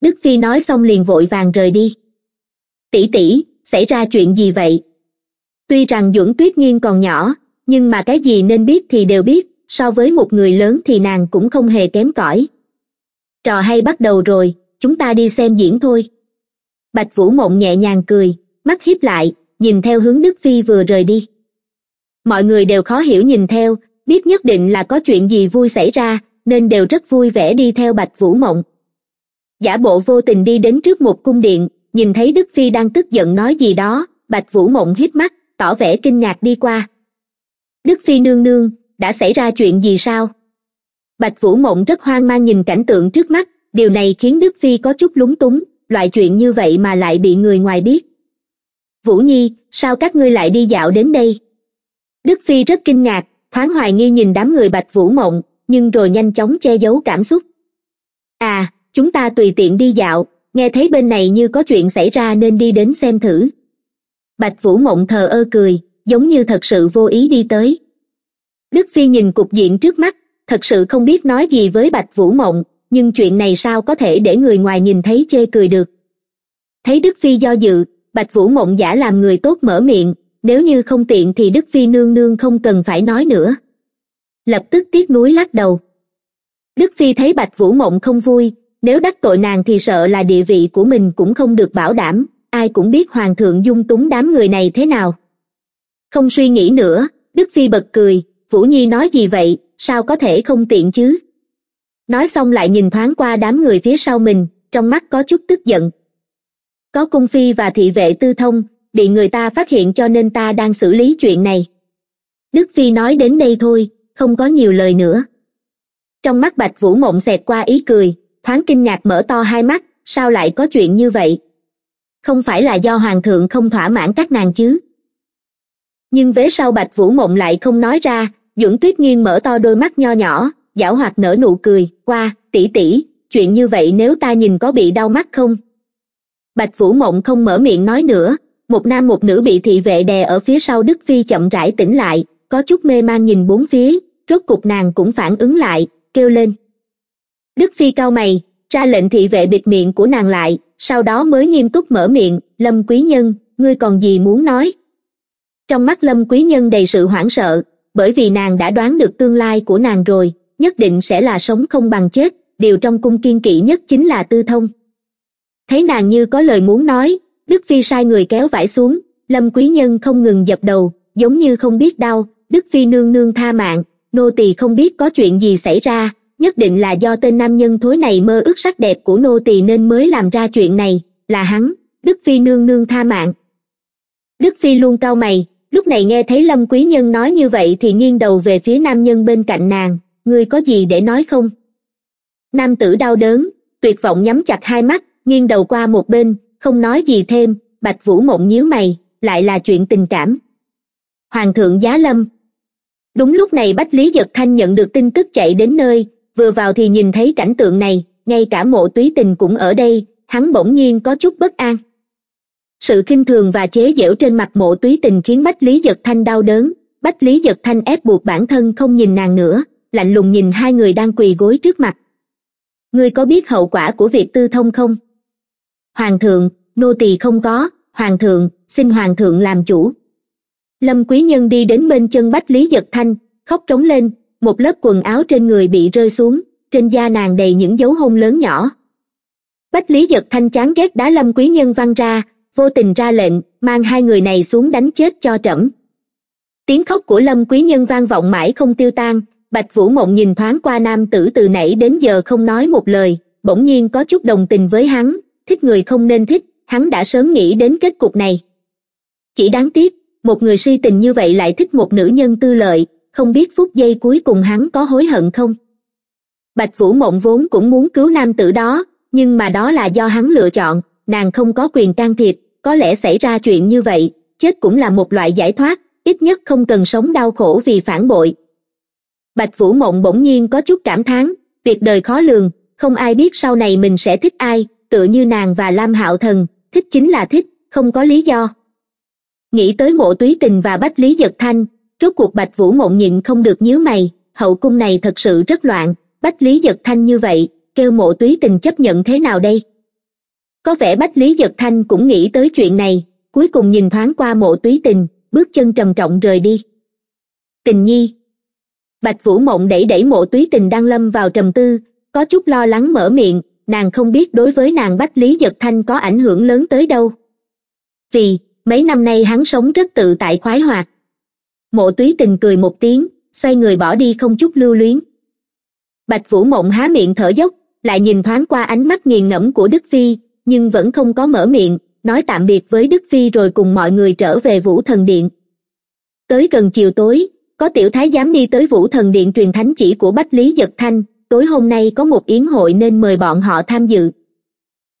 đức phi nói xong liền vội vàng rời đi tỷ tỷ xảy ra chuyện gì vậy tuy rằng duẩn tuyết nghiên còn nhỏ nhưng mà cái gì nên biết thì đều biết so với một người lớn thì nàng cũng không hề kém cỏi trò hay bắt đầu rồi chúng ta đi xem diễn thôi bạch vũ mộng nhẹ nhàng cười mắt hiếp lại nhìn theo hướng đức phi vừa rời đi mọi người đều khó hiểu nhìn theo biết nhất định là có chuyện gì vui xảy ra nên đều rất vui vẻ đi theo bạch vũ mộng giả bộ vô tình đi đến trước một cung điện nhìn thấy đức phi đang tức giận nói gì đó bạch vũ mộng hiếp mắt tỏ vẻ kinh ngạc đi qua đức phi nương nương đã xảy ra chuyện gì sao bạch vũ mộng rất hoang mang nhìn cảnh tượng trước mắt điều này khiến đức phi có chút lúng túng loại chuyện như vậy mà lại bị người ngoài biết vũ nhi sao các ngươi lại đi dạo đến đây đức phi rất kinh ngạc thoáng hoài nghi nhìn đám người bạch vũ mộng nhưng rồi nhanh chóng che giấu cảm xúc à chúng ta tùy tiện đi dạo nghe thấy bên này như có chuyện xảy ra nên đi đến xem thử bạch vũ mộng thờ ơ cười giống như thật sự vô ý đi tới đức phi nhìn cục diện trước mắt thật sự không biết nói gì với bạch vũ mộng nhưng chuyện này sao có thể để người ngoài nhìn thấy chê cười được thấy đức phi do dự bạch vũ mộng giả làm người tốt mở miệng nếu như không tiện thì đức phi nương nương không cần phải nói nữa lập tức tiếc nuối lắc đầu đức phi thấy bạch vũ mộng không vui nếu đắc tội nàng thì sợ là địa vị của mình cũng không được bảo đảm ai cũng biết hoàng thượng dung túng đám người này thế nào không suy nghĩ nữa đức phi bật cười vũ nhi nói gì vậy sao có thể không tiện chứ nói xong lại nhìn thoáng qua đám người phía sau mình trong mắt có chút tức giận có cung phi và thị vệ tư thông bị người ta phát hiện cho nên ta đang xử lý chuyện này đức phi nói đến đây thôi không có nhiều lời nữa trong mắt bạch vũ mộng xẹt qua ý cười thoáng kinh ngạc mở to hai mắt sao lại có chuyện như vậy không phải là do hoàng thượng không thỏa mãn các nàng chứ nhưng vế sau bạch vũ mộng lại không nói ra dưỡng tuyết nghiên mở to đôi mắt nho nhỏ giảo hoạt nở nụ cười qua tỉ tỉ chuyện như vậy nếu ta nhìn có bị đau mắt không bạch vũ mộng không mở miệng nói nữa một nam một nữ bị thị vệ đè ở phía sau đức phi chậm rãi tỉnh lại có chút mê man nhìn bốn phía rốt cục nàng cũng phản ứng lại kêu lên đức phi cao mày ra lệnh thị vệ bịt miệng của nàng lại sau đó mới nghiêm túc mở miệng lâm quý nhân ngươi còn gì muốn nói trong mắt lâm quý nhân đầy sự hoảng sợ bởi vì nàng đã đoán được tương lai của nàng rồi nhất định sẽ là sống không bằng chết điều trong cung kiên kỵ nhất chính là tư thông thấy nàng như có lời muốn nói đức phi sai người kéo vải xuống lâm quý nhân không ngừng dập đầu giống như không biết đau đức phi nương nương tha mạng nô tỳ không biết có chuyện gì xảy ra nhất định là do tên nam nhân thối này mơ ước sắc đẹp của nô tỳ nên mới làm ra chuyện này là hắn đức phi nương nương tha mạng đức phi luôn cau mày lúc này nghe thấy lâm quý nhân nói như vậy thì nghiêng đầu về phía nam nhân bên cạnh nàng ngươi có gì để nói không nam tử đau đớn tuyệt vọng nhắm chặt hai mắt nghiêng đầu qua một bên không nói gì thêm bạch vũ mộng nhíu mày lại là chuyện tình cảm hoàng thượng giá lâm đúng lúc này bách lý giật thanh nhận được tin tức chạy đến nơi vừa vào thì nhìn thấy cảnh tượng này ngay cả mộ túy tình cũng ở đây hắn bỗng nhiên có chút bất an sự khinh thường và chế giễu trên mặt mộ túy tình khiến bách lý giật thanh đau đớn bách lý giật thanh ép buộc bản thân không nhìn nàng nữa lạnh lùng nhìn hai người đang quỳ gối trước mặt ngươi có biết hậu quả của việc tư thông không hoàng thượng nô tỳ không có hoàng thượng xin hoàng thượng làm chủ lâm quý nhân đi đến bên chân bách lý giật thanh khóc trống lên một lớp quần áo trên người bị rơi xuống trên da nàng đầy những dấu hôn lớn nhỏ bách lý giật thanh chán ghét đá lâm quý nhân văng ra vô tình ra lệnh mang hai người này xuống đánh chết cho trẫm tiếng khóc của lâm quý nhân vang vọng mãi không tiêu tan bạch vũ mộng nhìn thoáng qua nam tử từ nãy đến giờ không nói một lời bỗng nhiên có chút đồng tình với hắn thích người không nên thích hắn đã sớm nghĩ đến kết cục này chỉ đáng tiếc một người si tình như vậy lại thích một nữ nhân tư lợi không biết phút giây cuối cùng hắn có hối hận không bạch vũ mộng vốn cũng muốn cứu nam tử đó nhưng mà đó là do hắn lựa chọn nàng không có quyền can thiệp có lẽ xảy ra chuyện như vậy chết cũng là một loại giải thoát ít nhất không cần sống đau khổ vì phản bội bạch vũ mộng bỗng nhiên có chút cảm thán việc đời khó lường không ai biết sau này mình sẽ thích ai tựa như nàng và lam hạo thần thích chính là thích không có lý do nghĩ tới mộ túy tình và bách lý giật thanh rốt cuộc bạch vũ mộng nhịn không được nhíu mày hậu cung này thật sự rất loạn bách lý giật thanh như vậy kêu mộ túy tình chấp nhận thế nào đây có vẻ bách lý giật thanh cũng nghĩ tới chuyện này cuối cùng nhìn thoáng qua mộ túy tình bước chân trầm trọng rời đi tình nhi bạch vũ mộng đẩy đẩy mộ túy tình đang lâm vào trầm tư có chút lo lắng mở miệng nàng không biết đối với nàng bách lý giật thanh có ảnh hưởng lớn tới đâu vì mấy năm nay hắn sống rất tự tại khoái hoạt mộ túy tình cười một tiếng xoay người bỏ đi không chút lưu luyến bạch vũ mộng há miệng thở dốc lại nhìn thoáng qua ánh mắt nghiền ngẫm của đức phi nhưng vẫn không có mở miệng nói tạm biệt với đức phi rồi cùng mọi người trở về vũ thần điện tới gần chiều tối có tiểu thái giám đi tới vũ thần điện truyền thánh chỉ của bách lý giật thanh tối hôm nay có một yến hội nên mời bọn họ tham dự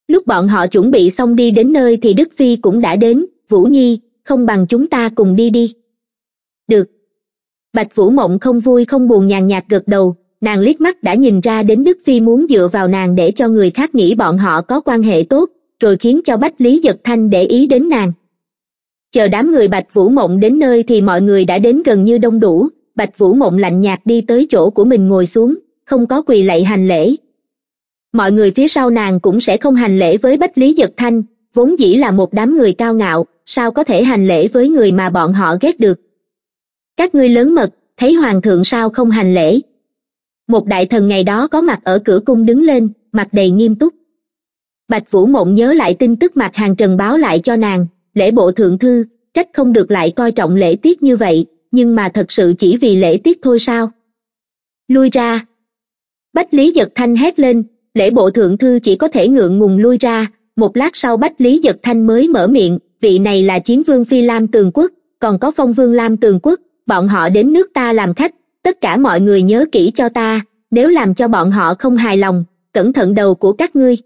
lúc bọn họ chuẩn bị xong đi đến nơi thì đức phi cũng đã đến vũ nhi không bằng chúng ta cùng đi đi được bạch vũ mộng không vui không buồn nhàn nhạt gật đầu nàng liếc mắt đã nhìn ra đến đức phi muốn dựa vào nàng để cho người khác nghĩ bọn họ có quan hệ tốt rồi khiến cho bách lý giật thanh để ý đến nàng chờ đám người bạch vũ mộng đến nơi thì mọi người đã đến gần như đông đủ bạch vũ mộng lạnh nhạt đi tới chỗ của mình ngồi xuống không có quỳ lạy hành lễ mọi người phía sau nàng cũng sẽ không hành lễ với bách lý giật thanh vốn dĩ là một đám người cao ngạo sao có thể hành lễ với người mà bọn họ ghét được các ngươi lớn mật thấy hoàng thượng sao không hành lễ một đại thần ngày đó có mặt ở cửa cung đứng lên mặt đầy nghiêm túc bạch vũ mộng nhớ lại tin tức mặt hàng trần báo lại cho nàng lễ bộ thượng thư trách không được lại coi trọng lễ tiết như vậy nhưng mà thật sự chỉ vì lễ tiết thôi sao lui ra bách lý giật thanh hét lên lễ bộ thượng thư chỉ có thể ngượng ngùng lui ra một lát sau bách lý giật thanh mới mở miệng vị này là chiến vương phi lam tường quốc còn có phong vương lam tường quốc bọn họ đến nước ta làm khách tất cả mọi người nhớ kỹ cho ta nếu làm cho bọn họ không hài lòng cẩn thận đầu của các ngươi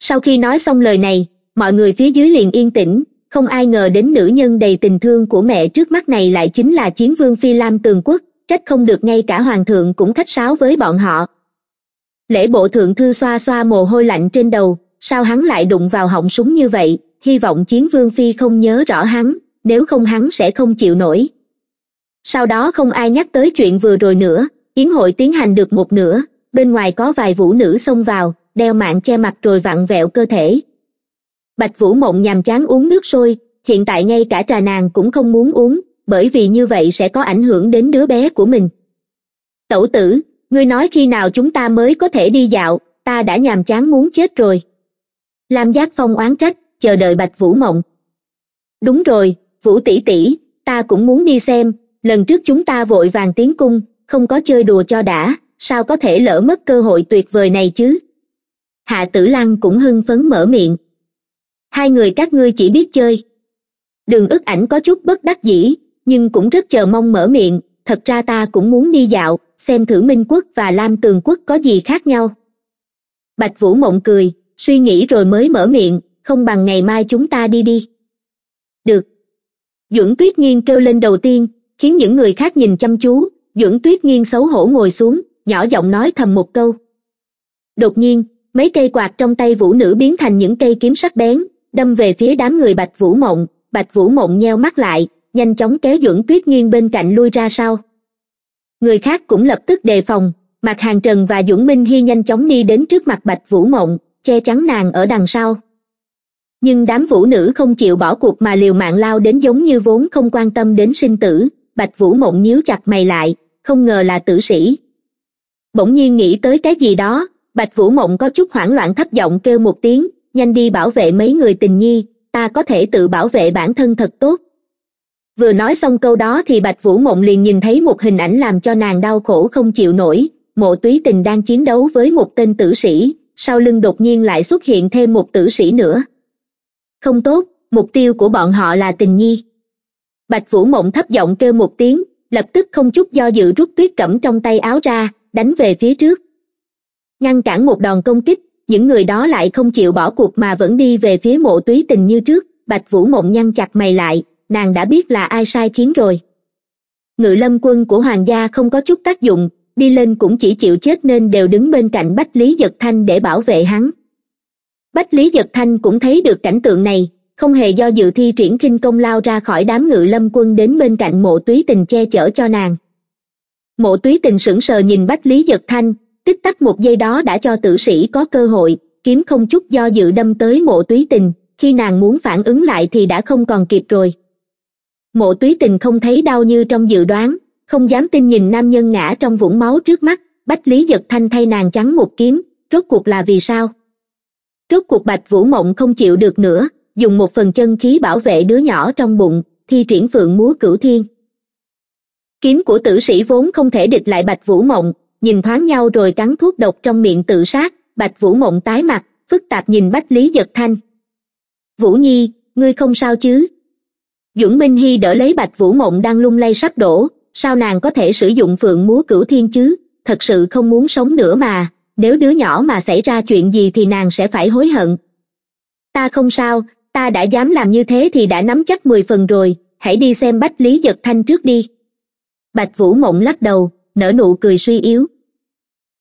sau khi nói xong lời này mọi người phía dưới liền yên tĩnh không ai ngờ đến nữ nhân đầy tình thương của mẹ trước mắt này lại chính là chiến vương phi lam tường quốc trách không được ngay cả hoàng thượng cũng khách sáo với bọn họ lễ bộ thượng thư xoa xoa mồ hôi lạnh trên đầu sao hắn lại đụng vào họng súng như vậy hy vọng chiến vương phi không nhớ rõ hắn nếu không hắn sẽ không chịu nổi sau đó không ai nhắc tới chuyện vừa rồi nữa yến hội tiến hành được một nửa bên ngoài có vài vũ nữ xông vào đeo mạng che mặt rồi vặn vẹo cơ thể bạch vũ mộng nhàm chán uống nước sôi hiện tại ngay cả trà nàng cũng không muốn uống bởi vì như vậy sẽ có ảnh hưởng đến đứa bé của mình tẩu tử ngươi nói khi nào chúng ta mới có thể đi dạo ta đã nhàm chán muốn chết rồi lam giác phong oán trách chờ đợi bạch vũ mộng đúng rồi vũ tỷ tỷ ta cũng muốn đi xem lần trước chúng ta vội vàng tiến cung không có chơi đùa cho đã sao có thể lỡ mất cơ hội tuyệt vời này chứ hạ tử lăng cũng hưng phấn mở miệng hai người các ngươi chỉ biết chơi đường ức ảnh có chút bất đắc dĩ nhưng cũng rất chờ mong mở miệng thật ra ta cũng muốn đi dạo xem thử minh quốc và lam tường quốc có gì khác nhau bạch vũ mộng cười suy nghĩ rồi mới mở miệng không bằng ngày mai chúng ta đi đi được duẩn tuyết nghiên kêu lên đầu tiên khiến những người khác nhìn chăm chú dưỡng tuyết nghiêng xấu hổ ngồi xuống nhỏ giọng nói thầm một câu đột nhiên mấy cây quạt trong tay vũ nữ biến thành những cây kiếm sắc bén đâm về phía đám người bạch vũ mộng bạch vũ mộng nheo mắt lại nhanh chóng kéo dưỡng tuyết nghiêng bên cạnh lui ra sau người khác cũng lập tức đề phòng mặt hàng trần và dưỡng minh hy nhanh chóng đi đến trước mặt bạch vũ mộng che chắn nàng ở đằng sau nhưng đám vũ nữ không chịu bỏ cuộc mà liều mạng lao đến giống như vốn không quan tâm đến sinh tử bạch vũ mộng nhíu chặt mày lại không ngờ là tử sĩ bỗng nhiên nghĩ tới cái gì đó bạch vũ mộng có chút hoảng loạn thấp giọng kêu một tiếng nhanh đi bảo vệ mấy người tình nhi ta có thể tự bảo vệ bản thân thật tốt vừa nói xong câu đó thì bạch vũ mộng liền nhìn thấy một hình ảnh làm cho nàng đau khổ không chịu nổi mộ túy tình đang chiến đấu với một tên tử sĩ sau lưng đột nhiên lại xuất hiện thêm một tử sĩ nữa không tốt mục tiêu của bọn họ là tình nhi bạch vũ mộng thấp giọng kêu một tiếng lập tức không chút do dự rút tuyết cẩm trong tay áo ra đánh về phía trước ngăn cản một đòn công kích những người đó lại không chịu bỏ cuộc mà vẫn đi về phía mộ túy tình như trước bạch vũ mộng nhăn chặt mày lại nàng đã biết là ai sai khiến rồi ngự lâm quân của hoàng gia không có chút tác dụng đi lên cũng chỉ chịu chết nên đều đứng bên cạnh bách lý giật thanh để bảo vệ hắn bách lý giật thanh cũng thấy được cảnh tượng này không hề do dự thi triển khinh công lao ra khỏi đám ngự lâm quân đến bên cạnh mộ túy tình che chở cho nàng mộ túy tình sững sờ nhìn bách lý giật thanh tích tắc một giây đó đã cho tử sĩ có cơ hội kiếm không chút do dự đâm tới mộ túy tình khi nàng muốn phản ứng lại thì đã không còn kịp rồi mộ túy tình không thấy đau như trong dự đoán không dám tin nhìn nam nhân ngã trong vũng máu trước mắt bách lý giật thanh thay nàng trắng một kiếm rốt cuộc là vì sao rốt cuộc bạch vũ mộng không chịu được nữa dùng một phần chân khí bảo vệ đứa nhỏ trong bụng thi triển phượng múa cửu thiên kiếm của tử sĩ vốn không thể địch lại bạch vũ mộng nhìn thoáng nhau rồi cắn thuốc độc trong miệng tự sát bạch vũ mộng tái mặt phức tạp nhìn bách lý giật thanh vũ nhi ngươi không sao chứ dũng minh hy đỡ lấy bạch vũ mộng đang lung lay sắp đổ sao nàng có thể sử dụng phượng múa cửu thiên chứ thật sự không muốn sống nữa mà nếu đứa nhỏ mà xảy ra chuyện gì thì nàng sẽ phải hối hận ta không sao ta đã dám làm như thế thì đã nắm chắc mười phần rồi hãy đi xem bách lý giật thanh trước đi bạch vũ mộng lắc đầu nở nụ cười suy yếu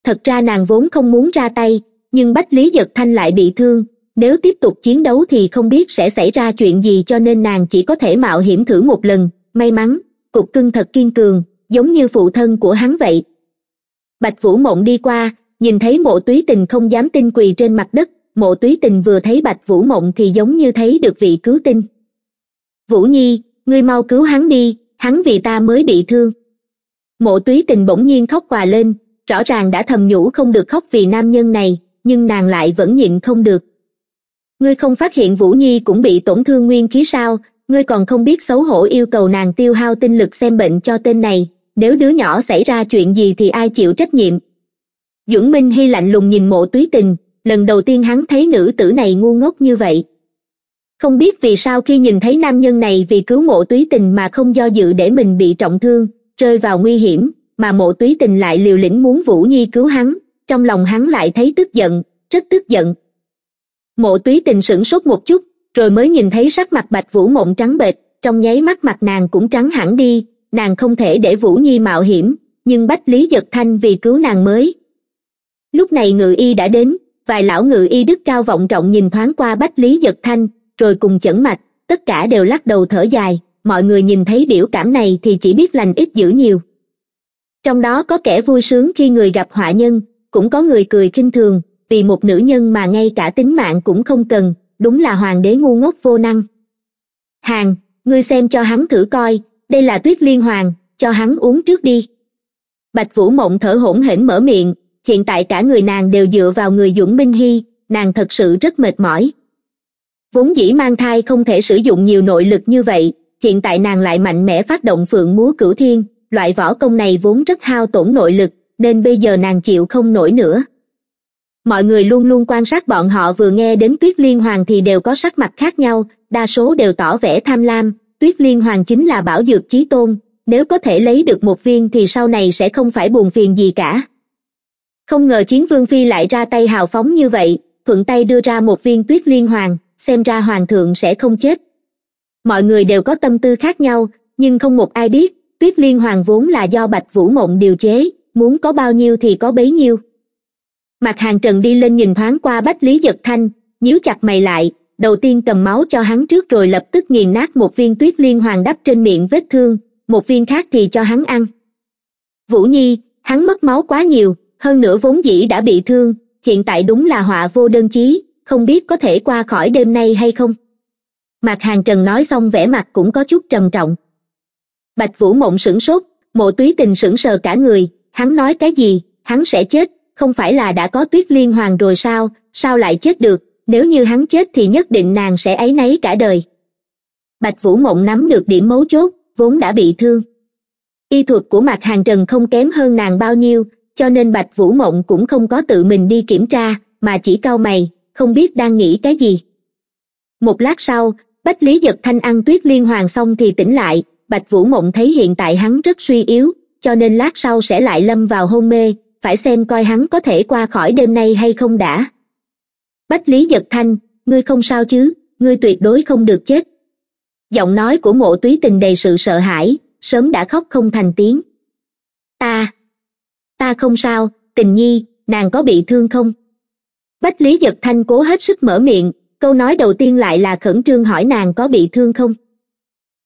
thật ra nàng vốn không muốn ra tay nhưng bách lý giật thanh lại bị thương nếu tiếp tục chiến đấu thì không biết sẽ xảy ra chuyện gì cho nên nàng chỉ có thể mạo hiểm thử một lần may mắn cục cưng thật kiên cường giống như phụ thân của hắn vậy bạch vũ mộng đi qua nhìn thấy mộ túy tình không dám tin quỳ trên mặt đất mộ túy tình vừa thấy bạch vũ mộng thì giống như thấy được vị cứu tinh vũ nhi ngươi mau cứu hắn đi hắn vì ta mới bị thương mộ túy tình bỗng nhiên khóc quà lên rõ ràng đã thầm nhủ không được khóc vì nam nhân này nhưng nàng lại vẫn nhịn không được ngươi không phát hiện vũ nhi cũng bị tổn thương nguyên khí sao ngươi còn không biết xấu hổ yêu cầu nàng tiêu hao tinh lực xem bệnh cho tên này nếu đứa nhỏ xảy ra chuyện gì thì ai chịu trách nhiệm dưỡng minh hy lạnh lùng nhìn mộ túy tình lần đầu tiên hắn thấy nữ tử này ngu ngốc như vậy không biết vì sao khi nhìn thấy nam nhân này vì cứu mộ túy tình mà không do dự để mình bị trọng thương rơi vào nguy hiểm mà mộ túy tình lại liều lĩnh muốn vũ nhi cứu hắn trong lòng hắn lại thấy tức giận rất tức giận mộ túy tình sửng sốt một chút rồi mới nhìn thấy sắc mặt bạch vũ mộng trắng bệch trong nháy mắt mặt nàng cũng trắng hẳn đi nàng không thể để vũ nhi mạo hiểm nhưng bách lý giật thanh vì cứu nàng mới lúc này ngự y đã đến vài lão ngự y đức cao vọng trọng nhìn thoáng qua bách lý giật thanh rồi cùng chẩn mạch tất cả đều lắc đầu thở dài mọi người nhìn thấy biểu cảm này thì chỉ biết lành ít dữ nhiều trong đó có kẻ vui sướng khi người gặp họa nhân cũng có người cười kinh thường vì một nữ nhân mà ngay cả tính mạng cũng không cần đúng là hoàng đế ngu ngốc vô năng hàng ngươi xem cho hắn thử coi đây là tuyết liên hoàng cho hắn uống trước đi bạch vũ mộng thở hổn hển mở miệng hiện tại cả người nàng đều dựa vào người dũng minh hy nàng thật sự rất mệt mỏi vốn dĩ mang thai không thể sử dụng nhiều nội lực như vậy hiện tại nàng lại mạnh mẽ phát động phượng múa cửu thiên loại võ công này vốn rất hao tổn nội lực nên bây giờ nàng chịu không nổi nữa mọi người luôn luôn quan sát bọn họ vừa nghe đến tuyết liên hoàng thì đều có sắc mặt khác nhau đa số đều tỏ vẻ tham lam tuyết liên hoàng chính là bảo dược chí tôn nếu có thể lấy được một viên thì sau này sẽ không phải buồn phiền gì cả không ngờ chiến vương phi lại ra tay hào phóng như vậy thuận tay đưa ra một viên tuyết liên hoàng xem ra hoàng thượng sẽ không chết mọi người đều có tâm tư khác nhau nhưng không một ai biết tuyết liên hoàng vốn là do bạch vũ mộng điều chế muốn có bao nhiêu thì có bấy nhiêu mặt hàng trần đi lên nhìn thoáng qua bách lý giật thanh nhíu chặt mày lại đầu tiên cầm máu cho hắn trước rồi lập tức nghiền nát một viên tuyết liên hoàng đắp trên miệng vết thương một viên khác thì cho hắn ăn vũ nhi hắn mất máu quá nhiều hơn nữa vốn dĩ đã bị thương hiện tại đúng là họa vô đơn chí không biết có thể qua khỏi đêm nay hay không mạc hàng trần nói xong vẻ mặt cũng có chút trầm trọng bạch vũ mộng sửng sốt mộ túy tình sững sờ cả người hắn nói cái gì hắn sẽ chết không phải là đã có tuyết liên hoàng rồi sao sao lại chết được nếu như hắn chết thì nhất định nàng sẽ áy náy cả đời bạch vũ mộng nắm được điểm mấu chốt vốn đã bị thương y thuật của mạc hàng trần không kém hơn nàng bao nhiêu cho nên bạch vũ mộng cũng không có tự mình đi kiểm tra mà chỉ cau mày không biết đang nghĩ cái gì một lát sau bách lý giật thanh ăn tuyết liên hoàn xong thì tỉnh lại bạch vũ mộng thấy hiện tại hắn rất suy yếu cho nên lát sau sẽ lại lâm vào hôn mê phải xem coi hắn có thể qua khỏi đêm nay hay không đã bách lý giật thanh ngươi không sao chứ ngươi tuyệt đối không được chết giọng nói của mộ túy tình đầy sự sợ hãi sớm đã khóc không thành tiếng ta ta không sao tình nhi nàng có bị thương không bách lý giật thanh cố hết sức mở miệng câu nói đầu tiên lại là khẩn trương hỏi nàng có bị thương không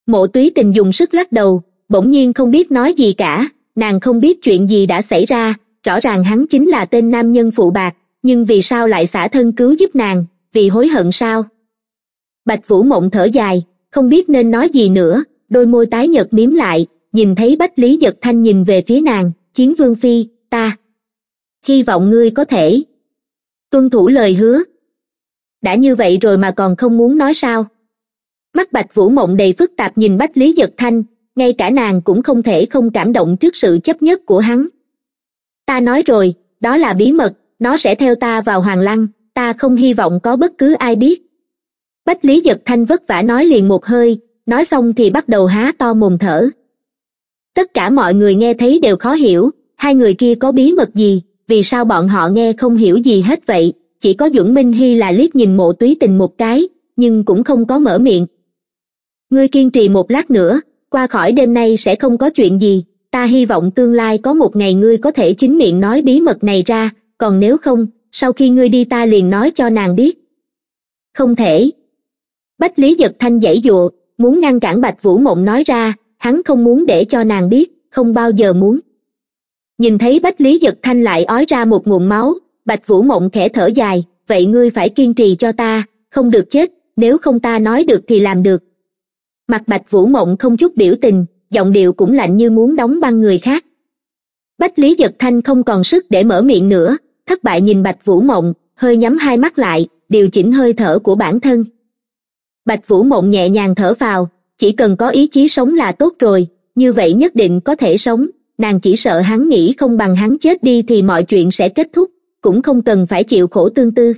mộ túy tình dùng sức lắc đầu bỗng nhiên không biết nói gì cả nàng không biết chuyện gì đã xảy ra rõ ràng hắn chính là tên nam nhân phụ bạc nhưng vì sao lại xả thân cứu giúp nàng vì hối hận sao bạch vũ mộng thở dài không biết nên nói gì nữa đôi môi tái nhợt miếm lại nhìn thấy bách lý giật thanh nhìn về phía nàng chiến vương phi ta hy vọng ngươi có thể tuân thủ lời hứa đã như vậy rồi mà còn không muốn nói sao mắt bạch vũ mộng đầy phức tạp nhìn bách lý giật thanh ngay cả nàng cũng không thể không cảm động trước sự chấp nhất của hắn ta nói rồi đó là bí mật nó sẽ theo ta vào hoàng lăng ta không hy vọng có bất cứ ai biết bách lý giật thanh vất vả nói liền một hơi nói xong thì bắt đầu há to mồm thở tất cả mọi người nghe thấy đều khó hiểu hai người kia có bí mật gì vì sao bọn họ nghe không hiểu gì hết vậy chỉ có duẩn minh hy là liếc nhìn mộ túy tình một cái nhưng cũng không có mở miệng ngươi kiên trì một lát nữa qua khỏi đêm nay sẽ không có chuyện gì ta hy vọng tương lai có một ngày ngươi có thể chính miệng nói bí mật này ra còn nếu không sau khi ngươi đi ta liền nói cho nàng biết không thể bách lý giật thanh dãy dụa muốn ngăn cản bạch vũ mộng nói ra hắn không muốn để cho nàng biết không bao giờ muốn nhìn thấy bách lý giật thanh lại ói ra một nguồn máu bạch vũ mộng khẽ thở dài vậy ngươi phải kiên trì cho ta không được chết nếu không ta nói được thì làm được mặt bạch vũ mộng không chút biểu tình giọng điệu cũng lạnh như muốn đóng băng người khác bách lý giật thanh không còn sức để mở miệng nữa thất bại nhìn bạch vũ mộng hơi nhắm hai mắt lại điều chỉnh hơi thở của bản thân bạch vũ mộng nhẹ nhàng thở vào chỉ cần có ý chí sống là tốt rồi như vậy nhất định có thể sống nàng chỉ sợ hắn nghĩ không bằng hắn chết đi thì mọi chuyện sẽ kết thúc cũng không cần phải chịu khổ tương tư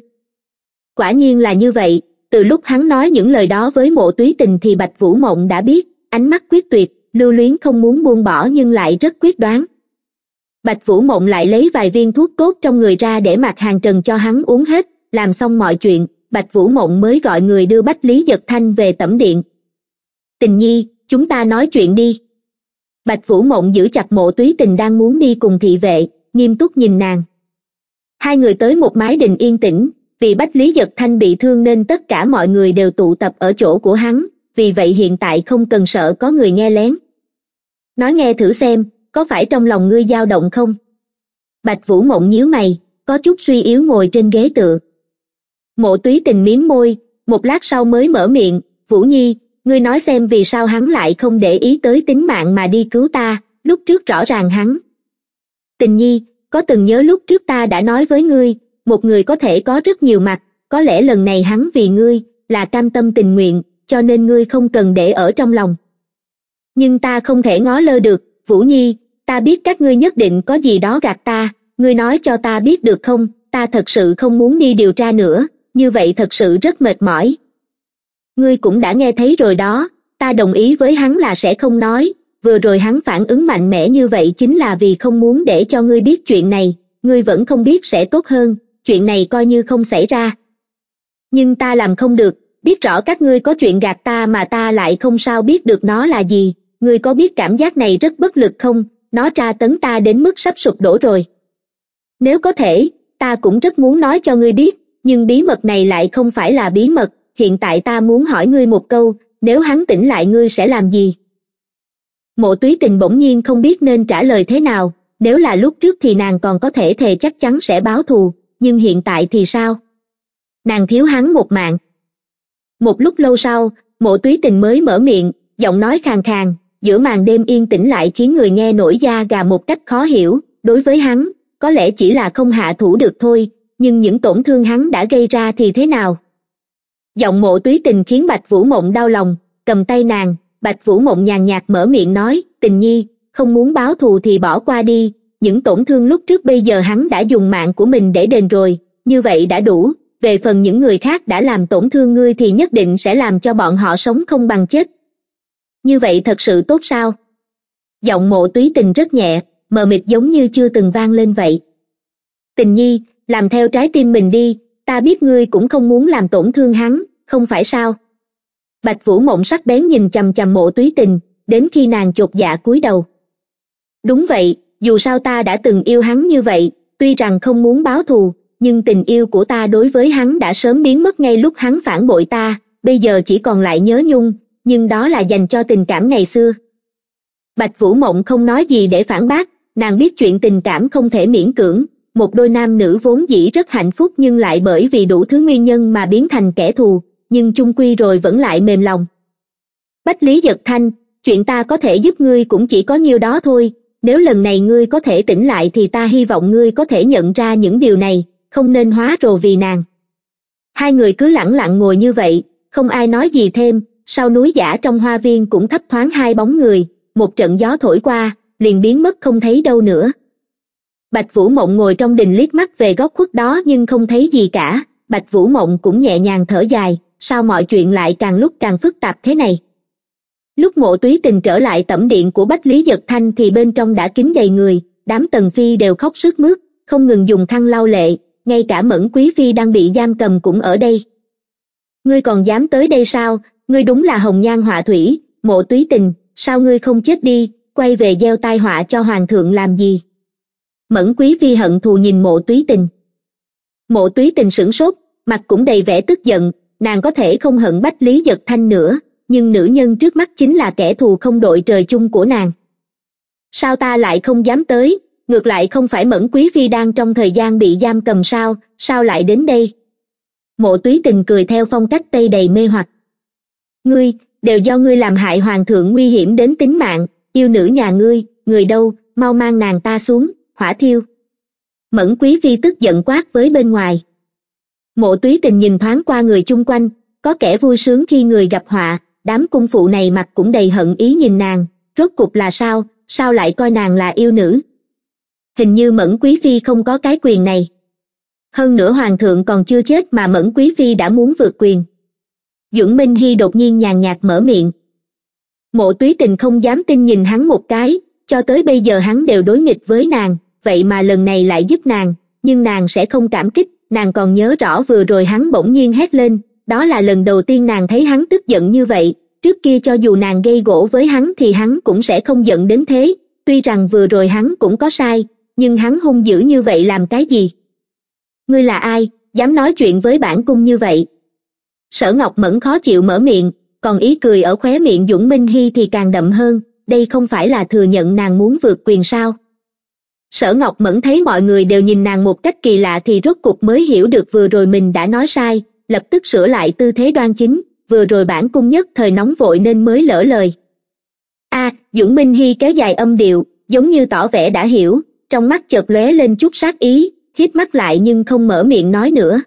quả nhiên là như vậy từ lúc hắn nói những lời đó với mộ túy tình thì bạch vũ mộng đã biết ánh mắt quyết tuyệt lưu luyến không muốn buông bỏ nhưng lại rất quyết đoán bạch vũ mộng lại lấy vài viên thuốc tốt trong người ra để mặc hàng trần cho hắn uống hết làm xong mọi chuyện bạch vũ mộng mới gọi người đưa bách lý giật thanh về tẩm điện tình nhi chúng ta nói chuyện đi bạch vũ mộng giữ chặt mộ túy tình đang muốn đi cùng thị vệ nghiêm túc nhìn nàng hai người tới một mái đình yên tĩnh vì bách lý giật thanh bị thương nên tất cả mọi người đều tụ tập ở chỗ của hắn vì vậy hiện tại không cần sợ có người nghe lén nói nghe thử xem có phải trong lòng ngươi dao động không bạch vũ mộng nhíu mày có chút suy yếu ngồi trên ghế tựa mộ túy tình mím môi một lát sau mới mở miệng vũ nhi ngươi nói xem vì sao hắn lại không để ý tới tính mạng mà đi cứu ta lúc trước rõ ràng hắn tình nhi có từng nhớ lúc trước ta đã nói với ngươi một người có thể có rất nhiều mặt có lẽ lần này hắn vì ngươi là cam tâm tình nguyện cho nên ngươi không cần để ở trong lòng nhưng ta không thể ngó lơ được vũ nhi ta biết các ngươi nhất định có gì đó gạt ta ngươi nói cho ta biết được không ta thật sự không muốn đi điều tra nữa như vậy thật sự rất mệt mỏi ngươi cũng đã nghe thấy rồi đó ta đồng ý với hắn là sẽ không nói vừa rồi hắn phản ứng mạnh mẽ như vậy chính là vì không muốn để cho ngươi biết chuyện này ngươi vẫn không biết sẽ tốt hơn chuyện này coi như không xảy ra nhưng ta làm không được biết rõ các ngươi có chuyện gạt ta mà ta lại không sao biết được nó là gì ngươi có biết cảm giác này rất bất lực không nó tra tấn ta đến mức sắp sụp đổ rồi nếu có thể ta cũng rất muốn nói cho ngươi biết nhưng bí mật này lại không phải là bí mật hiện tại ta muốn hỏi ngươi một câu nếu hắn tỉnh lại ngươi sẽ làm gì mộ túy tình bỗng nhiên không biết nên trả lời thế nào nếu là lúc trước thì nàng còn có thể thề chắc chắn sẽ báo thù nhưng hiện tại thì sao nàng thiếu hắn một mạng một lúc lâu sau mộ túy tình mới mở miệng giọng nói khàn khàn giữa màn đêm yên tĩnh lại khiến người nghe nổi da gà một cách khó hiểu đối với hắn có lẽ chỉ là không hạ thủ được thôi nhưng những tổn thương hắn đã gây ra thì thế nào giọng mộ túy tình khiến bạch vũ mộng đau lòng cầm tay nàng bạch vũ mộng nhàn nhạt mở miệng nói tình nhi không muốn báo thù thì bỏ qua đi những tổn thương lúc trước bây giờ hắn đã dùng mạng của mình để đền rồi như vậy đã đủ về phần những người khác đã làm tổn thương ngươi thì nhất định sẽ làm cho bọn họ sống không bằng chết như vậy thật sự tốt sao giọng mộ túy tình rất nhẹ mờ mịt giống như chưa từng vang lên vậy tình nhi làm theo trái tim mình đi ta biết ngươi cũng không muốn làm tổn thương hắn không phải sao bạch vũ mộng sắc bén nhìn chằm chằm mộ túy tình đến khi nàng chột dạ cúi đầu đúng vậy dù sao ta đã từng yêu hắn như vậy tuy rằng không muốn báo thù nhưng tình yêu của ta đối với hắn đã sớm biến mất ngay lúc hắn phản bội ta bây giờ chỉ còn lại nhớ nhung nhưng đó là dành cho tình cảm ngày xưa bạch vũ mộng không nói gì để phản bác nàng biết chuyện tình cảm không thể miễn cưỡng một đôi nam nữ vốn dĩ rất hạnh phúc nhưng lại bởi vì đủ thứ nguyên nhân mà biến thành kẻ thù nhưng chung quy rồi vẫn lại mềm lòng bách lý giật thanh chuyện ta có thể giúp ngươi cũng chỉ có nhiêu đó thôi nếu lần này ngươi có thể tỉnh lại thì ta hy vọng ngươi có thể nhận ra những điều này không nên hóa rồ vì nàng hai người cứ lẳng lặng ngồi như vậy không ai nói gì thêm sau núi giả trong hoa viên cũng thấp thoáng hai bóng người một trận gió thổi qua liền biến mất không thấy đâu nữa bạch vũ mộng ngồi trong đình liếc mắt về góc khuất đó nhưng không thấy gì cả bạch vũ mộng cũng nhẹ nhàng thở dài sao mọi chuyện lại càng lúc càng phức tạp thế này lúc mộ túy tình trở lại tẩm điện của bách lý giật thanh thì bên trong đã kín đầy người đám tần phi đều khóc sức mướt không ngừng dùng khăn lau lệ ngay cả mẫn quý phi đang bị giam cầm cũng ở đây ngươi còn dám tới đây sao ngươi đúng là hồng nhan họa thủy mộ túy tình sao ngươi không chết đi quay về gieo tai họa cho hoàng thượng làm gì mẫn quý phi hận thù nhìn mộ túy tình mộ túy tình sửng sốt mặt cũng đầy vẻ tức giận nàng có thể không hận bách lý giật thanh nữa nhưng nữ nhân trước mắt chính là kẻ thù không đội trời chung của nàng sao ta lại không dám tới ngược lại không phải mẫn quý phi đang trong thời gian bị giam cầm sao sao lại đến đây mộ túy tình cười theo phong cách tây đầy mê hoặc ngươi đều do ngươi làm hại hoàng thượng nguy hiểm đến tính mạng yêu nữ nhà ngươi người đâu mau mang nàng ta xuống hỏa thiêu mẫn quý phi tức giận quát với bên ngoài mộ túy tình nhìn thoáng qua người chung quanh có kẻ vui sướng khi người gặp họa đám cung phụ này mặt cũng đầy hận ý nhìn nàng rốt cục là sao sao lại coi nàng là yêu nữ hình như mẫn quý phi không có cái quyền này hơn nữa hoàng thượng còn chưa chết mà mẫn quý phi đã muốn vượt quyền dưỡng minh hy đột nhiên nhàn nhạt mở miệng mộ túy tình không dám tin nhìn hắn một cái cho tới bây giờ hắn đều đối nghịch với nàng vậy mà lần này lại giúp nàng nhưng nàng sẽ không cảm kích nàng còn nhớ rõ vừa rồi hắn bỗng nhiên hét lên đó là lần đầu tiên nàng thấy hắn tức giận như vậy trước kia cho dù nàng gây gỗ với hắn thì hắn cũng sẽ không giận đến thế tuy rằng vừa rồi hắn cũng có sai nhưng hắn hung dữ như vậy làm cái gì ngươi là ai dám nói chuyện với bản cung như vậy sở ngọc mẫn khó chịu mở miệng còn ý cười ở khóe miệng dũng minh hy thì càng đậm hơn đây không phải là thừa nhận nàng muốn vượt quyền sao sở ngọc mẫn thấy mọi người đều nhìn nàng một cách kỳ lạ thì rốt cuộc mới hiểu được vừa rồi mình đã nói sai lập tức sửa lại tư thế đoan chính vừa rồi bản cung nhất thời nóng vội nên mới lỡ lời a à, dưỡng minh hy kéo dài âm điệu giống như tỏ vẻ đã hiểu trong mắt chợt lóe lên chút sát ý hít mắt lại nhưng không mở miệng nói nữa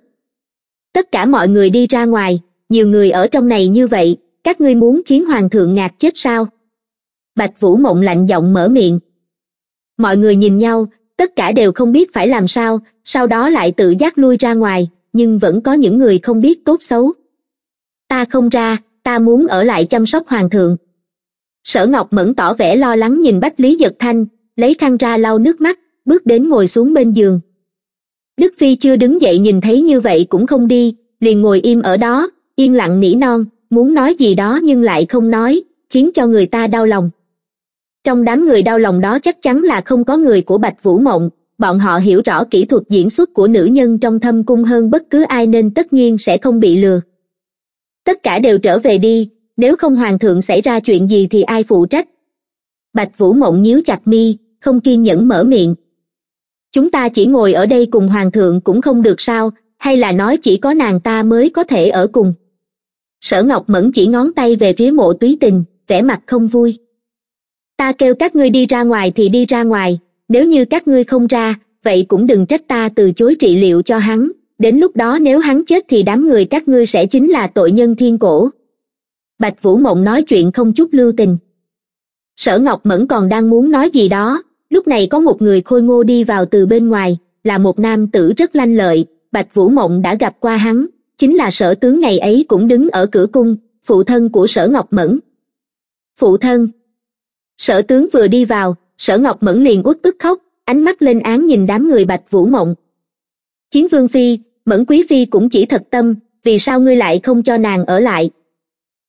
tất cả mọi người đi ra ngoài nhiều người ở trong này như vậy các ngươi muốn khiến hoàng thượng ngạc chết sao bạch vũ mộng lạnh giọng mở miệng mọi người nhìn nhau tất cả đều không biết phải làm sao sau đó lại tự giác lui ra ngoài nhưng vẫn có những người không biết tốt xấu ta không ra ta muốn ở lại chăm sóc hoàng thượng sở ngọc mẫn tỏ vẻ lo lắng nhìn bách lý giật thanh lấy khăn ra lau nước mắt bước đến ngồi xuống bên giường đức phi chưa đứng dậy nhìn thấy như vậy cũng không đi liền ngồi im ở đó yên lặng nỉ non muốn nói gì đó nhưng lại không nói khiến cho người ta đau lòng trong đám người đau lòng đó chắc chắn là không có người của bạch vũ mộng bọn họ hiểu rõ kỹ thuật diễn xuất của nữ nhân trong thâm cung hơn bất cứ ai nên tất nhiên sẽ không bị lừa tất cả đều trở về đi nếu không hoàng thượng xảy ra chuyện gì thì ai phụ trách bạch vũ mộng nhíu chặt mi không kiên nhẫn mở miệng chúng ta chỉ ngồi ở đây cùng hoàng thượng cũng không được sao hay là nói chỉ có nàng ta mới có thể ở cùng sở ngọc mẫn chỉ ngón tay về phía mộ túy tình vẻ mặt không vui ta kêu các ngươi đi ra ngoài thì đi ra ngoài nếu như các ngươi không ra vậy cũng đừng trách ta từ chối trị liệu cho hắn đến lúc đó nếu hắn chết thì đám người các ngươi sẽ chính là tội nhân thiên cổ bạch vũ mộng nói chuyện không chút lưu tình sở ngọc mẫn còn đang muốn nói gì đó lúc này có một người khôi ngô đi vào từ bên ngoài là một nam tử rất lanh lợi bạch vũ mộng đã gặp qua hắn chính là sở tướng ngày ấy cũng đứng ở cửa cung phụ thân của sở ngọc mẫn phụ thân sở tướng vừa đi vào sở ngọc mẫn liền uất ức khóc ánh mắt lên án nhìn đám người bạch vũ mộng chiến vương phi mẫn quý phi cũng chỉ thật tâm vì sao ngươi lại không cho nàng ở lại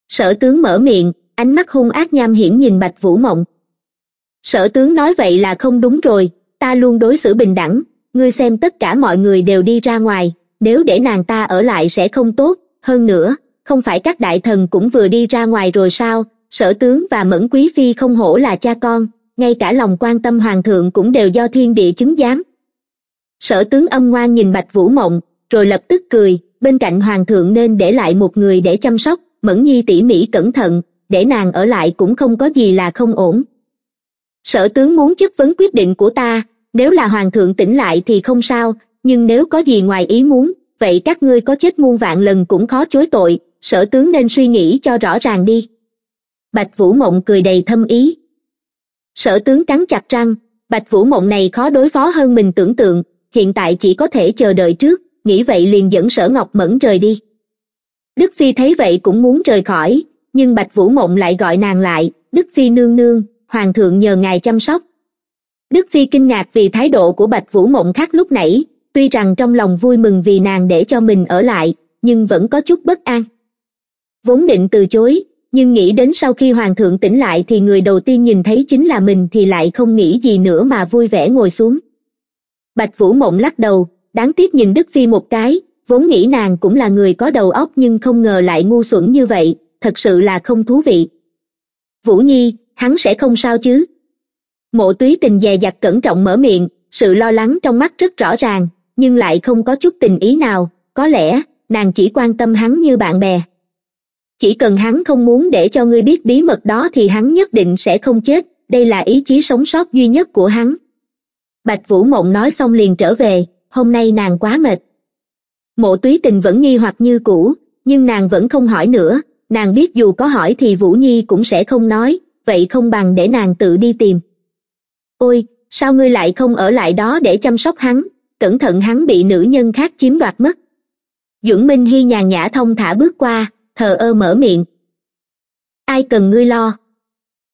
sở tướng mở miệng ánh mắt hung ác nham hiểm nhìn bạch vũ mộng sở tướng nói vậy là không đúng rồi ta luôn đối xử bình đẳng ngươi xem tất cả mọi người đều đi ra ngoài nếu để nàng ta ở lại sẽ không tốt hơn nữa không phải các đại thần cũng vừa đi ra ngoài rồi sao sở tướng và mẫn quý phi không hổ là cha con ngay cả lòng quan tâm hoàng thượng cũng đều do thiên địa chứng giám sở tướng âm ngoan nhìn bạch vũ mộng rồi lập tức cười bên cạnh hoàng thượng nên để lại một người để chăm sóc mẫn nhi tỉ mỉ cẩn thận để nàng ở lại cũng không có gì là không ổn sở tướng muốn chất vấn quyết định của ta nếu là hoàng thượng tỉnh lại thì không sao nhưng nếu có gì ngoài ý muốn vậy các ngươi có chết muôn vạn lần cũng khó chối tội sở tướng nên suy nghĩ cho rõ ràng đi bạch vũ mộng cười đầy thâm ý sở tướng cắn chặt răng bạch vũ mộng này khó đối phó hơn mình tưởng tượng hiện tại chỉ có thể chờ đợi trước nghĩ vậy liền dẫn sở ngọc mẫn rời đi đức phi thấy vậy cũng muốn rời khỏi nhưng bạch vũ mộng lại gọi nàng lại đức phi nương nương hoàng thượng nhờ ngài chăm sóc đức phi kinh ngạc vì thái độ của bạch vũ mộng khác lúc nãy tuy rằng trong lòng vui mừng vì nàng để cho mình ở lại nhưng vẫn có chút bất an vốn định từ chối nhưng nghĩ đến sau khi hoàng thượng tỉnh lại thì người đầu tiên nhìn thấy chính là mình thì lại không nghĩ gì nữa mà vui vẻ ngồi xuống bạch vũ mộng lắc đầu đáng tiếc nhìn đức phi một cái vốn nghĩ nàng cũng là người có đầu óc nhưng không ngờ lại ngu xuẩn như vậy thật sự là không thú vị vũ nhi hắn sẽ không sao chứ mộ túy tình dè dặt cẩn trọng mở miệng sự lo lắng trong mắt rất rõ ràng nhưng lại không có chút tình ý nào có lẽ nàng chỉ quan tâm hắn như bạn bè chỉ cần hắn không muốn để cho ngươi biết bí mật đó thì hắn nhất định sẽ không chết đây là ý chí sống sót duy nhất của hắn bạch vũ mộng nói xong liền trở về hôm nay nàng quá mệt mộ túy tình vẫn nghi hoặc như cũ nhưng nàng vẫn không hỏi nữa nàng biết dù có hỏi thì vũ nhi cũng sẽ không nói vậy không bằng để nàng tự đi tìm ôi sao ngươi lại không ở lại đó để chăm sóc hắn cẩn thận hắn bị nữ nhân khác chiếm đoạt mất dưỡng minh hy nhàn nhã thông thả bước qua thờ ơ mở miệng ai cần ngươi lo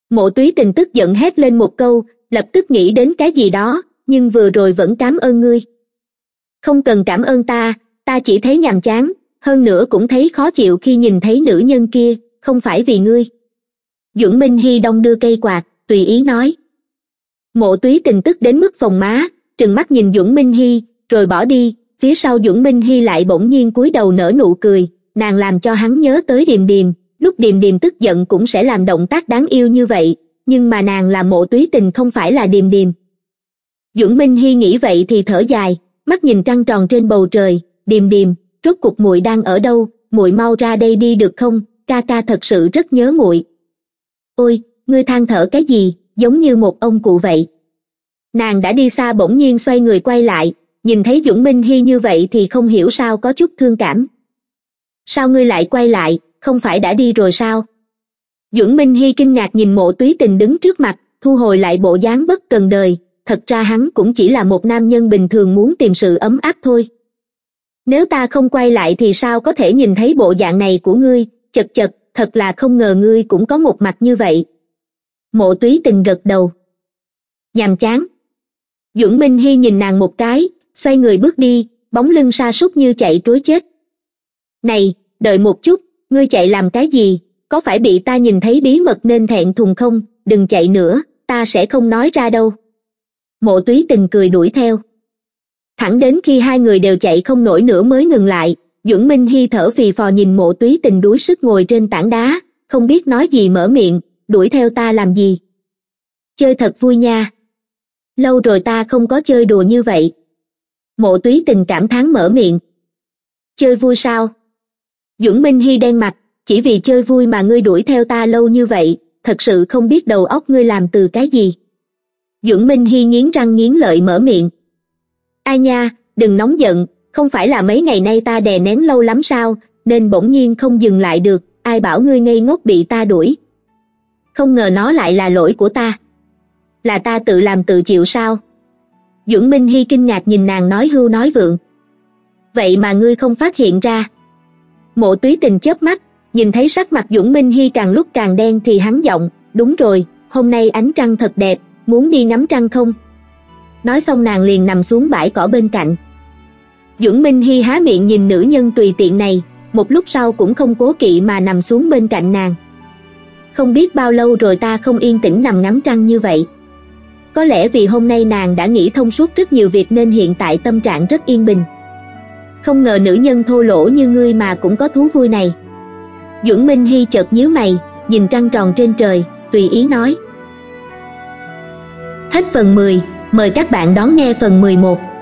mộ túy tình tức giận hét lên một câu lập tức nghĩ đến cái gì đó nhưng vừa rồi vẫn cảm ơn ngươi không cần cảm ơn ta ta chỉ thấy nhàm chán hơn nữa cũng thấy khó chịu khi nhìn thấy nữ nhân kia không phải vì ngươi duẩn minh hy đông đưa cây quạt tùy ý nói mộ túy tình tức đến mức phòng má trừng mắt nhìn duẩn minh hy rồi bỏ đi phía sau duẩn minh hy lại bỗng nhiên cúi đầu nở nụ cười nàng làm cho hắn nhớ tới điềm điềm lúc điềm điềm tức giận cũng sẽ làm động tác đáng yêu như vậy nhưng mà nàng là mộ túy tình không phải là điềm điềm dưỡng minh hy nghĩ vậy thì thở dài mắt nhìn trăng tròn trên bầu trời điềm điềm rốt cục muội đang ở đâu muội mau ra đây đi được không ca ca thật sự rất nhớ muội ôi ngươi than thở cái gì giống như một ông cụ vậy nàng đã đi xa bỗng nhiên xoay người quay lại nhìn thấy dưỡng minh hy như vậy thì không hiểu sao có chút thương cảm sao ngươi lại quay lại không phải đã đi rồi sao dưỡng minh hy kinh ngạc nhìn mộ túy tình đứng trước mặt thu hồi lại bộ dáng bất cần đời thật ra hắn cũng chỉ là một nam nhân bình thường muốn tìm sự ấm áp thôi nếu ta không quay lại thì sao có thể nhìn thấy bộ dạng này của ngươi chật chật thật là không ngờ ngươi cũng có một mặt như vậy mộ túy tình gật đầu nhàm chán dưỡng minh hy nhìn nàng một cái xoay người bước đi bóng lưng sa sút như chạy trối chết này đợi một chút ngươi chạy làm cái gì có phải bị ta nhìn thấy bí mật nên thẹn thùng không đừng chạy nữa ta sẽ không nói ra đâu mộ túy tình cười đuổi theo thẳng đến khi hai người đều chạy không nổi nữa mới ngừng lại dưỡng minh hy thở phì phò nhìn mộ túy tình đuối sức ngồi trên tảng đá không biết nói gì mở miệng đuổi theo ta làm gì chơi thật vui nha lâu rồi ta không có chơi đùa như vậy mộ túy tình cảm thán mở miệng chơi vui sao dưỡng minh hy đen mặt chỉ vì chơi vui mà ngươi đuổi theo ta lâu như vậy thật sự không biết đầu óc ngươi làm từ cái gì dưỡng minh hy nghiến răng nghiến lợi mở miệng ai nha đừng nóng giận không phải là mấy ngày nay ta đè nén lâu lắm sao nên bỗng nhiên không dừng lại được ai bảo ngươi ngây ngốc bị ta đuổi không ngờ nó lại là lỗi của ta là ta tự làm tự chịu sao dưỡng minh hy kinh ngạc nhìn nàng nói hưu nói vượng vậy mà ngươi không phát hiện ra mộ túy tình chớp mắt nhìn thấy sắc mặt dũng minh hy càng lúc càng đen thì hắn giọng đúng rồi hôm nay ánh trăng thật đẹp muốn đi ngắm trăng không nói xong nàng liền nằm xuống bãi cỏ bên cạnh dũng minh hy há miệng nhìn nữ nhân tùy tiện này một lúc sau cũng không cố kỵ mà nằm xuống bên cạnh nàng không biết bao lâu rồi ta không yên tĩnh nằm ngắm trăng như vậy có lẽ vì hôm nay nàng đã nghĩ thông suốt rất nhiều việc nên hiện tại tâm trạng rất yên bình không ngờ nữ nhân thô lỗ như ngươi mà cũng có thú vui này duẩn minh hy chợt nhíu mày nhìn trăng tròn trên trời tùy ý nói hết phần mười mời các bạn đón nghe phần mười một